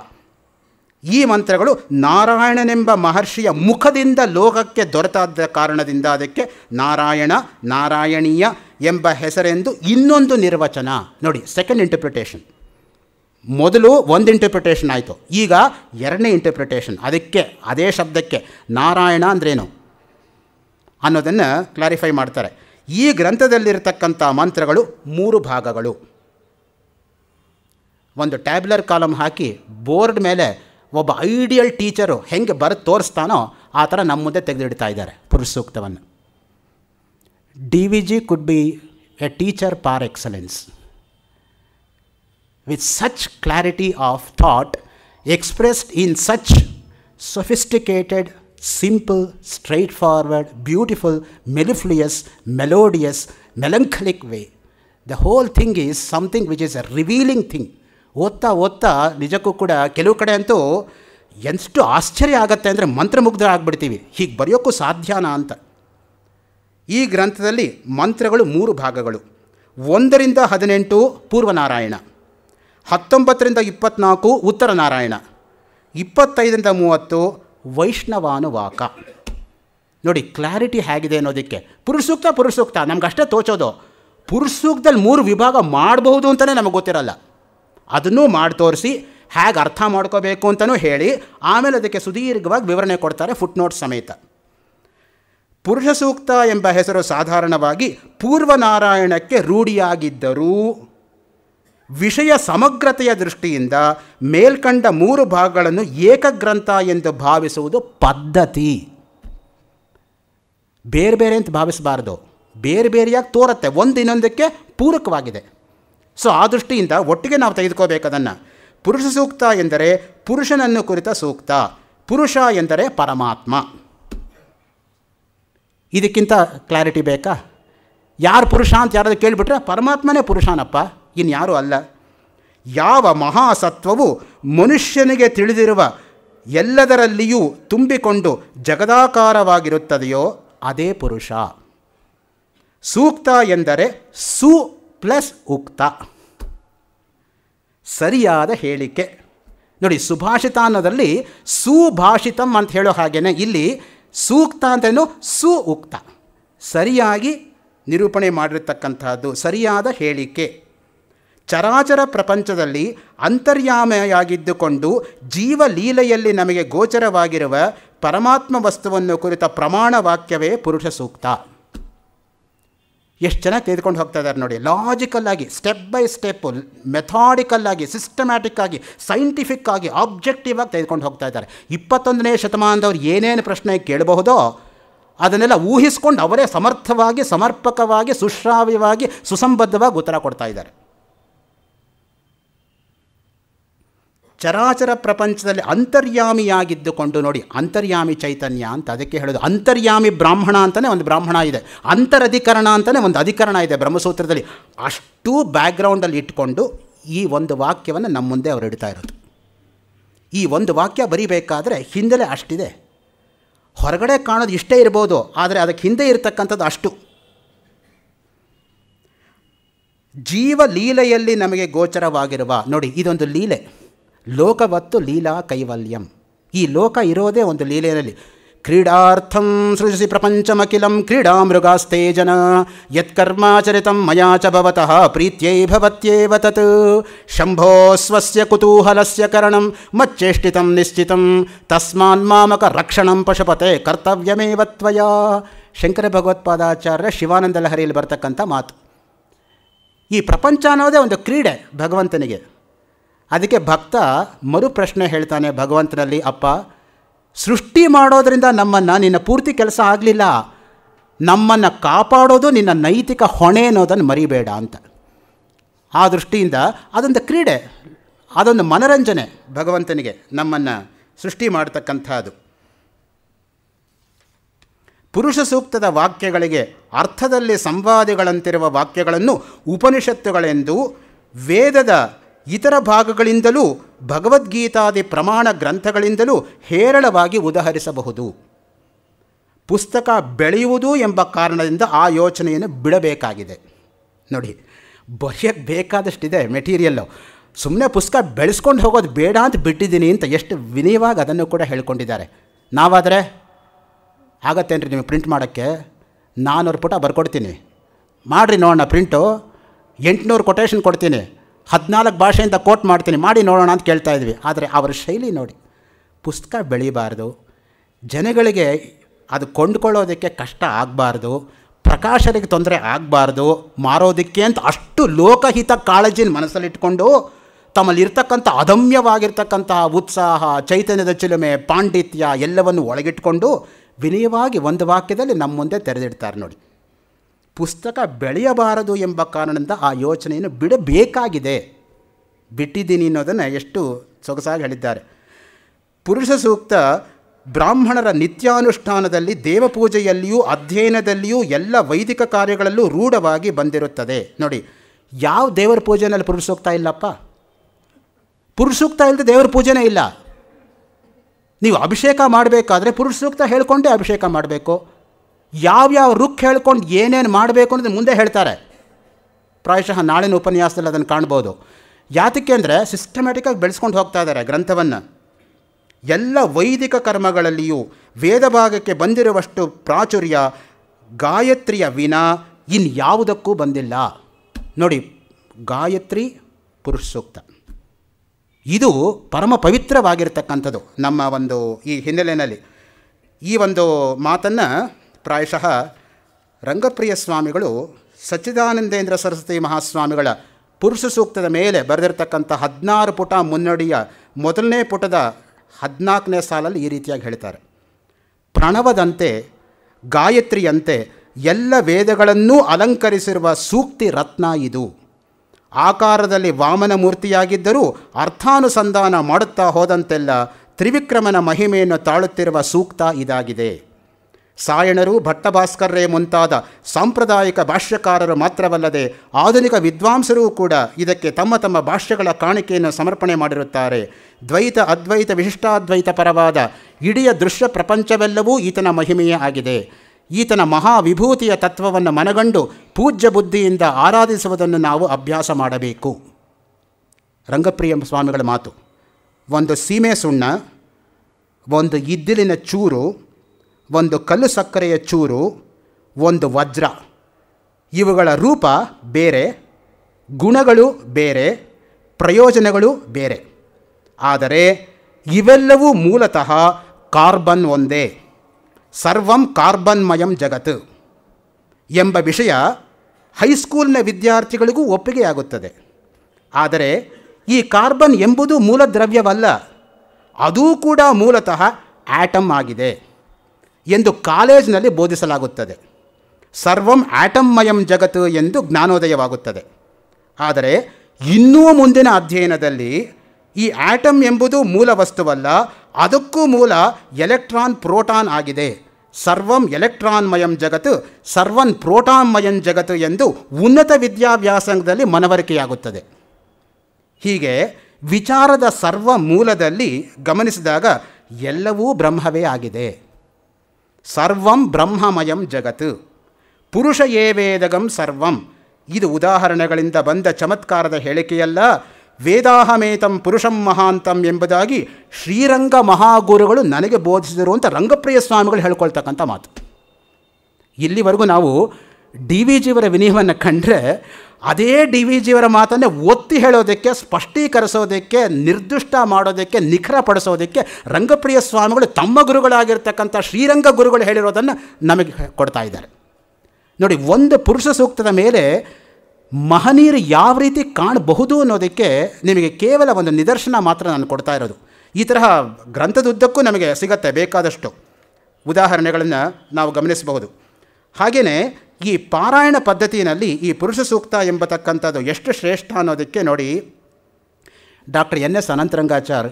ಈ ಮಂತ್ರಗಳು ನಾರಾಯಣನೆಂಬ ಮಹರ್ಷಿಯ ಮುಖದಿಂದ ಲೋಕಕ್ಕೆ ದೊರೆತಾದ ಕಾರಣದಿಂದ ಅದಕ್ಕೆ ನಾರಾಯಣ ನಾರಾಯಣೀಯ ಎಂಬ ಹೆಸರೆಂದು ಇನ್ನೊಂದು ನಿರ್ವಚನ ನೋಡಿ ಸೆಕೆಂಡ್ ಇಂಟರ್ಪ್ರಿಟೇಷನ್ ಮೊದಲು ಒಂದು ಇಂಟರ್ಪ್ರಿಟೇಷನ್ ಆಯಿತು ಈಗ ಎರಡನೇ ಇಂಟರ್ಪ್ರಿಟೇಷನ್ ಅದಕ್ಕೆ ಅದೇ ಶಬ್ದಕ್ಕೆ ನಾರಾಯಣ ಅಂದ್ರೇನು ಅನ್ನೋದನ್ನು ಕ್ಲಾರಿಫೈ ಮಾಡ್ತಾರೆ ಈ ಗ್ರಂಥದಲ್ಲಿರತಕ್ಕಂಥ ಮಂತ್ರಗಳು ಮೂರು ಭಾಗಗಳು वो टैब्युलर कॉलम हाकि बोर्ड मेले वबियल टीचर हे बर तोर्तानो आर नम मुदे तेदार Purusha Sukta D V G could be a teacher par excellence with such clarity of thought expressed in such sophisticated simple straightforward beautiful mellifluous melodious melancholic way the whole thing is something which is revealing thing ಓದ್ತಾ ಓದ್ತಾ ನಿಜಕ್ಕೂ ಕೂಡ ಕೆಲವು ಕಡೆ ಅಂತೂ ಎಷ್ಟು ಆಶ್ಚರ್ಯ ಆಗತ್ತೆ ಅಂದರೆ ಮಂತ್ರಮುಗ್ಧ ಆಗಿಬಿಡ್ತೀವಿ ಹೀಗೆ ಬರೆಯೋಕ್ಕೂ ಸಾಧ್ಯನಾ ಅಂತ ಈ ಗ್ರಂಥದಲ್ಲಿ ಮಂತ್ರಗಳು ಮೂರು ಭಾಗಗಳು ಒಂದರಿಂದ ಹದಿನೆಂಟು ಪೂರ್ವನಾರಾಯಣ ಹತ್ತೊಂಬತ್ತರಿಂದ ಇಪ್ಪತ್ತ್ನಾಲ್ಕು ಉತ್ತರ ನಾರಾಯಣ ಇಪ್ಪತ್ತೈದರಿಂದ ಮೂವತ್ತು ವೈಷ್ಣವಾನುವಾಕ ನೋಡಿ ಕ್ಲಾರಿಟಿ ಹೇಗಿದೆ ಅನ್ನೋದಕ್ಕೆ ಪುರುಷ ಸೂಕ್ತ ಪುರುಷ ನಮ್ಗೆ ಅಷ್ಟೇ ತೋಚೋದು ಪುರುಷ ಮೂರು ವಿಭಾಗ ಮಾಡಬಹುದು ಅಂತಲೇ ನಮಗೆ ಗೊತ್ತಿರಲ್ಲ ಅದನ್ನೂ ಮಾಡಿ ತೋರಿಸಿ ಹೇಗೆ ಅರ್ಥ ಮಾಡ್ಕೋಬೇಕು ಅಂತಲೂ ಹೇಳಿ ಆಮೇಲೆ ಅದಕ್ಕೆ ಸುದೀರ್ಘವಾಗಿ ವಿವರಣೆ ಕೊಡ್ತಾರೆ ಫುಟ್ ನೋಟ್ ಸಮೇತ ಪುರುಷ ಸೂಕ್ತ ಎಂಬ ಹೆಸರು ಸಾಧಾರಣವಾಗಿ ಪೂರ್ವನಾರಾಯಣಕ್ಕೆ ರೂಢಿಯಾಗಿದ್ದರೂ ವಿಷಯ ಸಮಗ್ರತೆಯ ದೃಷ್ಟಿಯಿಂದ ಮೇಲ್ಕಂಡ ಮೂರು ಭಾಗಗಳನ್ನು ಏಕಗ್ರಂಥ ಎಂದು ಭಾವಿಸುವುದು ಪದ್ಧತಿ ಬೇರೆ ಬೇರೆ ಅಂತ ಭಾವಿಸಬಾರ್ದು ಬೇರೆ ಬೇರೆಯಾಗಿ ತೋರುತ್ತೆ ಒಂದು ಇನ್ನೊಂದಕ್ಕೆ ಪೂರಕವಾಗಿದೆ ಸೊ ಆ ದೃಷ್ಟಿಯಿಂದ ಒಟ್ಟಿಗೆ ನಾವು ತೆಗೆದುಕೋಬೇಕದನ್ನು ಪುರುಷ ಸೂಕ್ತ ಎಂದರೆ ಪುರುಷನನ್ನು ಕುರಿತ ಸೂಕ್ತ ಪುರುಷ ಎಂದರೆ ಪರಮಾತ್ಮ ಇದಕ್ಕಿಂತ ಕ್ಲಾರಿಟಿ ಬೇಕಾ ಯಾರು ಪುರುಷ ಅಂತ ಯಾರಾದರೂ ಕೇಳಿಬಿಟ್ರೆ ಪರಮಾತ್ಮನೇ ಪುರುಷನಪ್ಪ ಇನ್ಯಾರು ಅಲ್ಲ ಯಾವ ಮಹಾಸತ್ವವು ಮನುಷ್ಯನಿಗೆ ತಿಳಿದಿರುವ ಎಲ್ಲದರಲ್ಲಿಯೂ ತುಂಬಿಕೊಂಡು ಜಗದಾಕಾರವಾಗಿರುತ್ತದೆಯೋ ಅದೇ ಪುರುಷ ಸೂಕ್ತ ಎಂದರೆ ಸು ಪ್ಲಸ್ ಉಕ್ತ ಸರಿಯಾದ ಹೇಳಿಕೆ ನೋಡಿ ಸುಭಾಷಿತ ಅನ್ನೋದರಲ್ಲಿ ಸುಭಾಷಿತಂ ಅಂತ ಹೇಳೋ ಹಾಗೇನೆ ಇಲ್ಲಿ ಸೂಕ್ತ ಅಂತೇನು ಸು ಉಕ್ತ ಸರಿಯಾಗಿ ನಿರೂಪಣೆ ಮಾಡಿರ್ತಕ್ಕಂಥದ್ದು ಸರಿಯಾದ ಹೇಳಿಕೆ ಚರಾಚರ ಪ್ರಪಂಚದಲ್ಲಿ ಅಂತರ್ಯಾಮೆಯಾಗಿದ್ದುಕೊಂಡು ಜೀವಲೀಲೆಯಲ್ಲಿ ನಮಗೆ ಗೋಚರವಾಗಿರುವ ಪರಮಾತ್ಮ ವಸ್ತುವನ್ನು ಕುರಿತ ಪ್ರಮಾಣ ವಾಕ್ಯವೇ ಪುರುಷ ಸೂಕ್ತ ಎಷ್ಟು ಚೆನ್ನಾಗಿ ತೆಗೆದುಕೊಂಡು ಹೋಗ್ತಾ ಇದ್ದಾರೆ ನೋಡಿ ಲಾಜಿಕಲ್ಲಾಗಿ ಸ್ಟೆಪ್ ಬೈ ಸ್ಟೆಪ್ಪು ಮೆಥಾಡಿಕಲ್ಲಾಗಿ ಸಿಸ್ಟಮ್ಯಾಟಿಕ್ಕಾಗಿ ಸೈಂಟಿಫಿಕ್ ಆಗಿ ಆಬ್ಜೆಕ್ಟಿವ್ ಆಗಿ ತೆಗೆದುಕೊಂಡು ಹೋಗ್ತಾ ಇದ್ದಾರೆ ಇಪ್ಪತ್ತೊಂದನೇ ಶತಮಾನದವ್ರು ಏನೇನು ಪ್ರಶ್ನೆ ಕೇಳಬಹುದೋ ಅದನ್ನೆಲ್ಲ ಊಹಿಸ್ಕೊಂಡು ಅವರೇ ಸಮರ್ಥವಾಗಿ ಸಮರ್ಪಕವಾಗಿ ಸುಶ್ರಾವ್ಯವಾಗಿ ಸುಸಂಬದ್ಧವಾಗಿ ಉತ್ತರ ಕೊಡ್ತಾ ಇದ್ದಾರೆ ಚರಾಚರ ಪ್ರಪಂಚದಲ್ಲಿ ಅಂತರ್ಯಾಮಿಯಾಗಿದ್ದುಕೊಂಡು ನೋಡಿ ಅಂತರ್ಯಾಮಿ ಚೈತನ್ಯ ಅಂತ ಅದಕ್ಕೆ ಹೇಳೋದು ಅಂತರ್ಯಾಮಿ ಬ್ರಾಹ್ಮಣ ಅಂತಲೇ ಒಂದು ಬ್ರಾಹ್ಮಣ ಇದೆ ಅಂತರಧಿಕರಣ ಅಂತಲೇ ಒಂದು ಅಧಿಕರಣ ಇದೆ ಬ್ರಹ್ಮಸೂತ್ರದಲ್ಲಿ ಅಷ್ಟೂ ಬ್ಯಾಕ್ಗ್ರೌಂಡಲ್ಲಿ ಇಟ್ಟುಕೊಂಡು ಈ ಒಂದು ವಾಕ್ಯವನ್ನು ನಮ್ಮ ಮುಂದೆ ಅವರು ಇಡ್ತಾ ಇರೋದು ಈ ಒಂದು ವಾಕ್ಯ ಬರೀಬೇಕಾದ್ರೆ ಹಿಂದೆಲೇ ಅಷ್ಟಿದೆ ಹೊರಗಡೆ ಕಾಣೋದು ಇಷ್ಟೇ ಇರ್ಬೋದು ಆದರೆ ಅದಕ್ಕೆ ಹಿಂದೆ ಇರತಕ್ಕಂಥದ್ದು ಅಷ್ಟು ಜೀವ ಲೀಲೆಯಲ್ಲಿ ನಮಗೆ ಗೋಚರವಾಗಿರುವ ನೋಡಿ ಇದೊಂದು ಲೀಲೆ ಲೋಕವತ್ತು ಲೀಲಾ ಕೈವಲ್ಯಂ ಈ ಲೋಕ ಇರೋದೇ ಒಂದು ಲೀಲೆಯಲ್ಲಿ ಕ್ರೀಡಾರ್ಥಂ ಸೃಜಿಸಿ ಪ್ರಪಂಚಮಖಿಲಂ ಕ್ರೀಡಾ ಮೃಗಾಸ್ತೆ ಜನ ಯತ್ಕರ್ಮಾಚರಿತ ಮಯಾ ಚ ಭವತಃ ಪ್ರೀತ್ಯೈ ಭವತ್ಯೇವ ತತ್ ಶಂಭೋ ಸ್ವಸ್ಯ ಕುತೂಹಲಸ್ಯ ಕರಣಂ ಮಚ್ಚೇಷ್ಟಿತಂ ನಿಶ್ಚಿತಂ ತಸ್ಮಾನ್ಮಾಮಕ ರಕ್ಷಣಂ ಪಶುಪತೆ ಕರ್ತವ್ಯಮೇವ ತ್ವಯ ಶಂಕರ ಭಗವತ್ಪಾದಾಚಾರ್ಯ ಶಿವಾನಂದ ಲಹರಿಯಲ್ಲಿ ಬರ್ತಕ್ಕಂಥ ಮಾತು ಈ ಪ್ರಪಂಚ ಅನ್ನೋದೇ ಒಂದು ಕ್ರೀಡೆ ಭಗವಂತನಿಗೆ ಅದಕ್ಕೆ ಭಕ್ತ ಮರುಪ್ರಶ್ನೆ ಹೇಳ್ತಾನೆ ಭಗವಂತನಲ್ಲಿ ಅಪ್ಪ ಸೃಷ್ಟಿ ಮಾಡೋದರಿಂದ ನಮ್ಮನ್ನು ನಿನ್ನ ಪೂರ್ತಿ ಕೆಲಸ ಆಗಲಿಲ್ಲ ನಮ್ಮನ್ನು ಕಾಪಾಡೋದು ನಿನ್ನ ನೈತಿಕ ಹೊಣೆ ಅನ್ನೋದನ್ನು ಮರಿಬೇಡ ಅಂತ ಆ ದೃಷ್ಟಿಯಿಂದ ಅದೊಂದು ಕ್ರೀಡೆ ಅದೊಂದು ಮನರಂಜನೆ ಭಗವಂತನಿಗೆ ನಮ್ಮನ್ನು ಸೃಷ್ಟಿ ಮಾಡತಕ್ಕಂಥದ್ದು ಪುರುಷ ಸೂಕ್ತದ ವಾಕ್ಯಗಳಿಗೆ ಅರ್ಥದಲ್ಲಿ ಸಂವಾದಿಗಳಂತಿರುವ ವಾಕ್ಯಗಳನ್ನು ಉಪನಿಷತ್ತುಗಳೆಂದು ವೇದದ ಇತರ ಭಾಗಗಳಿಂದಲೂ ಭಗವದ್ಗೀತಾದಿ ಪ್ರಮಾಣ ಗ್ರಂಥಗಳಿಂದಲೂ ಹೇರಳವಾಗಿ ಉದಾಹರಿಸಬಹುದು ಪುಸ್ತಕ ಬೆಳೆಯುವುದು ಎಂಬ ಕಾರಣದಿಂದ ಆ ಯೋಚನೆಯನ್ನು ಬಿಡಬೇಕಾಗಿದೆ ನೋಡಿ ಬರೆಯಕ್ಕೆ ಬೇಕಾದಷ್ಟಿದೆ ಮೆಟೀರಿಯಲ್ಲು ಸುಮ್ಮನೆ ಪುಸ್ತಕ ಬೆಳೆಸ್ಕೊಂಡು ಹೋಗೋದು ಬೇಡ ಅಂತ ಬಿಟ್ಟಿದ್ದೀನಿ ಅಂತ ಎಷ್ಟು ವಿನಯವಾಗಿ ಅದನ್ನು ಕೂಡ ಹೇಳ್ಕೊಂಡಿದ್ದಾರೆ ನಾವಾದರೆ ಆಗತ್ತೇನ್ರಿ ನೀವು ಪ್ರಿಂಟ್ ಮಾಡೋಕ್ಕೆ ನಾನ್ನೂರು ಪುಟ ಬರ್ಕೊಡ್ತೀನಿ ಮಾಡಿರಿ ನೋಡೋಣ ಪ್ರಿಂಟು ಎಂಟುನೂರು ಕೊಟೇಶನ್ ಕೊಡ್ತೀನಿ ಹದಿನಾಲ್ಕು ಭಾಷೆಯಿಂದ ಕೋಟ್ ಮಾಡ್ತೀನಿ ಮಾಡಿ ನೋಡೋಣ ಅಂತ ಕೇಳ್ತಾ ಇದ್ವಿ ಆದರೆ ಅವರ ಶೈಲಿ ನೋಡಿ ಪುಸ್ತಕ ಬೆಳೀಬಾರ್ದು ಜನಗಳಿಗೆ ಅದು ಕೊಂಡ್ಕೊಳ್ಳೋದಕ್ಕೆ ಕಷ್ಟ ಆಗಬಾರ್ದು ಪ್ರಕಾಶರಿಗೆ ತೊಂದರೆ ಆಗಬಾರ್ದು ಮಾರೋದಕ್ಕೆ ಅಂತ ಅಷ್ಟು ಲೋಕಹಿತ ಕಾಳಜಿನ ಮನಸ್ಸಲ್ಲಿಟ್ಕೊಂಡು ತಮ್ಮಲ್ಲಿರ್ತಕ್ಕಂಥ ಅದಮ್ಯವಾಗಿರ್ತಕ್ಕಂತಹ ಉತ್ಸಾಹ ಚೈತನ್ಯದ ಚಿಲುಮೆ ಪಾಂಡಿತ್ಯ ಎಲ್ಲವನ್ನು ಒಳಗಿಟ್ಕೊಂಡು ವಿನಯವಾಗಿ ಒಂದು ವಾಕ್ಯದಲ್ಲಿ ನಮ್ಮ ಮುಂದೆ ತೆರೆದಿಡ್ತಾರೆ ನೋಡಿ ಪುಸ್ತಕ ಬೆಳೆಯಬಾರದು ಎಂಬ ಕಾರಣದಿಂದ ಆ ಯೋಚನೆಯನ್ನು ಬಿಡಬೇಕಾಗಿದೆ ಬಿಟ್ಟಿದ್ದೀನಿ ಅನ್ನೋದನ್ನು ಎಷ್ಟು ಸೊಗಸಾಗಿ ಹೇಳಿದ್ದಾರೆ ಪುರುಷ ಸೂಕ್ತ ಬ್ರಾಹ್ಮಣರ ನಿತ್ಯಾನುಷ್ಠಾನದಲ್ಲಿ ದೇವಪೂಜೆಯಲ್ಲಿಯೂ ಅಧ್ಯಯನದಲ್ಲಿಯೂ ಎಲ್ಲ ವೈದಿಕ ಕಾರ್ಯಗಳಲ್ಲೂ ರೂಢವಾಗಿ ಬಂದಿರುತ್ತದೆ ನೋಡಿ ಯಾವ ದೇವರ ಪೂಜೆನಲ್ಲಿ ಪುರುಷ ಸೂಕ್ತ ಇಲ್ಲಪ್ಪ ಪುರುಷ ಸೂಕ್ತ ಇಲ್ಲದೆ ದೇವರ ಪೂಜೆನೇ ಇಲ್ಲ ನೀವು ಅಭಿಷೇಕ ಮಾಡಬೇಕಾದ್ರೆ ಪುರುಷ ಸೂಕ್ತ ಹೇಳಿಕೊಂಡೇ ಅಭಿಷೇಕ ಮಾಡಬೇಕು ಯಾವ್ಯಾವ ರುಕ್ ಹೇಳ್ಕೊಂಡು ಏನೇನು ಮಾಡಬೇಕು ಅನ್ನೋದು ಮುಂದೆ ಹೇಳ್ತಾರೆ ಪ್ರಾಯಶಃ ನಾಳಿನ ಉಪನ್ಯಾಸದಲ್ಲಿ ಅದನ್ನು ಕಾಣ್ಬೋದು ಯಾತಕ್ಕೆ ಅಂದರೆ ಸಿಸ್ಟಮ್ಯಾಟಿಕಾಗಿ ಬೆಳೆಸ್ಕೊಂಡು ಹೋಗ್ತಾ ಇದ್ದಾರೆ ಗ್ರಂಥವನ್ನು ಎಲ್ಲ ವೈದಿಕ ಕರ್ಮಗಳಲ್ಲಿಯೂ ವೇದ ಭಾಗಕ್ಕೆ ಬಂದಿರುವಷ್ಟು ಪ್ರಾಚುರ್ಯ ಗಾಯತ್ರಿಯ ವಿನ ಇನ್ಯಾವುದಕ್ಕೂ ಬಂದಿಲ್ಲ ನೋಡಿ ಗಾಯತ್ರಿ ಪುರುಷ ಸೂಕ್ತ ಇದು ಪರಮ ಪವಿತ್ರವಾಗಿರ್ತಕ್ಕಂಥದ್ದು ನಮ್ಮ ಒಂದು ಈ ಹಿನ್ನೆಲೆಯಲ್ಲಿ ಈ ಒಂದು ಮಾತನ್ನು ಪ್ರಾಯಶಃ ರಂಗಪ್ರಿಯ ಸ್ವಾಮಿಗಳು ಸಚ್ಚಿದಾನಂದೇಂದ್ರ ಸರಸ್ವತಿ ಮಹಾಸ್ವಾಮಿಗಳ ಪುರುಷ ಸೂಕ್ತದ ಮೇಲೆ ಬರೆದಿರತಕ್ಕಂಥ ಹದಿನಾರು ಪುಟ ಮುನ್ನಡಿಯ ಮೊದಲನೇ ಪುಟದ ಹದಿನಾಲ್ಕನೇ ಸಾಲಲ್ಲಿ ಈ ರೀತಿಯಾಗಿ ಹೇಳ್ತಾರೆ ಪ್ರಣವದಂತೆ ಗಾಯತ್ರಿಯಂತೆ ಎಲ್ಲ ವೇದಗಳನ್ನೂ ಅಲಂಕರಿಸಿರುವ ಸೂಕ್ತಿ ರತ್ನ ಇದು ಆಕಾರದಲ್ಲಿ ವಾಮನ ಮೂರ್ತಿಯಾಗಿದ್ದರೂ ಅರ್ಥಾನುಸಂಧಾನ ಮಾಡುತ್ತಾ ಹೋದಂತೆಲ್ಲ ತ್ರಿವಿಕ್ರಮನ ಮಹಿಮೆಯನ್ನು ತಾಳುತ್ತಿರುವ ಸೂಕ್ತ ಇದಾಗಿದೆ ಸಾಯಣರು ಭಟ್ಟಭಾಸ್ಕರ್ರೆ ಮುಂತಾದ ಸಾಂಪ್ರದಾಯಿಕ ಭಾಷ್ಯಕಾರರು ಮಾತ್ರವಲ್ಲದೆ ಆಧುನಿಕ ವಿದ್ವಾಂಸರೂ ಕೂಡ ಇದಕ್ಕೆ ತಮ್ಮ ತಮ್ಮ ಭಾಷ್ಯಗಳ ಕಾಣಿಕೆಯನ್ನು ಸಮರ್ಪಣೆ ಮಾಡಿರುತ್ತಾರೆ ದ್ವೈತ ಅದ್ವೈತ ವಿಶಿಷ್ಟಾದ್ವೈತ ಪರವಾದ ಇಡೀ ದೃಶ್ಯ ಪ್ರಪಂಚವೆಲ್ಲವೂ ಈತನ ಮಹಿಮೆಯೇ ಆಗಿದೆ ಈತನ ಮಹಾವಿಭೂತಿಯ ತತ್ವವನ್ನು ಮನಗಂಡು ಪೂಜ್ಯ ಬುದ್ಧಿಯಿಂದ ಆರಾಧಿಸುವುದನ್ನು ನಾವು ಅಭ್ಯಾಸ ಮಾಡಬೇಕು ರಂಗಪ್ರಿಯ ಸ್ವಾಮಿಗಳ ಮಾತು ಒಂದು ಸೀಮೆ ಸುಣ್ಣ ಒಂದು ಇದ್ದಿಲಿನ ಚೂರು ಒಂದು ಕಲ್ಲು ಸಕ್ಕರೆಯ ಚೂರು ಒಂದು ವಜ್ರ ಇವುಗಳ ರೂಪ ಬೇರೆ ಗುಣಗಳು ಬೇರೆ ಪ್ರಯೋಜನಗಳು ಬೇರೆ ಆದರೆ ಇವೆಲ್ಲವೂ ಮೂಲತಃ ಕಾರ್ಬನ್ ಒಂದೇ ಸರ್ವಂ ಕಾರ್ಬನ್ಮಯಂ ಜಗತ್ತು ಎಂಬ ವಿಷಯ ಹೈಸ್ಕೂಲ್ನ ವಿದ್ಯಾರ್ಥಿಗಳಿಗೂ ಒಪ್ಪಿಗೆಯಾಗುತ್ತದೆ ಆದರೆ ಈ ಕಾರ್ಬನ್ ಎಂಬುದು ಮೂಲ ದ್ರವ್ಯವಲ್ಲ ಅದೂ ಕೂಡ ಮೂಲತಃ ಆಟಮ್ ಆಗಿದೆ ಎಂದು ಕಾಲೇಜಿನಲ್ಲಿ ಬೋಧಿಸಲಾಗುತ್ತದೆ ಸರ್ವಂ ಆಟಮ್ಮಯಂ ಜಗತ್ತು ಎಂದು ಜ್ಞಾನೋದಯವಾಗುತ್ತದೆ ಆದರೆ ಇನ್ನೂ ಮುಂದಿನ ಅಧ್ಯಯನದಲ್ಲಿ ಈ ಆಟಮ್ ಎಂಬುದು ಮೂಲ ವಸ್ತುವಲ್ಲ ಅದಕ್ಕೂ ಮೂಲ ಎಲೆಕ್ಟ್ರಾನ್ ಪ್ರೋಟಾನ್ ಆಗಿದೆ ಸರ್ವಂ ಎಲೆಕ್ಟ್ರಾನ್ಮಯಂ ಜಗತ್ತು ಸರ್ವನ್ ಪ್ರೋಟಾನ್ಮಯಂ ಜಗತ್ತು ಎಂದು ಉನ್ನತ ವಿದ್ಯಾಭ್ಯಾಸದಲ್ಲಿ ಮನವರಿಕೆಯಾಗುತ್ತದೆ ಹೀಗೆ ವಿಚಾರದ ಸರ್ವ ಮೂಲದಲ್ಲಿ ಗಮನಿಸಿದಾಗ ಎಲ್ಲವೂ ಬ್ರಹ್ಮವೇ ಆಗಿದೆ ಸರ್ವಂ ಬ್ರಹ್ಮಮಯಂ ಜಗತ್ ಪುರುಷ ಏವೇದಗಂ ಸರ್ವಂ ಇದು ಉದಾಹರಣೆಗಳಿಂದ ಬಂದ ಚಮತ್ಕಾರದ ಹೇಳಿಕೆಯಲ್ಲ ವೇದಾಹಮೇತಂ ಪುರುಷಂ ಮಹಾಂತಂ ಎಂಬುದಾಗಿ ಶ್ರೀರಂಗ ಮಹಾಗುರುಗಳು ನನಗೆ ಬೋಧಿಸಿದರು ಅಂತ ರಂಗಪ್ರಿಯ ಸ್ವಾಮಿಗಳು ಹೇಳ್ಕೊಳ್ತಕ್ಕಂಥ ಮಾತು ಇಲ್ಲಿವರೆಗೂ ನಾವು ಡಿ ವಿ ಜಿಯವರ ವಿನಯವನ್ನು ಕಂಡ್ರೆ ಅದೇ ಡಿ ವಿ ಜಿಯವರ ಮಾತನ್ನೇ ಒತ್ತಿ ಹೇಳೋದಕ್ಕೆ ಸ್ಪಷ್ಟೀಕರಿಸೋದಕ್ಕೆ ನಿರ್ದಿಷ್ಟ ಮಾಡೋದಕ್ಕೆ ಪಡಿಸೋದಕ್ಕೆ ರಂಗಪ್ರಿಯ ಸ್ವಾಮಿಗಳು ತಮ್ಮ ಗುರುಗಳಾಗಿರ್ತಕ್ಕಂಥ ಶ್ರೀರಂಗ ಗುರುಗಳು ಹೇಳಿರೋದನ್ನು ನಮಗೆ ಕೊಡ್ತಾ ಇದ್ದಾರೆ ನೋಡಿ ಒಂದು ಪುರುಷ ಸೂಕ್ತದ ಮೇಲೆ ಮಹನೀರು ಯಾವ ರೀತಿ ಕಾಣಬಹುದು ಅನ್ನೋದಕ್ಕೆ ನಿಮಗೆ ಕೇವಲ ಒಂದು ನಿದರ್ಶನ ಮಾತ್ರ ನಾನು ಕೊಡ್ತಾ ಇರೋದು ಈ ತರಹ ಗ್ರಂಥದುದ್ದಕ್ಕೂ ನಮಗೆ ಸಿಗತ್ತೆ ಬೇಕಾದಷ್ಟು ಉದಾಹರಣೆಗಳನ್ನು ನಾವು ಗಮನಿಸಬಹುದು ಹಾಗೆಯೇ ಈ ಪಾರಾಯಣ ಪದ್ಧತಿಯಲ್ಲಿ ಈ ಪುರುಷ ಸೂಕ್ತ ಎಂಬತಕ್ಕಂಥದ್ದು ಎಷ್ಟು ಶ್ರೇಷ್ಠ ಅನ್ನೋದಕ್ಕೆ ನೋಡಿ ಡಾಕ್ಟರ್ ಎನ್ ಎಸ್ ಅನಂತರಂಗಾಚಾರ್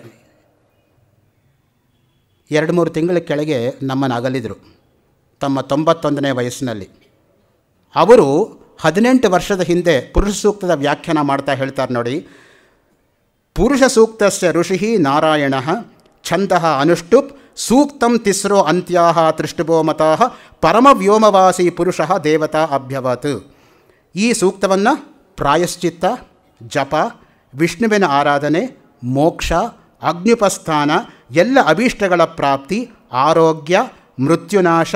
ಎರಡು ಮೂರು ತಿಂಗಳ ಕೆಳಗೆ ನಮ್ಮನ್ನು ತಮ್ಮ ತೊಂಬತ್ತೊಂದನೇ ವಯಸ್ಸಿನಲ್ಲಿ ಅವರು ಹದಿನೆಂಟು ವರ್ಷದ ಹಿಂದೆ ಪುರುಷ ಸೂಕ್ತದ ವ್ಯಾಖ್ಯಾನ ಮಾಡ್ತಾ ಹೇಳ್ತಾರೆ ನೋಡಿ ಪುರುಷ ಸೂಕ್ತಸ್ಯ ಋಷಿ ನಾರಾಯಣ ಛಂದ ಅನುಷ್ಟುಪ್ ಸೂಕ್ತಂ ತಿಸ್ರೋ ಅಂತ್ಯಾಹ ತೃಷ್ಟುಭೋ ಮತಃ ಪರಮ ವ್ಯೋಮವಾಸಿ ಪುರುಷ ದೇವತಾ ಅಭ್ಯವತ್ ಈ ಸೂಕ್ತವನ್ನು ಪ್ರಾಯಶ್ಚಿತ್ತ ಜಪ ವಿಷ್ಣುವಿನ ಆರಾಧನೆ ಮೋಕ್ಷ ಅಗ್ನಿಪಸ್ಥಾನ ಎಲ್ಲ ಅಭೀಷ್ಟಗಳ ಪ್ರಾಪ್ತಿ ಆರೋಗ್ಯ ಮೃತ್ಯುನಾಶ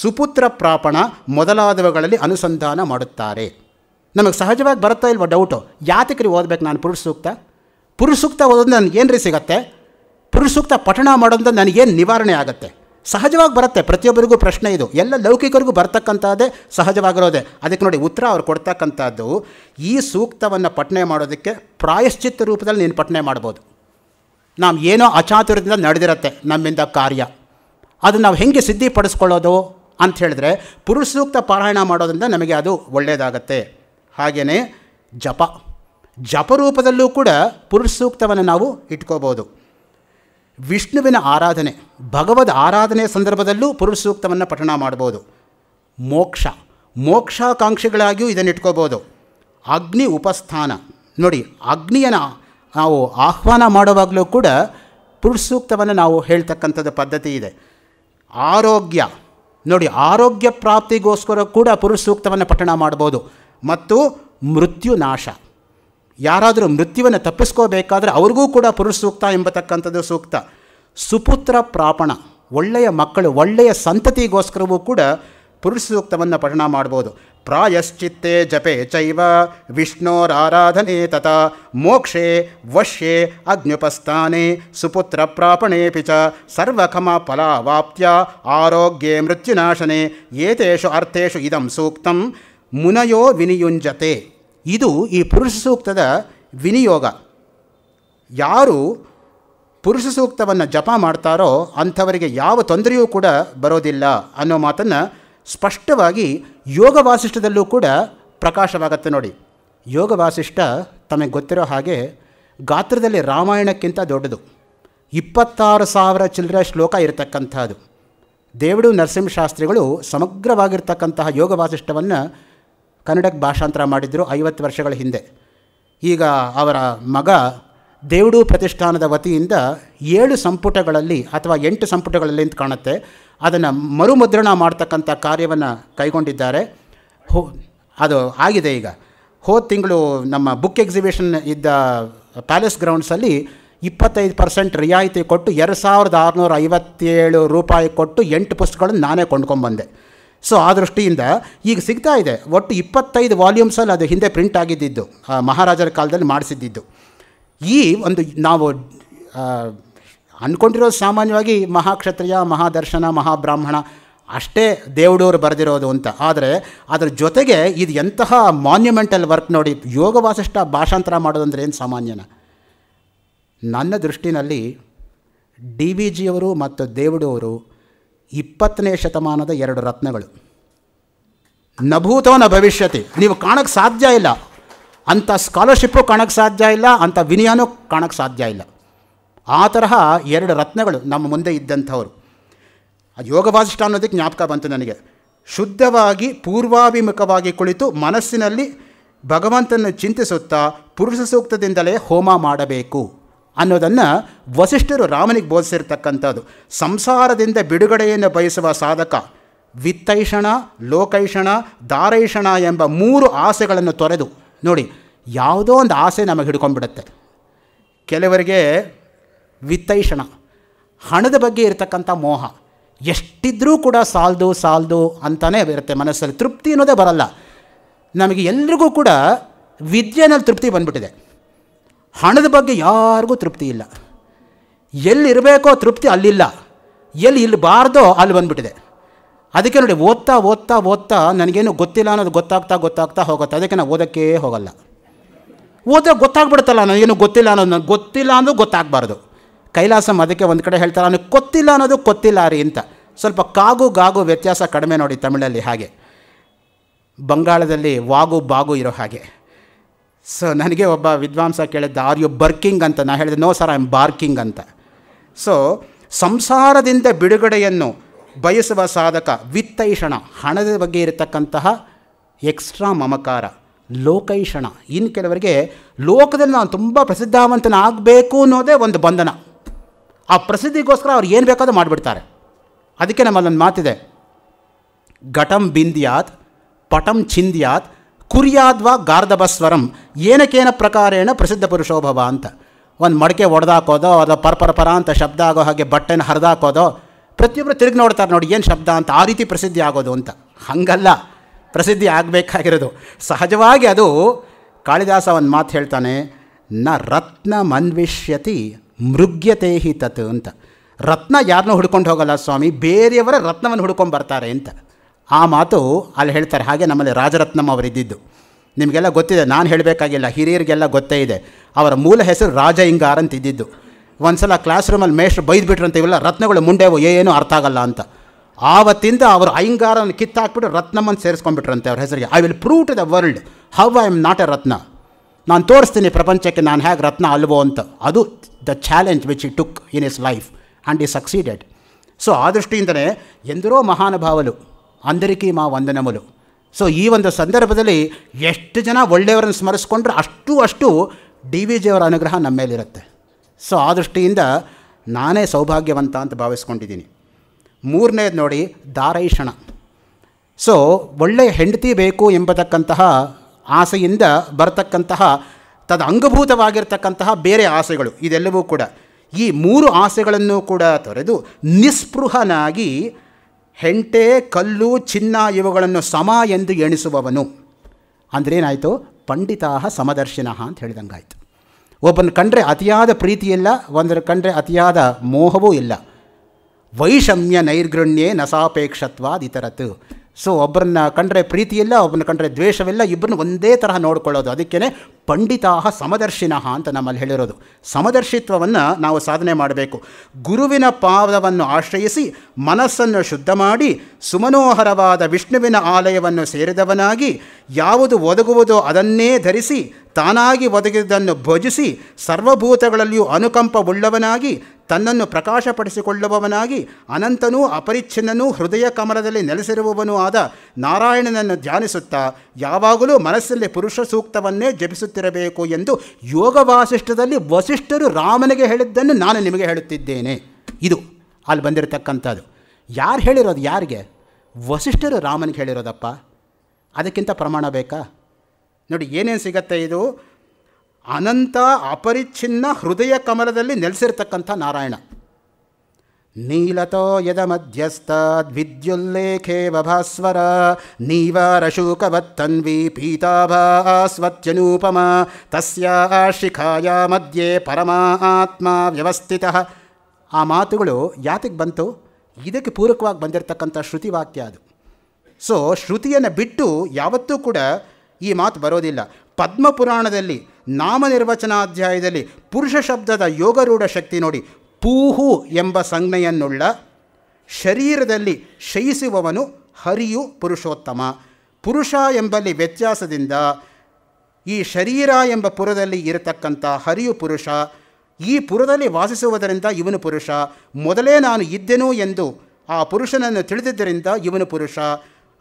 ಸುಪುತ್ರ ಪ್ರಾಪಣ ಮೊದಲಾದವುಗಳಲ್ಲಿ ಅನುಸಂಧಾನ ಮಾಡುತ್ತಾರೆ ನಮಗೆ ಸಹಜವಾಗಿ ಬರುತ್ತಾ ಇಲ್ವ ಡೌಟು ಯಾತಕರಿಗೆ ಓದಬೇಕು ನಾನು ಪುರುಷ ಸೂಕ್ತ ಪುರುಷ ಸೂಕ್ತ ಓದೋದು ನನಗೇನು ರೀ ಸಿಗತ್ತೆ ಪುರುಷ ಸೂಕ್ತ ಪಠಣ ಮಾಡೋದ್ರಿಂದ ನನಗೇನು ನಿವಾರಣೆ ಆಗುತ್ತೆ ಸಹಜವಾಗಿ ಬರುತ್ತೆ ಪ್ರತಿಯೊಬ್ಬರಿಗೂ ಪ್ರಶ್ನೆ ಇದು ಎಲ್ಲ ಲೌಕಿಕರಿಗೂ ಬರ್ತಕ್ಕಂಥದ್ದೇ ಸಹಜವಾಗಿರೋದೆ ಅದಕ್ಕೆ ನೋಡಿ ಉತ್ತರ ಅವ್ರು ಕೊಡ್ತಕ್ಕಂಥದ್ದು ಈ ಸೂಕ್ತವನ್ನು ಪಠನೆ ಮಾಡೋದಕ್ಕೆ ಪ್ರಾಯಶ್ಚಿತ್ತ ರೂಪದಲ್ಲಿ ನೀನು ಪಠನೆ ಮಾಡ್ಬೋದು ನಾವು ಏನೋ ಅಚಾತುರ್ಯದಿಂದ ನಡೆದಿರುತ್ತೆ ನಮ್ಮಿಂದ ಕಾರ್ಯ ಅದು ನಾವು ಹೆಂಗೆ ಸಿದ್ಧಿಪಡಿಸ್ಕೊಳ್ಳೋದು ಅಂತ ಹೇಳಿದ್ರೆ ಪುರುಷ ಸೂಕ್ತ ಪಾರಾಯಣ ಮಾಡೋದ್ರಿಂದ ನಮಗೆ ಅದು ಒಳ್ಳೆಯದಾಗತ್ತೆ ಹಾಗೆಯೇ ಜಪ ಜಪರೂಪದಲ್ಲೂ ಕೂಡ ಪುರುಷ ಸೂಕ್ತವನ್ನು ನಾವು ಇಟ್ಕೋಬೋದು ವಿಷ್ಣುವಿನ ಆರಾಧನೆ ಭಗವದ್ ಆರಾಧನೆ ಸಂದರ್ಭದಲ್ಲೂ ಪುರುಷ ಸೂಕ್ತವನ್ನು ಪಠಣ ಮಾಡ್ಬೋದು ಮೋಕ್ಷ ಮೋಕ್ಷಾಕಾಂಕ್ಷಿಗಳಾಗಿಯೂ ಇದನ್ನು ಇಟ್ಕೋಬೋದು ಅಗ್ನಿ ಉಪಸ್ಥಾನ ನೋಡಿ ಅಗ್ನಿಯನ್ನು ನಾವು ಆಹ್ವಾನ ಮಾಡುವಾಗಲೂ ಕೂಡ ಪುರುಷ ಸೂಕ್ತವನ್ನು ನಾವು ಹೇಳ್ತಕ್ಕಂಥದ್ದು ಪದ್ಧತಿ ಇದೆ ಆರೋಗ್ಯ ನೋಡಿ ಆರೋಗ್ಯ ಪ್ರಾಪ್ತಿಗೋಸ್ಕರ ಕೂಡ ಪುರುಷ ಸೂಕ್ತವನ್ನು ಪಠಣ ಮಾಡ್ಬೋದು ಮತ್ತು ಮೃತ್ಯುನಾಶ ಯಾರಾದರೂ ಮೃತ್ಯುವನ್ನು ತಪ್ಪಿಸ್ಕೋಬೇಕಾದ್ರೆ ಅವ್ರಿಗೂ ಕೂಡ ಪುರುಷ ಸೂಕ್ತ ಎಂಬತಕ್ಕಂಥದ್ದು ಸೂಕ್ತ ಸುಪುತ್ರ ಪ್ರಾಪಣ ಒಳ್ಳೆಯ ಮಕ್ಕಳು ಒಳ್ಳೆಯ ಸಂತತಿಗೋಸ್ಕರವೂ ಕೂಡ ಪುರುಷ ಸೂಕ್ತವನ್ನು ಪಠಣ ಮಾಡ್ಬೋದು ಪ್ರಾಯಶ್ಚಿತ್ತೆ ಜಪೆ ಚೈವ ಆರಾಧನೆ ತಥಾ ಮೋಕ್ಷೆ ವಶ್ಯೆ ಅಗ್ನುಪಸ್ಥಾನೆ ಸುಪುತ್ರ ಪ್ರಾಪಣೆ ಚ ಸರ್ವಕಮ ಫಲಾವಾಪ್ತ್ಯ ಆರೋಗ್ಯ ಮೃತ್ಯುನಾಶನೆ ಏತೇಷು ಅರ್ಥೇಷು ಇದಂ ಸೂಕ್ತಂ ಮುನಯೋ ವಿನಿಯುಂಜತೆ ಇದು ಈ ಪುರುಷ ಸೂಕ್ತದ ವಿನಿಯೋಗ ಯಾರು ಪುರುಷ ಸೂಕ್ತವನ್ನು ಜಪ ಮಾಡ್ತಾರೋ ಅಂಥವರಿಗೆ ಯಾವ ತೊಂದರೆಯೂ ಕೂಡ ಬರೋದಿಲ್ಲ ಅನ್ನೋ ಮಾತನ್ನು ಸ್ಪಷ್ಟವಾಗಿ ಯೋಗ ವಾಸಿಷ್ಠದಲ್ಲೂ ಕೂಡ ಪ್ರಕಾಶವಾಗತ್ತೆ ನೋಡಿ ಯೋಗ ವಾಸಿಷ್ಠ ತಮಗೆ ಗೊತ್ತಿರೋ ಹಾಗೆ ಗಾತ್ರದಲ್ಲಿ ರಾಮಾಯಣಕ್ಕಿಂತ ದೊಡ್ಡದು ಇಪ್ಪತ್ತಾರು ಸಾವಿರ ಚಿಲ್ಲರ ಶ್ಲೋಕ ಇರತಕ್ಕಂಥದ್ದು ದೇವಡು ನರಸಿಂಹಶಾಸ್ತ್ರಿಗಳು ಸಮಗ್ರವಾಗಿರ್ತಕ್ಕಂತಹ ಯೋಗ ವಾಸಿಷ್ಠವನ್ನು ಕನ್ನಡಕ್ಕೆ ಭಾಷಾಂತರ ಮಾಡಿದ್ದರು ಐವತ್ತು ವರ್ಷಗಳ ಹಿಂದೆ ಈಗ ಅವರ ಮಗ ದೇವಡು ಪ್ರತಿಷ್ಠಾನದ ವತಿಯಿಂದ ಏಳು ಸಂಪುಟಗಳಲ್ಲಿ ಅಥವಾ ಎಂಟು ಸಂಪುಟಗಳಲ್ಲಿ ಅಂತ ಕಾಣುತ್ತೆ ಅದನ್ನು ಮರುಮುದ್ರಣ ಮಾಡ್ತಕ್ಕಂಥ ಕಾರ್ಯವನ್ನು ಕೈಗೊಂಡಿದ್ದಾರೆ ಹೋ ಅದು ಆಗಿದೆ ಈಗ ಹೋದ ತಿಂಗಳು ನಮ್ಮ ಬುಕ್ ಎಕ್ಸಿಬಿಷನ್ ಇದ್ದ ಪ್ಯಾಲೇಸ್ ಗ್ರೌಂಡ್ಸಲ್ಲಿ ಇಪ್ಪತ್ತೈದು ಪರ್ಸೆಂಟ್ ರಿಯಾಯಿತಿ ಕೊಟ್ಟು ಎರಡು ಸಾವಿರದ ಆರುನೂರ ಐವತ್ತೇಳು ರೂಪಾಯಿ ಕೊಟ್ಟು ಎಂಟು ಪುಸ್ತಕಗಳನ್ನು ನಾನೇ ಕೊಂಡ್ಕೊಂಬಂದೆ ಸೊ ಆ ದೃಷ್ಟಿಯಿಂದ ಈಗ ಸಿಗ್ತಾ ಇದೆ ಒಟ್ಟು ಇಪ್ಪತ್ತೈದು ವಾಲ್ಯೂಮ್ಸಲ್ಲಿ ಅದು ಹಿಂದೆ ಪ್ರಿಂಟ್ ಆಗಿದ್ದಿದ್ದು ಮಹಾರಾಜರ ಕಾಲದಲ್ಲಿ ಮಾಡಿಸಿದ್ದಿದ್ದು ಈ ಒಂದು ನಾವು ಅಂದ್ಕೊಂಡಿರೋದು ಸಾಮಾನ್ಯವಾಗಿ ಮಹಾಕ್ಷತ್ರಿಯ ಮಹಾದರ್ಶನ ಮಹಾಬ್ರಾಹ್ಮಣ ಅಷ್ಟೇ ದೇವಡೂರು ಬರೆದಿರೋದು ಅಂತ ಆದರೆ ಅದರ ಜೊತೆಗೆ ಇದು ಎಂತಹ ಮಾನ್ಯುಮೆಂಟಲ್ ವರ್ಕ್ ನೋಡಿ ಯೋಗ ವಾಸಿಷ್ಠ ಭಾಷಾಂತರ ಮಾಡೋದಂದ್ರೆ ಏನು ಸಾಮಾನ್ಯನ ನನ್ನ ದೃಷ್ಟಿನಲ್ಲಿ ಡಿ ವಿ ಜಿಯವರು ಮತ್ತು ದೇವಡೂರು ಇಪ್ಪತ್ತನೇ ಶತಮಾನದ ಎರಡು ರತ್ನಗಳು ನಭೂತವನ ಭವಿಷ್ಯತೆ ನೀವು ಕಾಣಕ್ಕೆ ಸಾಧ್ಯ ಇಲ್ಲ ಅಂಥ ಸ್ಕಾಲರ್ಶಿಪ್ಪು ಕಾಣಕ್ಕೆ ಸಾಧ್ಯ ಇಲ್ಲ ಅಂಥ ವಿನಯನೂ ಕಾಣಕ್ಕೆ ಸಾಧ್ಯ ಇಲ್ಲ ಆ ತರಹ ಎರಡು ರತ್ನಗಳು ನಮ್ಮ ಮುಂದೆ ಇದ್ದಂಥವರು ಯೋಗ ಭಾಷಿಷ್ಟ ಅನ್ನೋದಕ್ಕೆ ಜ್ಞಾಪಕ ಬಂತು ನನಗೆ ಶುದ್ಧವಾಗಿ ಪೂರ್ವಾಭಿಮುಖವಾಗಿ ಕುಳಿತು ಮನಸ್ಸಿನಲ್ಲಿ ಭಗವಂತನನ್ನು ಚಿಂತಿಸುತ್ತಾ ಪುರುಷ ಸೂಕ್ತದಿಂದಲೇ ಹೋಮ ಮಾಡಬೇಕು ಅನ್ನೋದನ್ನು ವಸಿಷ್ಠರು ರಾಮನಿಗೆ ಬೋಧಿಸಿರ್ತಕ್ಕಂಥದ್ದು ಸಂಸಾರದಿಂದ ಬಿಡುಗಡೆಯನ್ನು ಬಯಸುವ ಸಾಧಕ ವಿತ್ತೈಷಣ ಲೋಕೈಷಣ ದಾರೈಷಣ ಎಂಬ ಮೂರು ಆಸೆಗಳನ್ನು ತೊರೆದು ನೋಡಿ ಯಾವುದೋ ಒಂದು ಆಸೆ ನಮಗೆ ಹಿಡ್ಕೊಂಡ್ಬಿಡುತ್ತೆ ಕೆಲವರಿಗೆ ವಿತ್ತೈಷಣ ಹಣದ ಬಗ್ಗೆ ಇರತಕ್ಕಂಥ ಮೋಹ ಎಷ್ಟಿದ್ರೂ ಕೂಡ ಸಾಲ್ದು ಸಾಲ್ದು ಅಂತಲೇ ಇರುತ್ತೆ ಮನಸ್ಸಲ್ಲಿ ತೃಪ್ತಿ ಅನ್ನೋದೇ ಬರಲ್ಲ ನಮಗೆ ಎಲ್ರಿಗೂ ಕೂಡ ವಿದ್ಯೆನಲ್ಲಿ ತೃಪ್ತಿ ಬಂದ್ಬಿಟ್ಟಿದೆ ಹಣದ ಬಗ್ಗೆ ಯಾರಿಗೂ ತೃಪ್ತಿ ಇಲ್ಲ ಎಲ್ಲಿರಬೇಕೋ ತೃಪ್ತಿ ಅಲ್ಲಿಲ್ಲ ಎಲ್ಲಿ ಇಲ್ಲಿ ಬಾರ್ದೋ ಅಲ್ಲಿ ಬಂದುಬಿಟ್ಟಿದೆ ಅದಕ್ಕೆ ನೋಡಿ ಓದ್ತಾ ಓದ್ತಾ ಓದ್ತಾ ನನಗೇನು ಗೊತ್ತಿಲ್ಲ ಅನ್ನೋದು ಗೊತ್ತಾಗ್ತಾ ಗೊತ್ತಾಗ್ತಾ ಹೋಗುತ್ತೆ ಅದಕ್ಕೆ ನಾನು ಓದೋಕ್ಕೇ ಹೋಗಲ್ಲ ಓದೋ ಗೊತ್ತಾಗ್ಬಿಡುತ್ತಲ್ಲ ನನಗೇನು ಗೊತ್ತಿಲ್ಲ ಅನ್ನೋದು ನನಗೆ ಗೊತ್ತಿಲ್ಲ ಅನ್ನೋದು ಗೊತ್ತಾಗಬಾರ್ದು ಕೈಲಾಸಂ ಅದಕ್ಕೆ ಒಂದು ಕಡೆ ಹೇಳ್ತಾರೆ ನನಗೆ ಗೊತ್ತಿಲ್ಲ ಅನ್ನೋದು ಗೊತ್ತಿಲ್ಲ ರೀ ಅಂತ ಸ್ವಲ್ಪ ಕಾಗು ಗಾಗು ವ್ಯತ್ಯಾಸ ಕಡಿಮೆ ನೋಡಿ ತಮಿಳಲ್ಲಿ ಹಾಗೆ ಬಂಗಾಳದಲ್ಲಿ ವಾಗು ಬಾಗು ಇರೋ ಹಾಗೆ ಸೊ ನನಗೆ ಒಬ್ಬ ವಿದ್ವಾಂಸ ಕೇಳಿದ್ದ ಆರ್ ಯು ಬರ್ಕಿಂಗ್ ಅಂತ ನಾನು ಹೇಳಿದೆ no sir I am barking ಅಂತ ಸೊ ಸಂಸಾರದಿಂದ ಬಿಡುಗಡೆಯನ್ನು ಬಯಸುವ ಸಾಧಕ ವಿತ್ತೈಷಣ ಹಣದ ಬಗ್ಗೆ ಇರತಕ್ಕಂತಹ ಎಕ್ಸ್ಟ್ರಾ ಮಮಕಾರ ಲೋಕೈಷಣ ಇನ್ನು ಕೆಲವರಿಗೆ ಲೋಕದಲ್ಲಿ ನಾನು ತುಂಬ ಪ್ರಸಿದ್ಧಾವಂತನ ಆಗಬೇಕು ಅನ್ನೋದೇ ಒಂದು ಬಂಧನ ಆ ಪ್ರಸಿದ್ಧಿಗೋಸ್ಕರ ಅವ್ರು ಏನು ಬೇಕಾದರೂ ಮಾಡಿಬಿಡ್ತಾರೆ ಅದಕ್ಕೆ ನಮ್ಮಲ್ಲೊಂದು ಮಾತಿದೆ ಘಟಂ ಬಿಂದ್ಯಾತ್ ಪಟಂ ಚಿಂದ್ಯಾತ್ ಕುರಿಯಾದ್ವಾ ಗಾರ್ಧಬ ಸ್ವರಂ ಏನಕ್ಕೇನ ಪ್ರಕಾರೇಣ ಪ್ರಸಿದ್ಧ ಪುರುಷೋಭವ ಅಂತ ಒಂದು ಮಡಕೆ ಒಡೆದಾಕೋದೋ ಪರಪರ ಪರ ಅಂತ ಶಬ್ದ ಆಗೋ ಹಾಗೆ ಬಟ್ಟೆನ ಹರಿದಾಕೋದೋ ಪ್ರತಿಯೊಬ್ಬರು ತಿರುಗಿ ನೋಡ್ತಾರೆ ನೋಡಿ ಏನು ಶಬ್ದ ಅಂತ ಆ ರೀತಿ ಪ್ರಸಿದ್ಧಿ ಆಗೋದು ಅಂತ ಹಾಗಲ್ಲ ಪ್ರಸಿದ್ಧಿ ಆಗಬೇಕಾಗಿರೋದು ಸಹಜವಾಗಿ ಅದು ಕಾಳಿದಾಸ ಒಂದು ಮಾತು ಹೇಳ್ತಾನೆ ನ ರತ್ನ ಮನ್ವಿಷ್ಯತಿ ಮೃಗ್ಯತೆ ಹಿ ತತ್ ಅಂತ ರತ್ನ ಯಾರನ್ನೂ ಹುಡ್ಕೊಂಡು ಹೋಗಲ್ಲ ಸ್ವಾಮಿ ಬೇರೆಯವರ ರತ್ನವನ್ನು ಹುಡ್ಕೊಂಡು ಬರ್ತಾರೆ ಅಂತ ಆ ಮಾತು ಅಲ್ಲಿ ಹೇಳ್ತಾರೆ ಹಾಗೆ ನಮ್ಮಲ್ಲಿ ರಾಜರತ್ನಂ ಇದ್ದಿದ್ದು ನಿಮಗೆಲ್ಲ ಗೊತ್ತಿದೆ ನಾನು ಹೇಳಬೇಕಾಗಿಲ್ಲ ಹಿರಿಯರಿಗೆಲ್ಲ ಗೊತ್ತೇ ಇದೆ ಅವರ ಮೂಲ ಹೆಸರು ರಾಜ ಇಂಗಾರ ಅಂತ ಇದ್ದಿದ್ದು ಒಂದು ಸಲ ಕ್ಲಾಸ್ ರೂಮಲ್ಲಿ ಮೇಷ್ರು ಬೈದ್ಬಿಟ್ರು ಅಂತ ಇವೆಲ್ಲ ರತ್ನಗಳು ಮುಂಡೆವು ಏನೂ ಅರ್ಥ ಆಗಲ್ಲ ಅಂತ ಆವತ್ತಿಂದ ಅವರು ಅಹಿಂಗಾರನ ಕಿತ್ತಾಕ್ಬಿಟ್ಟು ರತ್ನಮ್ಮನ್ನು ಸೇರಿಸ್ಕೊಂಡ್ಬಿಟ್ರಂತೆ ಅವ್ರ ಹೆಸರಿಗೆ I will prove to the world how I am not a Ratna ನಾನು ತೋರಿಸ್ತೀನಿ ಪ್ರಪಂಚಕ್ಕೆ ನಾನು ಹೇಗೆ ರತ್ನ ಅಲ್ವೋ ಅಂತ ಅದು the challenge which he took in his life and he succeeded so ಆ ದೃಷ್ಟಿಯಿಂದಲೇ ಎಂದರೋ ಮಹಾನುಭಾವಲು ಅಂದರಿಕಿ ಮಾ ವಂದನಮಲು ಸೊ ಈ ಒಂದು ಸಂದರ್ಭದಲ್ಲಿ ಎಷ್ಟು ಜನ ಒಳ್ಳೆಯವರನ್ನು ಸ್ಮರಿಸ್ಕೊಂಡ್ರೆ ಅಷ್ಟು ಅಷ್ಟು ಡಿ ವಿ ಜಿಯವರ ಅನುಗ್ರಹ ನಮ್ಮ ಮೇಲಿರುತ್ತೆ ಸೊ ಆ ದೃಷ್ಟಿಯಿಂದ ನಾನೇ ಸೌಭಾಗ್ಯವಂತ ಅಂತ ಭಾವಿಸ್ಕೊಂಡಿದ್ದೀನಿ ಮೂರನೇದು ನೋಡಿ ದಾರೈಷಣ ಸೊ ಒಳ್ಳೆಯ ಹೆಂಡತಿ ಬೇಕು ಎಂಬತಕ್ಕಂತಹ ಆಸೆಯಿಂದ ಬರತಕ್ಕಂತಹ ತದ ಅಂಗಭೂತವಾಗಿರ್ತಕ್ಕಂತಹ ಬೇರೆ ಆಸೆಗಳು ಇದೆಲ್ಲವೂ ಕೂಡ ಈ ಮೂರು ಆಸೆಗಳನ್ನು ಕೂಡ ತೊರೆದು ನಿಸ್ಪೃಹನಾಗಿ ಹೆಂಟೆ ಕಲ್ಲು ಚಿನ್ನ ಇವುಗಳನ್ನು ಸಮ ಎಂದು ಎಣಿಸುವವನು ಅಂದ್ರೇನಾಯಿತು ಪಂಡಿತಾಹ ಸಮದರ್ಶಿನ ಅಂತ ಹೇಳಿದಂಗಾಯಿತು ಒಬ್ಬನ ಕಂಡ್ರೆ ಅತಿಯಾದ ಪ್ರೀತಿ ಇಲ್ಲ ಒಂದರ ಕಂಡ್ರೆ ಅತಿಯಾದ ಮೋಹವೂ ಇಲ್ಲ ವೈಷಮ್ಯ ನೈರ್ಗೃಣ್ಯೇ ನಸಾಪೇಕ್ಷತ್ವಾದ ಇತರತ್ತು ಸೊ ಒಬ್ಬರನ್ನ ಕಂಡ್ರೆ ಪ್ರೀತಿಯಿಲ್ಲ ಒಬ್ಬನ ಕಂಡ್ರೆ ದ್ವೇಷವಿಲ್ಲ ಇಬ್ಬರನ್ನ ಒಂದೇ ತರಹ ನೋಡಿಕೊಳ್ಳೋದು ಅದಕ್ಕೇ ಪಂಡಿತಾಹ ಸಮದರ್ಶಿನಃ ಅಂತ ನಮ್ಮಲ್ಲಿ ಹೇಳಿರೋದು ಸಮದರ್ಶಿತ್ವವನ್ನು ನಾವು ಸಾಧನೆ ಮಾಡಬೇಕು ಗುರುವಿನ ಪಾದವನ್ನು ಆಶ್ರಯಿಸಿ ಮನಸ್ಸನ್ನು ಶುದ್ಧ ಮಾಡಿ ಸುಮನೋಹರವಾದ ವಿಷ್ಣುವಿನ ಆಲಯವನ್ನು ಸೇರಿದವನಾಗಿ ಯಾವುದು ಒದಗುವುದೋ ಅದನ್ನೇ ಧರಿಸಿ ತಾನಾಗಿ ಒದಗಿದ್ದನ್ನು ಭೋಜಿಸಿ ಸರ್ವಭೂತಗಳಲ್ಲಿಯೂ ಅನುಕಂಪವುಳ್ಳವನಾಗಿ ತನ್ನನ್ನು ಪ್ರಕಾಶಪಡಿಸಿಕೊಳ್ಳುವವನಾಗಿ ಅನಂತನೂ ಅಪರಿಚ್ಛಿನ್ನನೂ ಹೃದಯ ಕಮಲದಲ್ಲಿ ನೆಲೆಸಿರುವವನೂ ಆದ ನಾರಾಯಣನನ್ನು ಧ್ಯಾನಿಸುತ್ತಾ ಯಾವಾಗಲೂ ಮನಸ್ಸಲ್ಲಿ ಪುರುಷ ಸೂಕ್ತವನ್ನೇ ಜಪಿಸುತ್ತಿರಬೇಕು ಎಂದು ಯೋಗ ವಾಸಿಷ್ಠದಲ್ಲಿ ವಸಿಷ್ಠರು ರಾಮನಿಗೆ ಹೇಳಿದ್ದನ್ನು ನಾನು ನಿಮಗೆ ಹೇಳುತ್ತಿದ್ದೇನೆ ಇದು ಅಲ್ಲಿ ಬಂದಿರತಕ್ಕಂಥದ್ದು ಯಾರು ಹೇಳಿರೋದು ಯಾರಿಗೆ ವಸಿಷ್ಠರು ರಾಮನಿಗೆ ಹೇಳಿರೋದಪ್ಪ ಅದಕ್ಕಿಂತ ಪ್ರಮಾಣ ಬೇಕಾ ನೋಡಿ ಏನೇನು ಸಿಗತ್ತೆ ಇದು ಅನಂತ ಅಪರಿಚ್ಛಿನ್ನ ಹೃದಯ ಕಮಲದಲ್ಲಿ ನೆಲೆಸಿರ್ತಕ್ಕಂಥ ನಾರಾಯಣ ನೀಲತೋ ಯದ ಮಧ್ಯಸ್ಥಾದ್ ವಿದ್ಯುಲ್ಲೇಖೇ ಬಭಾಸ್ವರ ನೀವಾರಶೂಕವತ್ತನ್ವಿ ಪೀತಾಭಾಸ್ವತ್ಯನೂಪಮ ತಸ್ಯ ಶಿಖಾಯ ಮಧ್ಯೆ ಪರಮಾತ್ಮ ವ್ಯವಸ್ಥಿತ ಆ ಮಾತುಗಳು ಯಾತಿಗೆ ಬಂತು ಇದಕ್ಕೆ ಪೂರಕವಾಗಿ ಬಂದಿರತಕ್ಕಂಥ ಶ್ರುತಿ ವಾಕ್ಯ ಅದು ಸೊ ಶ್ರುತಿಯನ್ನು ಬಿಟ್ಟು ಯಾವತ್ತೂ ಕೂಡ ಈ ಮಾತು ಬರೋದಿಲ್ಲ ಪದ್ಮಪುರಾಣದಲ್ಲಿ ನಾಮನಿರ್ವಚನಾಧ್ಯಾಯದಲ್ಲಿ ಪುರುಷ ಶಬ್ದದ ಯೋಗರೂಢ ಶಕ್ತಿ ನೋಡಿ ಪೂಹು ಎಂಬ ಸಂಜ್ಞೆಯನ್ನುಳ್ಳ ಶರೀರದಲ್ಲಿ ಶಯಿಸುವವನು ಹರಿಯು ಪುರುಷೋತ್ತಮ ಪುರುಷ ಎಂಬಲ್ಲಿ ವ್ಯತ್ಯಾಸದಿಂದ ಈ ಶರೀರ ಎಂಬ ಪುರದಲ್ಲಿ ಇರತಕ್ಕಂಥ ಹರಿಯು ಪುರುಷ ಈ ಪುರದಲ್ಲಿ ವಾಸಿಸುವುದರಿಂದ ಇವನು ಪುರುಷ ಮೊದಲೇ ನಾನು ಇದ್ದೆನು ಎಂದು ಆ ಪುರುಷನನ್ನು ತಿಳಿದಿದ್ದರಿಂದ ಇವನು ಪುರುಷ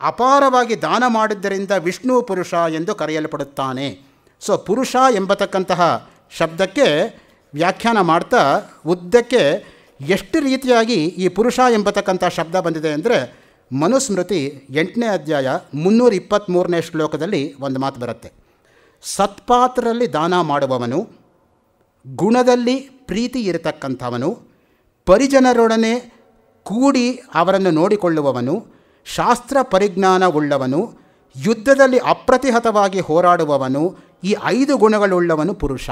ಅಪಾರವಾಗಿ ದಾನ ಮಾಡಿದ್ದರಿಂದ ವಿಷ್ಣು ಪುರುಷ ಎಂದು ಕರೆಯಲ್ಪಡುತ್ತಾನೆ ಸೊ ಪುರುಷ ಎಂಬತಕ್ಕಂತಹ ಶಬ್ದಕ್ಕೆ ವ್ಯಾಖ್ಯಾನ ಮಾಡ್ತಾ ಉದ್ದಕ್ಕೆ ಎಷ್ಟು ರೀತಿಯಾಗಿ ಈ ಪುರುಷ ಎಂಬತಕ್ಕಂಥ ಶಬ್ದ ಬಂದಿದೆ ಅಂದರೆ ಮನುಸ್ಮೃತಿ ಎಂಟನೇ ಅಧ್ಯಾಯ ಮುನ್ನೂರ ಇಪ್ಪತ್ತ್ಮೂರನೇ ಶ್ಲೋಕದಲ್ಲಿ ಒಂದು ಮಾತು ಬರುತ್ತೆ ಸತ್ಪಾತ್ರರಲ್ಲಿ ದಾನ ಮಾಡುವವನು ಗುಣದಲ್ಲಿ ಪ್ರೀತಿ ಇರತಕ್ಕಂಥವನು ಪರಿಜನರೊಡನೆ ಕೂಡಿ ಅವರನ್ನು ನೋಡಿಕೊಳ್ಳುವವನು ಶಾಸ್ತ್ರ ಪರಿಜ್ಞಾನವುಳ್ಳವನು ಯುದ್ಧದಲ್ಲಿ ಅಪ್ರತಿಹತವಾಗಿ ಹೋರಾಡುವವನು ಈ ಐದು ಗುಣಗಳುಳ್ಳವನು ಪುರುಷ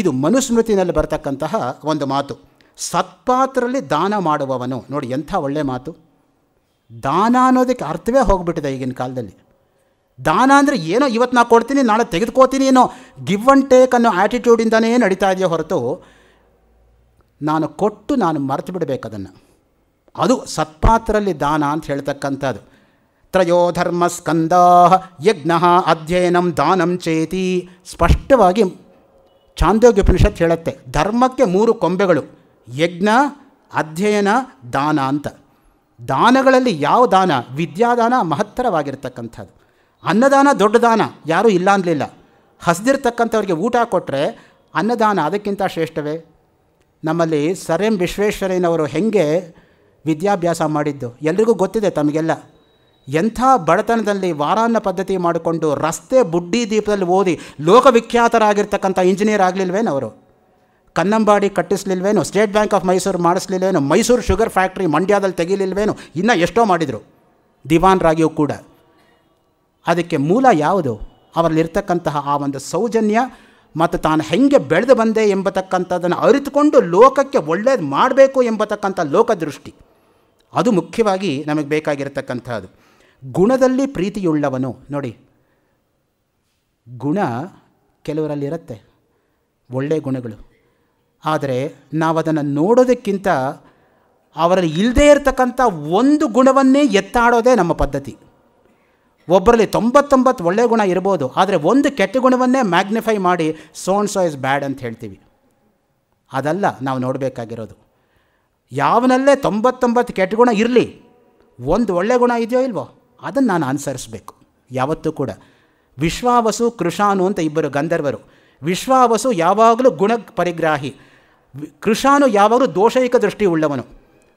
ಇದು ಮನುಸ್ಮೃತಿನಲ್ಲಿ ಬರತಕ್ಕಂತಹ ಒಂದು ಮಾತು ಸತ್ಪಾತ್ರರಲ್ಲಿ ದಾನ ಮಾಡುವವನು ನೋಡಿ ಎಂಥ ಒಳ್ಳೆಯ ಮಾತು ದಾನ ಅನ್ನೋದಕ್ಕೆ ಅರ್ಥವೇ ಹೋಗ್ಬಿಟ್ಟಿದೆ ಈಗಿನ ಕಾಲದಲ್ಲಿ ದಾನ ಅಂದರೆ ಏನೋ ಇವತ್ತು ನಾ ಕೊಡ್ತೀನಿ ನಾಳೆ ತೆಗೆದುಕೋತೀನಿ ಏನೋ ಗಿವ್ ಅಂಡ್ ಟೇಕ್ ಅನ್ನೋ ಆ್ಯಟಿಟ್ಯೂಡಿಂದನೇ ನಡೀತಾ ಇದೆಯೋ ಹೊರತು ನಾನು ಕೊಟ್ಟು ನಾನು ಮರೆತು ಬಿಡಬೇಕು ಅದನ್ನು ಅದು ಸತ್ಪಾತ್ರರಲ್ಲಿ ದಾನ ಅಂತ ಹೇಳ್ತಕ್ಕಂಥದ್ದು ತ್ರಯೋ ಧರ್ಮಸ್ಕಂದ ಯಜ್ಞ ಅಧ್ಯಯನಂ ದಾನಂ ಚೇತಿ ಸ್ಪಷ್ಟವಾಗಿ ಉಪನಿಷತ್ ಹೇಳುತ್ತೆ ಧರ್ಮಕ್ಕೆ ಮೂರು ಕೊಂಬೆಗಳು ಯಜ್ಞ ಅಧ್ಯಯನ ದಾನ ಅಂತ ದಾನಗಳಲ್ಲಿ ಯಾವ ದಾನ ವಿದ್ಯಾದಾನ ಮಹತ್ತರವಾಗಿರ್ತಕ್ಕಂಥದ್ದು ಅನ್ನದಾನ ದೊಡ್ಡ ದಾನ ಯಾರೂ ಇಲ್ಲ ಅನ್ನಲಿಲ್ಲ ಹಸ್ದಿರ್ತಕ್ಕಂಥವ್ರಿಗೆ ಊಟ ಕೊಟ್ಟರೆ ಅನ್ನದಾನ ಅದಕ್ಕಿಂತ ಶ್ರೇಷ್ಠವೇ ನಮ್ಮಲ್ಲಿ ಸರ್ ಎಂ ವಿಶ್ವೇಶ್ವರಯ್ಯನವರು ಹೆಂಗೆ ವಿದ್ಯಾಭ್ಯಾಸ ಮಾಡಿದ್ದು ಎಲ್ರಿಗೂ ಗೊತ್ತಿದೆ ತಮಗೆಲ್ಲ ಎಂಥ ಬಡತನದಲ್ಲಿ ವಾರಾನ್ನ ಪದ್ಧತಿ ಮಾಡಿಕೊಂಡು ರಸ್ತೆ ಬುಡ್ಡಿ ದೀಪದಲ್ಲಿ ಓದಿ ಲೋಕವಿಖ್ಯಾತರಾಗಿರ್ತಕ್ಕಂಥ ಇಂಜಿನಿಯರ್ ಆಗಲಿಲ್ವೇನು ಅವರು ಕನ್ನಂಬಾಡಿ ಕಟ್ಟಿಸ್ಲಿಲ್ವೇನು ಸ್ಟೇಟ್ ಬ್ಯಾಂಕ್ ಆಫ್ ಮೈಸೂರು ಮಾಡಿಸ್ಲಿಲ್ವೇನು ಮೈಸೂರು ಶುಗರ್ ಫ್ಯಾಕ್ಟ್ರಿ ಮಂಡ್ಯದಲ್ಲಿ ತೆಗೀಲಿಲ್ವೇನು ಇನ್ನೂ ಎಷ್ಟೋ ಮಾಡಿದರು ದಿವಾನ್ರಾಗಿಯೂ ಕೂಡ ಅದಕ್ಕೆ ಮೂಲ ಯಾವುದು ಅವರಲ್ಲಿರ್ತಕ್ಕಂತಹ ಆ ಒಂದು ಸೌಜನ್ಯ ಮತ್ತು ತಾನು ಹೆಂಗೆ ಬೆಳೆದು ಬಂದೆ ಎಂಬತಕ್ಕಂಥದ್ದನ್ನು ಅರಿತುಕೊಂಡು ಲೋಕಕ್ಕೆ ಒಳ್ಳೇದು ಮಾಡಬೇಕು ಎಂಬತಕ್ಕಂಥ ಲೋಕದೃಷ್ಟಿ ಅದು ಮುಖ್ಯವಾಗಿ ನಮಗೆ ಬೇಕಾಗಿರತಕ್ಕಂಥದ್ದು ಗುಣದಲ್ಲಿ ಪ್ರೀತಿಯುಳ್ಳವನು ನೋಡಿ ಗುಣ ಕೆಲವರಲ್ಲಿರುತ್ತೆ ಒಳ್ಳೆಯ ಗುಣಗಳು ಆದರೆ ನಾವು ಅದನ್ನು ನೋಡೋದಕ್ಕಿಂತ ಅವರಲ್ಲಿ ಇಲ್ಲದೇ ಇರತಕ್ಕಂಥ ಒಂದು ಗುಣವನ್ನೇ ಎತ್ತಾಡೋದೇ ನಮ್ಮ ಪದ್ಧತಿ ಒಬ್ಬರಲ್ಲಿ ತೊಂಬತ್ತೊಂಬತ್ತು ಒಳ್ಳೆಯ ಗುಣ ಇರ್ಬೋದು ಆದರೆ ಒಂದು ಕೆಟ್ಟ ಗುಣವನ್ನೇ ಮ್ಯಾಗ್ನಿಫೈ ಮಾಡಿ ಸೋನ್ ಸೋ ಇಸ್ ಬ್ಯಾಡ್ ಅಂತ ಹೇಳ್ತೀವಿ ಅದಲ್ಲ ನಾವು ನೋಡಬೇಕಾಗಿರೋದು ಯಾವನಲ್ಲೇ ತೊಂಬತ್ತೊಂಬತ್ತು ಕೆಟ್ಟ ಗುಣ ಇರಲಿ ಒಂದು ಒಳ್ಳೆಯ ಗುಣ ಇದೆಯೋ ಇಲ್ವೋ ಅದನ್ನು ನಾನು ಅನುಸರಿಸಬೇಕು ಯಾವತ್ತೂ ಕೂಡ ವಿಶ್ವಾವಸು ಕೃಷಾನು ಅಂತ ಇಬ್ಬರು ಗಂಧರ್ವರು ವಿಶ್ವಾವಸು ಯಾವಾಗಲೂ ಗುಣ ಪರಿಗ್ರಾಹಿ ಕೃಷಾನು ಯಾವಾಗಲೂ ದೋಷಯುಕ ದೃಷ್ಟಿ ಉಳ್ಳವನು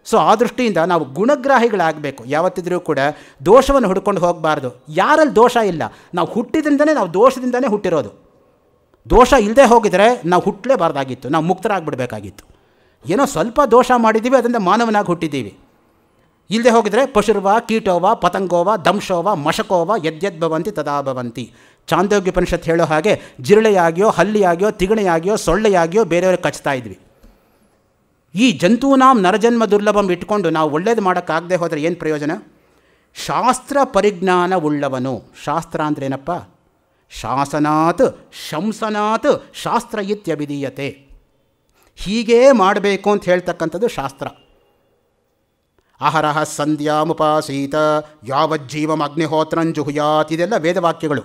ಸೊ ಆ ದೃಷ್ಟಿಯಿಂದ ನಾವು ಗುಣಗ್ರಾಹಿಗಳಾಗಬೇಕು ಯಾವತ್ತಿದ್ರೂ ಕೂಡ ದೋಷವನ್ನು ಹುಡ್ಕೊಂಡು ಹೋಗಬಾರ್ದು ಯಾರಲ್ಲಿ ದೋಷ ಇಲ್ಲ ನಾವು ಹುಟ್ಟಿದ್ರಿಂದಲೇ ನಾವು ದೋಷದಿಂದನೇ ಹುಟ್ಟಿರೋದು ದೋಷ ಇಲ್ಲದೆ ಹೋಗಿದರೆ ನಾವು ಹುಟ್ಟಲೇಬಾರ್ದಾಗಿತ್ತು ನಾವು ಮುಕ್ತರಾಗಿಬಿಡ್ಬೇಕಾಗಿತ್ತು ಏನೋ ಸ್ವಲ್ಪ ದೋಷ ಮಾಡಿದ್ದೀವಿ ಅದರಿಂದ ಮಾನವನಾಗಿ ಹುಟ್ಟಿದ್ದೀವಿ ಇಲ್ಲದೆ ಹೋಗಿದರೆ ಪಶುರ್ವ ಕೀಟೋವ ಪತಂಗೋವ ದಂಶೋವ ಮಶಕೋವ ಯದ್ಯದ್ಭವಂತಿ ತದಾಭವಂತಿ ಪರಿಷತ್ ಹೇಳೋ ಹಾಗೆ ಜಿರಳೆಯಾಗಿಯೋ ಹಲ್ಲಿಯಾಗಿಯೋ ತಿಗಣೆಯಾಗಿಯೋ ಸೊಳ್ಳೆಯಾಗಿಯೋ ಬೇರೆಯವ್ರಿಗೆ ಕಚ್ತಾ ಇದ್ವಿ ಈ ಜಂತು ನಾಮ್ ನರಜನ್ಮ ದುರ್ಲಭಂ ಇಟ್ಕೊಂಡು ನಾವು ಒಳ್ಳೇದು ಮಾಡೋಕ್ಕಾಗದೆ ಹೋದರೆ ಏನು ಪ್ರಯೋಜನ ಶಾಸ್ತ್ರ ಪರಿಜ್ಞಾನ ಉಳ್ಳವನು ಶಾಸ್ತ್ರ ಏನಪ್ಪ ಶಾಸನಾತ್ ಶಂಸನಾತ್ ಶಾಸ್ತ್ರ ಇತ್ಯಭಿಧೀಯತೆ ಹೀಗೇ ಮಾಡಬೇಕು ಅಂತ ಹೇಳ್ತಕ್ಕಂಥದ್ದು ಶಾಸ್ತ್ರ ಅಹರಹ ಸಂಧ್ಯಾಮುಪಾಸೀತ ಯಾವಜ್ಜೀವಮಗ್ನಿಹೋತ್ರಂಜುಹುಯಾತ್ ಇದೆಲ್ಲ ವೇದವಾಕ್ಯಗಳು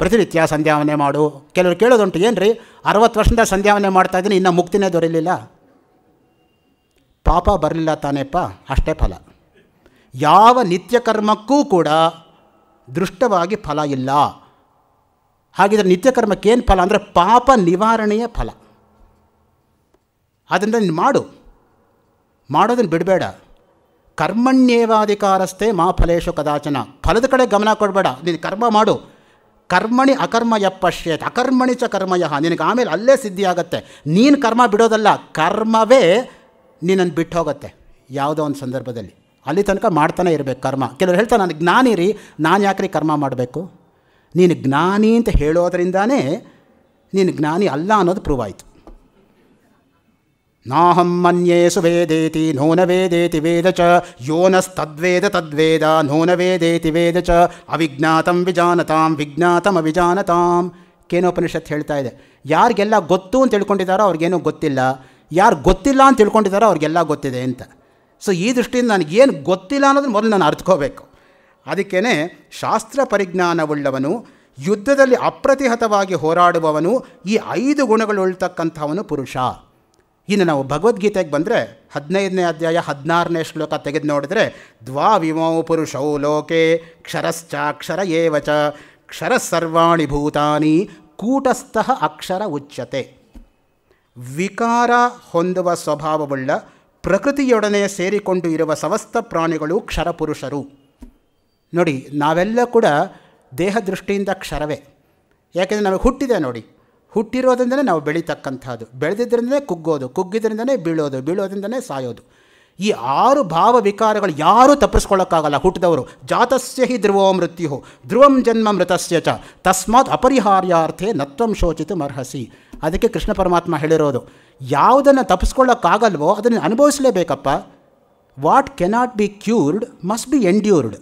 ಪ್ರತಿನಿತ್ಯ ಸಂಧ್ಯಾವನೆ ಮಾಡು ಕೆಲವರು ಕೇಳೋದುಂಟು ಏನು ರೀ ಅರವತ್ತು ವರ್ಷದಿಂದ ಸಂಧ್ಯಾವನೆ ಮಾಡ್ತಾಯಿದ್ದೀನಿ ಇನ್ನೂ ಮುಕ್ತಿನೇ ದೊರೆಯಲಿಲ್ಲ ಪಾಪ ಬರಲಿಲ್ಲ ತಾನೇಪ್ಪ ಅಷ್ಟೇ ಫಲ ಯಾವ ನಿತ್ಯ ಕರ್ಮಕ್ಕೂ ಕೂಡ ದೃಷ್ಟವಾಗಿ ಫಲ ಇಲ್ಲ ಹಾಗಿದ್ರೆ ನಿತ್ಯ ಫಲ ಅಂದರೆ ಪಾಪ ನಿವಾರಣೆಯ ಫಲ ಅದನ್ನು ನೀನು ಮಾಡು ಮಾಡೋದನ್ನು ಬಿಡಬೇಡ ಕರ್ಮಣ್ಯೇವಾಧಿಕಾರಸ್ಥೆ ಮಾ ಫಲೇಶು ಕದಾಚನ ಫಲದ ಕಡೆ ಗಮನ ಕೊಡಬೇಡ ನೀನು ಕರ್ಮ ಮಾಡು ಕರ್ಮಣಿ ಅಕರ್ಮಯ ಪಶ್ಯೇತ್ ಅಕರ್ಮಣಿ ಚ ಕರ್ಮಯ ನಿನಗೆ ಆಮೇಲೆ ಅಲ್ಲೇ ಸಿದ್ಧಿಯಾಗತ್ತೆ ನೀನು ಕರ್ಮ ಬಿಡೋದಲ್ಲ ಕರ್ಮವೇ ನಿನ್ನನ್ನು ಬಿಟ್ಟು ಹೋಗುತ್ತೆ ಯಾವುದೋ ಒಂದು ಸಂದರ್ಭದಲ್ಲಿ ಅಲ್ಲಿ ತನಕ ಮಾಡ್ತಾನೆ ಇರಬೇಕು ಕರ್ಮ ಕೆಲವರು ಹೇಳ್ತಾರೆ ನಾನು ಜ್ಞಾನಿ ರೀ ನಾನು ರೀ ಕರ್ಮ ಮಾಡಬೇಕು ನೀನು ಜ್ಞಾನಿ ಅಂತ ಹೇಳೋದ್ರಿಂದಾನೇ ನೀನು ಜ್ಞಾನಿ ಅಲ್ಲ ಅನ್ನೋದು ಪ್ರೂವ್ ಆಯಿತು ನಾಹಂ ಮನ್ಯೇ ಸುವೇದೇತಿ ನೋನ ವೇದೇತಿ ವೇದ ಚ ಯೋನಸ್ತದ್ವೇದ ತದ್ವೇದ ನೋನ ವೇದೇತಿ ವೇದ ಚ ಅವಿಜ್ಞಾತಂ ವಿಜಾನತಾಂ ವಿಜ್ಞಾತಂ ಅವಿಜಾನತಾಂ ಕೇನೋಪನಿಷತ್ ಹೇಳ್ತಾ ಇದೆ ಯಾರಿಗೆಲ್ಲ ಗೊತ್ತು ಅಂತ ತಿಳ್ಕೊಂಡಿದ್ದಾರೋ ಅವ್ರಿಗೇನೂ ಗೊತ್ತಿಲ್ಲ ಯಾರು ಗೊತ್ತಿಲ್ಲ ಅಂತ ತಿಳ್ಕೊಂಡಿದ್ದಾರೋ ಅವ್ರಿಗೆಲ್ಲ ಗೊತ್ತಿದೆ ಅಂತ ಸೊ ಈ ದೃಷ್ಟಿಯಿಂದ ನನಗೇನು ಗೊತ್ತಿಲ್ಲ ಅನ್ನೋದನ್ನು ಮೊದಲು ನಾನು ಅರ್ಥಕೋಬೇಕು ಅದಕ್ಕೇ ಶಾಸ್ತ್ರ ಪರಿಜ್ಞಾನವುಳ್ಳವನು ಯುದ್ಧದಲ್ಲಿ ಅಪ್ರತಿಹತವಾಗಿ ಹೋರಾಡುವವನು ಈ ಐದು ಗುಣಗಳುಳ್ತಕ್ಕಂಥವನು ಪುರುಷ ಇನ್ನು ನಾವು ಭಗವದ್ಗೀತೆಗೆ ಬಂದರೆ ಹದಿನೈದನೇ ಅಧ್ಯಾಯ ಹದಿನಾರನೇ ಶ್ಲೋಕ ತೆಗೆದು ನೋಡಿದ್ರೆ ವಿಮೋ ಪುರುಷೌ ಲೋಕೆ ಕ್ಷರಶ್ಚಾಕ್ಷರ ಏವಚ ಕ್ಷರಸರ್ವಾಣಿ ಭೂತಾನಿ ಕೂಟಸ್ಥಃ ಅಕ್ಷರ ಉಚ್ಯತೆ ವಿಕಾರ ಹೊಂದುವ ಸ್ವಭಾವವುಳ್ಳ ಪ್ರಕೃತಿಯೊಡನೆ ಸೇರಿಕೊಂಡು ಇರುವ ಸಮಸ್ತ ಪ್ರಾಣಿಗಳು ಕ್ಷರಪುರುಷರು ನೋಡಿ ನಾವೆಲ್ಲ ಕೂಡ ದೇಹ ದೃಷ್ಟಿಯಿಂದ ಕ್ಷರವೇ ಯಾಕೆಂದರೆ ನಮಗೆ ಹುಟ್ಟಿದೆ ನೋಡಿ ಹುಟ್ಟಿರೋದ್ರಿಂದಲೇ ನಾವು ಬೆಳೀತಕ್ಕಂಥದ್ದು ಬೆಳೆದಿದ್ದರಿಂದನೇ ಕುಗ್ಗೋದು ಕುಗ್ಗಿದ್ರಿಂದಲೇ ಬೀಳೋದು ಬೀಳೋದ್ರಿಂದನೇ ಸಾಯೋದು ಈ ಆರು ಭಾವ ವಿಕಾರಗಳು ಯಾರೂ ತಪ್ಪಿಸ್ಕೊಳ್ಳೋಕ್ಕಾಗಲ್ಲ ಹುಟ್ಟಿದವರು ಜಾತಸ್ಯ ಹಿ ಧ್ರುವೋ ಮೃತ್ಯು ಧ್ರುವಂ ಜನ್ಮ ಮೃತಸ್ಯ ಚ ತಸ್ಮಾತ್ ಅಪರಿಹಾರ್ಯಾರ್ಥೆ ನತ್ವಂ ಶೋಚಿತು ಅರ್ಹಸಿ ಅದಕ್ಕೆ ಕೃಷ್ಣ ಪರಮಾತ್ಮ ಹೇಳಿರೋದು ಯಾವುದನ್ನು ತಪ್ಪಿಸ್ಕೊಳ್ಳೋಕ್ಕಾಗಲ್ವೋ ಅದನ್ನು ಅನುಭವಿಸಲೇಬೇಕಪ್ಪ what cannot be cured must be endured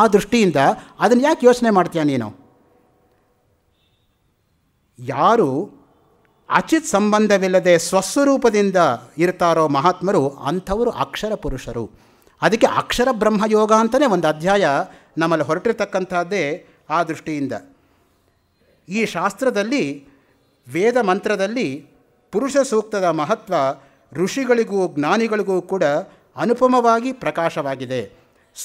ಆ ದೃಷ್ಟಿಯಿಂದ ಅದನ್ನು ಯಾಕೆ ಯೋಚನೆ ಮಾಡ್ತೀಯ ನೀನು ಯಾರು ಅಚಿತ್ ಸಂಬಂಧವಿಲ್ಲದೆ ಸ್ವಸ್ವರೂಪದಿಂದ ಇರ್ತಾರೋ ಮಹಾತ್ಮರು ಅಂಥವರು ಅಕ್ಷರ ಪುರುಷರು ಅದಕ್ಕೆ ಅಕ್ಷರ ಬ್ರಹ್ಮಯೋಗ ಅಂತಲೇ ಒಂದು ಅಧ್ಯಾಯ ನಮ್ಮಲ್ಲಿ ಹೊರಟಿರ್ತಕ್ಕಂಥದ್ದೇ ಆ ದೃಷ್ಟಿಯಿಂದ ಈ ಶಾಸ್ತ್ರದಲ್ಲಿ ವೇದ ಮಂತ್ರದಲ್ಲಿ ಪುರುಷ ಸೂಕ್ತದ ಮಹತ್ವ ಋಷಿಗಳಿಗೂ ಜ್ಞಾನಿಗಳಿಗೂ ಕೂಡ ಅನುಪಮವಾಗಿ ಪ್ರಕಾಶವಾಗಿದೆ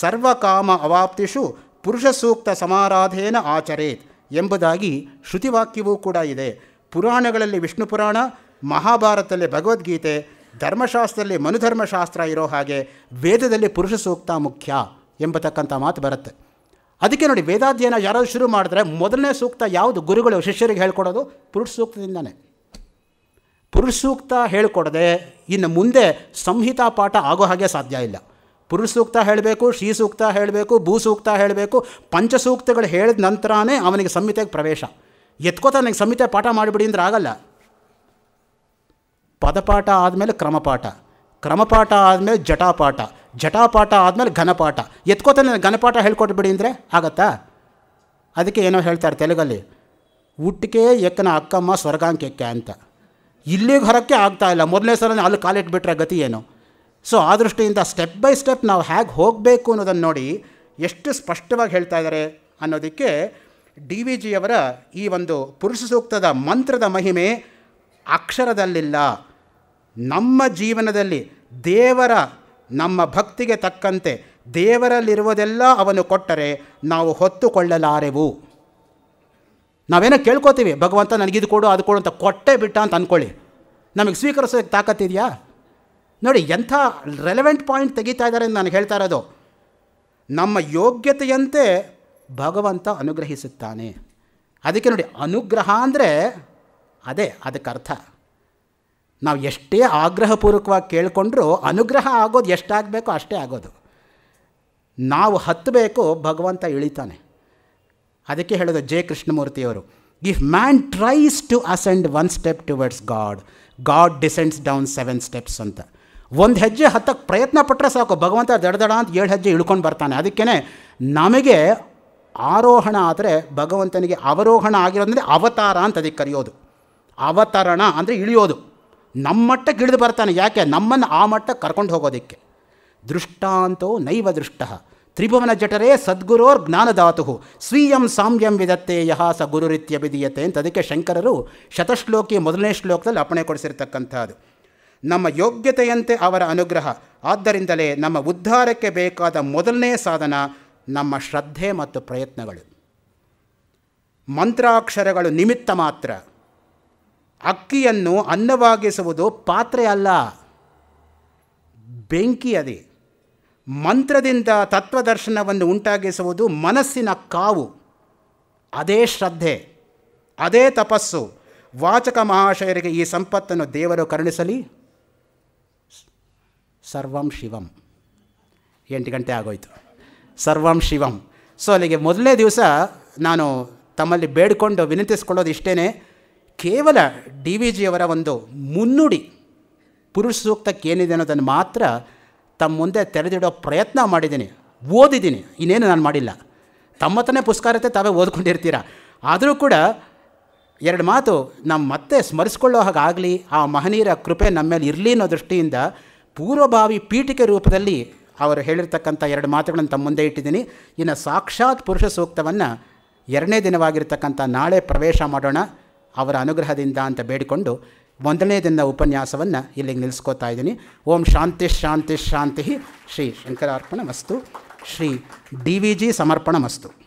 ಸರ್ವಕಾಮ ಅವಾಪ್ತಿಷು ಪುರುಷ ಸೂಕ್ತ ಸಮಾರಾಧೇನ ಆಚರೇತ್ ಎಂಬುದಾಗಿ ಶ್ರುತಿವಾಕ್ಯವೂ ಕೂಡ ಇದೆ ಪುರಾಣಗಳಲ್ಲಿ ವಿಷ್ಣು ಪುರಾಣ ಮಹಾಭಾರತದಲ್ಲಿ ಭಗವದ್ಗೀತೆ ಧರ್ಮಶಾಸ್ತ್ರದಲ್ಲಿ ಮನುಧರ್ಮಶಾಸ್ತ್ರ ಇರೋ ಹಾಗೆ ವೇದದಲ್ಲಿ ಪುರುಷ ಸೂಕ್ತ ಮುಖ್ಯ ಎಂಬತಕ್ಕಂಥ ಮಾತು ಬರುತ್ತೆ ಅದಕ್ಕೆ ನೋಡಿ ವೇದಾಧ್ಯಯನ ಯಾರಾದರೂ ಶುರು ಮಾಡಿದ್ರೆ ಮೊದಲನೇ ಸೂಕ್ತ ಯಾವುದು ಗುರುಗಳು ಶಿಷ್ಯರಿಗೆ ಹೇಳ್ಕೊಡೋದು ಪುರುಷ ಸೂಕ್ತದಿಂದನೇ ಪುರುಷ ಸೂಕ್ತ ಹೇಳ್ಕೊಡದೆ ಇನ್ನು ಮುಂದೆ ಸಂಹಿತಾ ಪಾಠ ಆಗೋ ಹಾಗೆ ಸಾಧ್ಯ ಇಲ್ಲ ಪುರುಷ ಸೂಕ್ತ ಹೇಳಬೇಕು ಶ್ರೀ ಸೂಕ್ತ ಹೇಳಬೇಕು ಭೂ ಸೂಕ್ತ ಹೇಳಬೇಕು ಪಂಚಸೂಕ್ತಗಳು ಹೇಳಿದ ನಂತರನೇ ಅವನಿಗೆ ಸಂಹಿತೆಗೆ ಪ್ರವೇಶ ಎತ್ಕೋತ ನನಗೆ ಸಂಹಿತೆ ಪಾಠ ಮಾಡಿಬಿಡಿ ಅಂದ್ರೆ ಆಗಲ್ಲ ಪದಪಾಠ ಆದಮೇಲೆ ಕ್ರಮಪಾಠ ಕ್ರಮಪಾಠ ಆದಮೇಲೆ ಜಟಾಪಾಠ ಜಟಾಪಾಠ ಆದಮೇಲೆ ಘನಪಾಠ ಎತ್ಕೋತ ನನಗೆ ಘನಪಾಠ ಹೇಳ್ಕೊಟ್ಬಿಡಿ ಅಂದರೆ ಆಗತ್ತಾ ಅದಕ್ಕೆ ಏನೋ ಹೇಳ್ತಾರೆ ತೆಲುಗಲ್ಲಿ ಹುಟ್ಟಿಕೆ ಎಕ್ಕನ ಅಕ್ಕಮ್ಮ ಸ್ವರ್ಗಾಂಕೆಕ್ಕೆ ಅಂತ ಇಲ್ಲಿಗೆ ಹೊರಕ್ಕೆ ಆಗ್ತಾಯಿಲ್ಲ ಇಲ್ಲ ಮೊದಲನೇ ಸಲ ಅಲ್ಲಿ ಕಾಲಿಟ್ಬಿಟ್ರೆ ಗತಿ ಏನು ಸೊ ಆ ದೃಷ್ಟಿಯಿಂದ ಸ್ಟೆಪ್ ಬೈ ಸ್ಟೆಪ್ ನಾವು ಹೇಗೆ ಹೋಗಬೇಕು ಅನ್ನೋದನ್ನು ನೋಡಿ ಎಷ್ಟು ಸ್ಪಷ್ಟವಾಗಿ ಹೇಳ್ತಾ ಇದ್ದಾರೆ ಅನ್ನೋದಕ್ಕೆ ಡಿ ವಿ ಜಿಯವರ ಈ ಒಂದು ಪುರುಷ ಸೂಕ್ತದ ಮಂತ್ರದ ಮಹಿಮೆ ಅಕ್ಷರದಲ್ಲಿಲ್ಲ ನಮ್ಮ ಜೀವನದಲ್ಲಿ ದೇವರ ನಮ್ಮ ಭಕ್ತಿಗೆ ತಕ್ಕಂತೆ ದೇವರಲ್ಲಿರುವುದೆಲ್ಲ ಅವನು ಕೊಟ್ಟರೆ ನಾವು ಹೊತ್ತುಕೊಳ್ಳಲಾರೆವು ನಾವೇನೋ ಕೇಳ್ಕೊತೀವಿ ಭಗವಂತ ನನಗಿದು ಕೊಡು ಅದು ಕೊಡು ಅಂತ ಕೊಟ್ಟೆ ಬಿಟ್ಟ ಅಂತ ಅಂದ್ಕೊಳ್ಳಿ ನಮಗೆ ಸ್ವೀಕರಿಸೋಕ್ಕೆ ತಾಕತ್ತಿದೆಯಾ ನೋಡಿ ಎಂಥ ರೆಲೆವೆಂಟ್ ಪಾಯಿಂಟ್ ತೆಗಿತಾ ಇದ್ದಾರೆ ನಾನು ಹೇಳ್ತಾ ಇರೋದು ನಮ್ಮ ಯೋಗ್ಯತೆಯಂತೆ ಭಗವಂತ ಅನುಗ್ರಹಿಸುತ್ತಾನೆ ಅದಕ್ಕೆ ನೋಡಿ ಅನುಗ್ರಹ ಅಂದರೆ ಅದೇ ಅದಕ್ಕೆ ಅರ್ಥ ನಾವು ಎಷ್ಟೇ ಆಗ್ರಹಪೂರ್ವಕವಾಗಿ ಕೇಳಿಕೊಂಡ್ರೂ ಅನುಗ್ರಹ ಆಗೋದು ಎಷ್ಟಾಗಬೇಕೋ ಅಷ್ಟೇ ಆಗೋದು ನಾವು ಹತ್ತಬೇಕು ಭಗವಂತ ಇಳಿತಾನೆ ಅದಕ್ಕೆ ಹೇಳೋದು ಜೆ ಕೃಷ್ಣಮೂರ್ತಿಯವರು if man tries to ascend one step towards God God descends down seven steps ಅಂತ ಒಂದು ಹೆಜ್ಜೆ ಹತ್ತಕ್ಕೆ ಪ್ರಯತ್ನ ಪಟ್ಟರೆ ಸಾಕು ಭಗವಂತ ದಡದಡ ಅಂತ ಏಳು ಹೆಜ್ಜೆ ಇಳ್ಕೊಂಡು ಬರ್ತಾನೆ ಅದಕ್ಕೇ ನಮಗೆ ಆರೋಹಣ ಆದರೆ ಭಗವಂತನಿಗೆ ಅವರೋಹಣ ಆಗಿರೋದಂದರೆ ಅವತಾರ ಅಂತ ಅದಕ್ಕೆ ಕರೆಯೋದು ಅವತರಣ ಅಂದರೆ ಇಳಿಯೋದು ನಮ್ಮ ಮಟ್ಟಕ್ಕೆ ಇಳಿದು ಬರ್ತಾನೆ ಯಾಕೆ ನಮ್ಮನ್ನು ಆ ಮಟ್ಟಕ್ಕೆ ಕರ್ಕೊಂಡು ಹೋಗೋದಕ್ಕೆ ದೃಷ್ಟಾಂತೋ ನೈವ ದೃಷ್ಟ ತ್ರಿಭುವನ ಜಠರೇ ಸದ್ಗುರೋರ್ ಜ್ಞಾನದಾತು ಸ್ವೀಯಂ ಸಾಮ್ಯಂ ವಿದತ್ತೆ ಯಹ ಸ ಗುರುರಿತ್ಯ ವಿಧೀಯತೆ ಅಂತ ಅದಕ್ಕೆ ಶಂಕರರು ಶತಶ್ಲೋಕಿ ಮೊದಲನೇ ಶ್ಲೋಕದಲ್ಲಿ ಅಪಣೆ ಕೊಡಿಸಿರ್ತಕ್ಕಂಥದ್ದು ನಮ್ಮ ಯೋಗ್ಯತೆಯಂತೆ ಅವರ ಅನುಗ್ರಹ ಆದ್ದರಿಂದಲೇ ನಮ್ಮ ಉದ್ಧಾರಕ್ಕೆ ಬೇಕಾದ ಮೊದಲನೇ ಸಾಧನ ನಮ್ಮ ಶ್ರದ್ಧೆ ಮತ್ತು ಪ್ರಯತ್ನಗಳು ಮಂತ್ರಾಕ್ಷರಗಳು ನಿಮಿತ್ತ ಮಾತ್ರ ಅಕ್ಕಿಯನ್ನು ಅನ್ನವಾಗಿಸುವುದು ಪಾತ್ರೆ ಅಲ್ಲ ಬೆಂಕಿ ಮಂತ್ರದಿಂದ ತತ್ವದರ್ಶನವನ್ನು ಉಂಟಾಗಿಸುವುದು ಮನಸ್ಸಿನ ಕಾವು ಅದೇ ಶ್ರದ್ಧೆ ಅದೇ ತಪಸ್ಸು ವಾಚಕ ಮಹಾಶಯರಿಗೆ ಈ ಸಂಪತ್ತನ್ನು ದೇವರು ಕರುಣಿಸಲಿ ಸರ್ವಂ ಶಿವಂ ಎಂಟು ಗಂಟೆ ಆಗೋಯ್ತು ಸರ್ವಂ ಶಿವಂ ಸೊ ಅಲ್ಲಿಗೆ ಮೊದಲನೇ ದಿವಸ ನಾನು ತಮ್ಮಲ್ಲಿ ಬೇಡಿಕೊಂಡು ವಿನಂತಿಸ್ಕೊಳ್ಳೋದು ಇಷ್ಟೇ ಕೇವಲ ಡಿ ವಿ ಜಿಯವರ ಒಂದು ಮುನ್ನುಡಿ ಪುರುಷ ಸೂಕ್ತಕ್ಕೇನಿದೆ ಅನ್ನೋದನ್ನು ಮಾತ್ರ ತಮ್ಮ ಮುಂದೆ ತೆರೆದಿಡೋ ಪ್ರಯತ್ನ ಮಾಡಿದ್ದೀನಿ ಓದಿದ್ದೀನಿ ಇನ್ನೇನು ನಾನು ಮಾಡಿಲ್ಲ ಹತ್ರನೇ ಪುಸ್ಕಾರತೆ ತಾವೇ ಓದ್ಕೊಂಡಿರ್ತೀರ ಆದರೂ ಕೂಡ ಎರಡು ಮಾತು ನಮ್ಮ ಮತ್ತೆ ಸ್ಮರಿಸ್ಕೊಳ್ಳೋ ಹಾಗಾಗಲಿ ಆ ಮಹನೀಯರ ಕೃಪೆ ನಮ್ಮ ಮೇಲೆ ಇರಲಿ ಅನ್ನೋ ದೃಷ್ಟಿಯಿಂದ ಪೂರ್ವಭಾವಿ ಪೀಠಿಕೆ ರೂಪದಲ್ಲಿ ಅವರು ಹೇಳಿರ್ತಕ್ಕಂಥ ಎರಡು ಮಾತುಗಳನ್ನು ತಮ್ಮ ಮುಂದೆ ಇಟ್ಟಿದ್ದೀನಿ ಇನ್ನು ಸಾಕ್ಷಾತ್ ಪುರುಷ ಸೂಕ್ತವನ್ನು ಎರಡನೇ ದಿನವಾಗಿರ್ತಕ್ಕಂಥ ನಾಳೆ ಪ್ರವೇಶ ಮಾಡೋಣ ಅವರ ಅನುಗ್ರಹದಿಂದ ಅಂತ ಬೇಡಿಕೊಂಡು ಒಂದನೇ ದಿನದ ಉಪನ್ಯಾಸವನ್ನು ಇಲ್ಲಿಗೆ ನಿಲ್ಲಿಸ್ಕೋತಾ ಇದ್ದೀನಿ ಓಂ ಶಾಂತಿ ಶಾಂತಿ ಶಾಂತಿ ಶ್ರೀ ಶಂಕರಾರ್ಪಣ ಮಸ್ತು ಶ್ರೀ ಡಿ ವಿ ಜಿ ಸಮರ್ಪಣ ಮಸ್ತು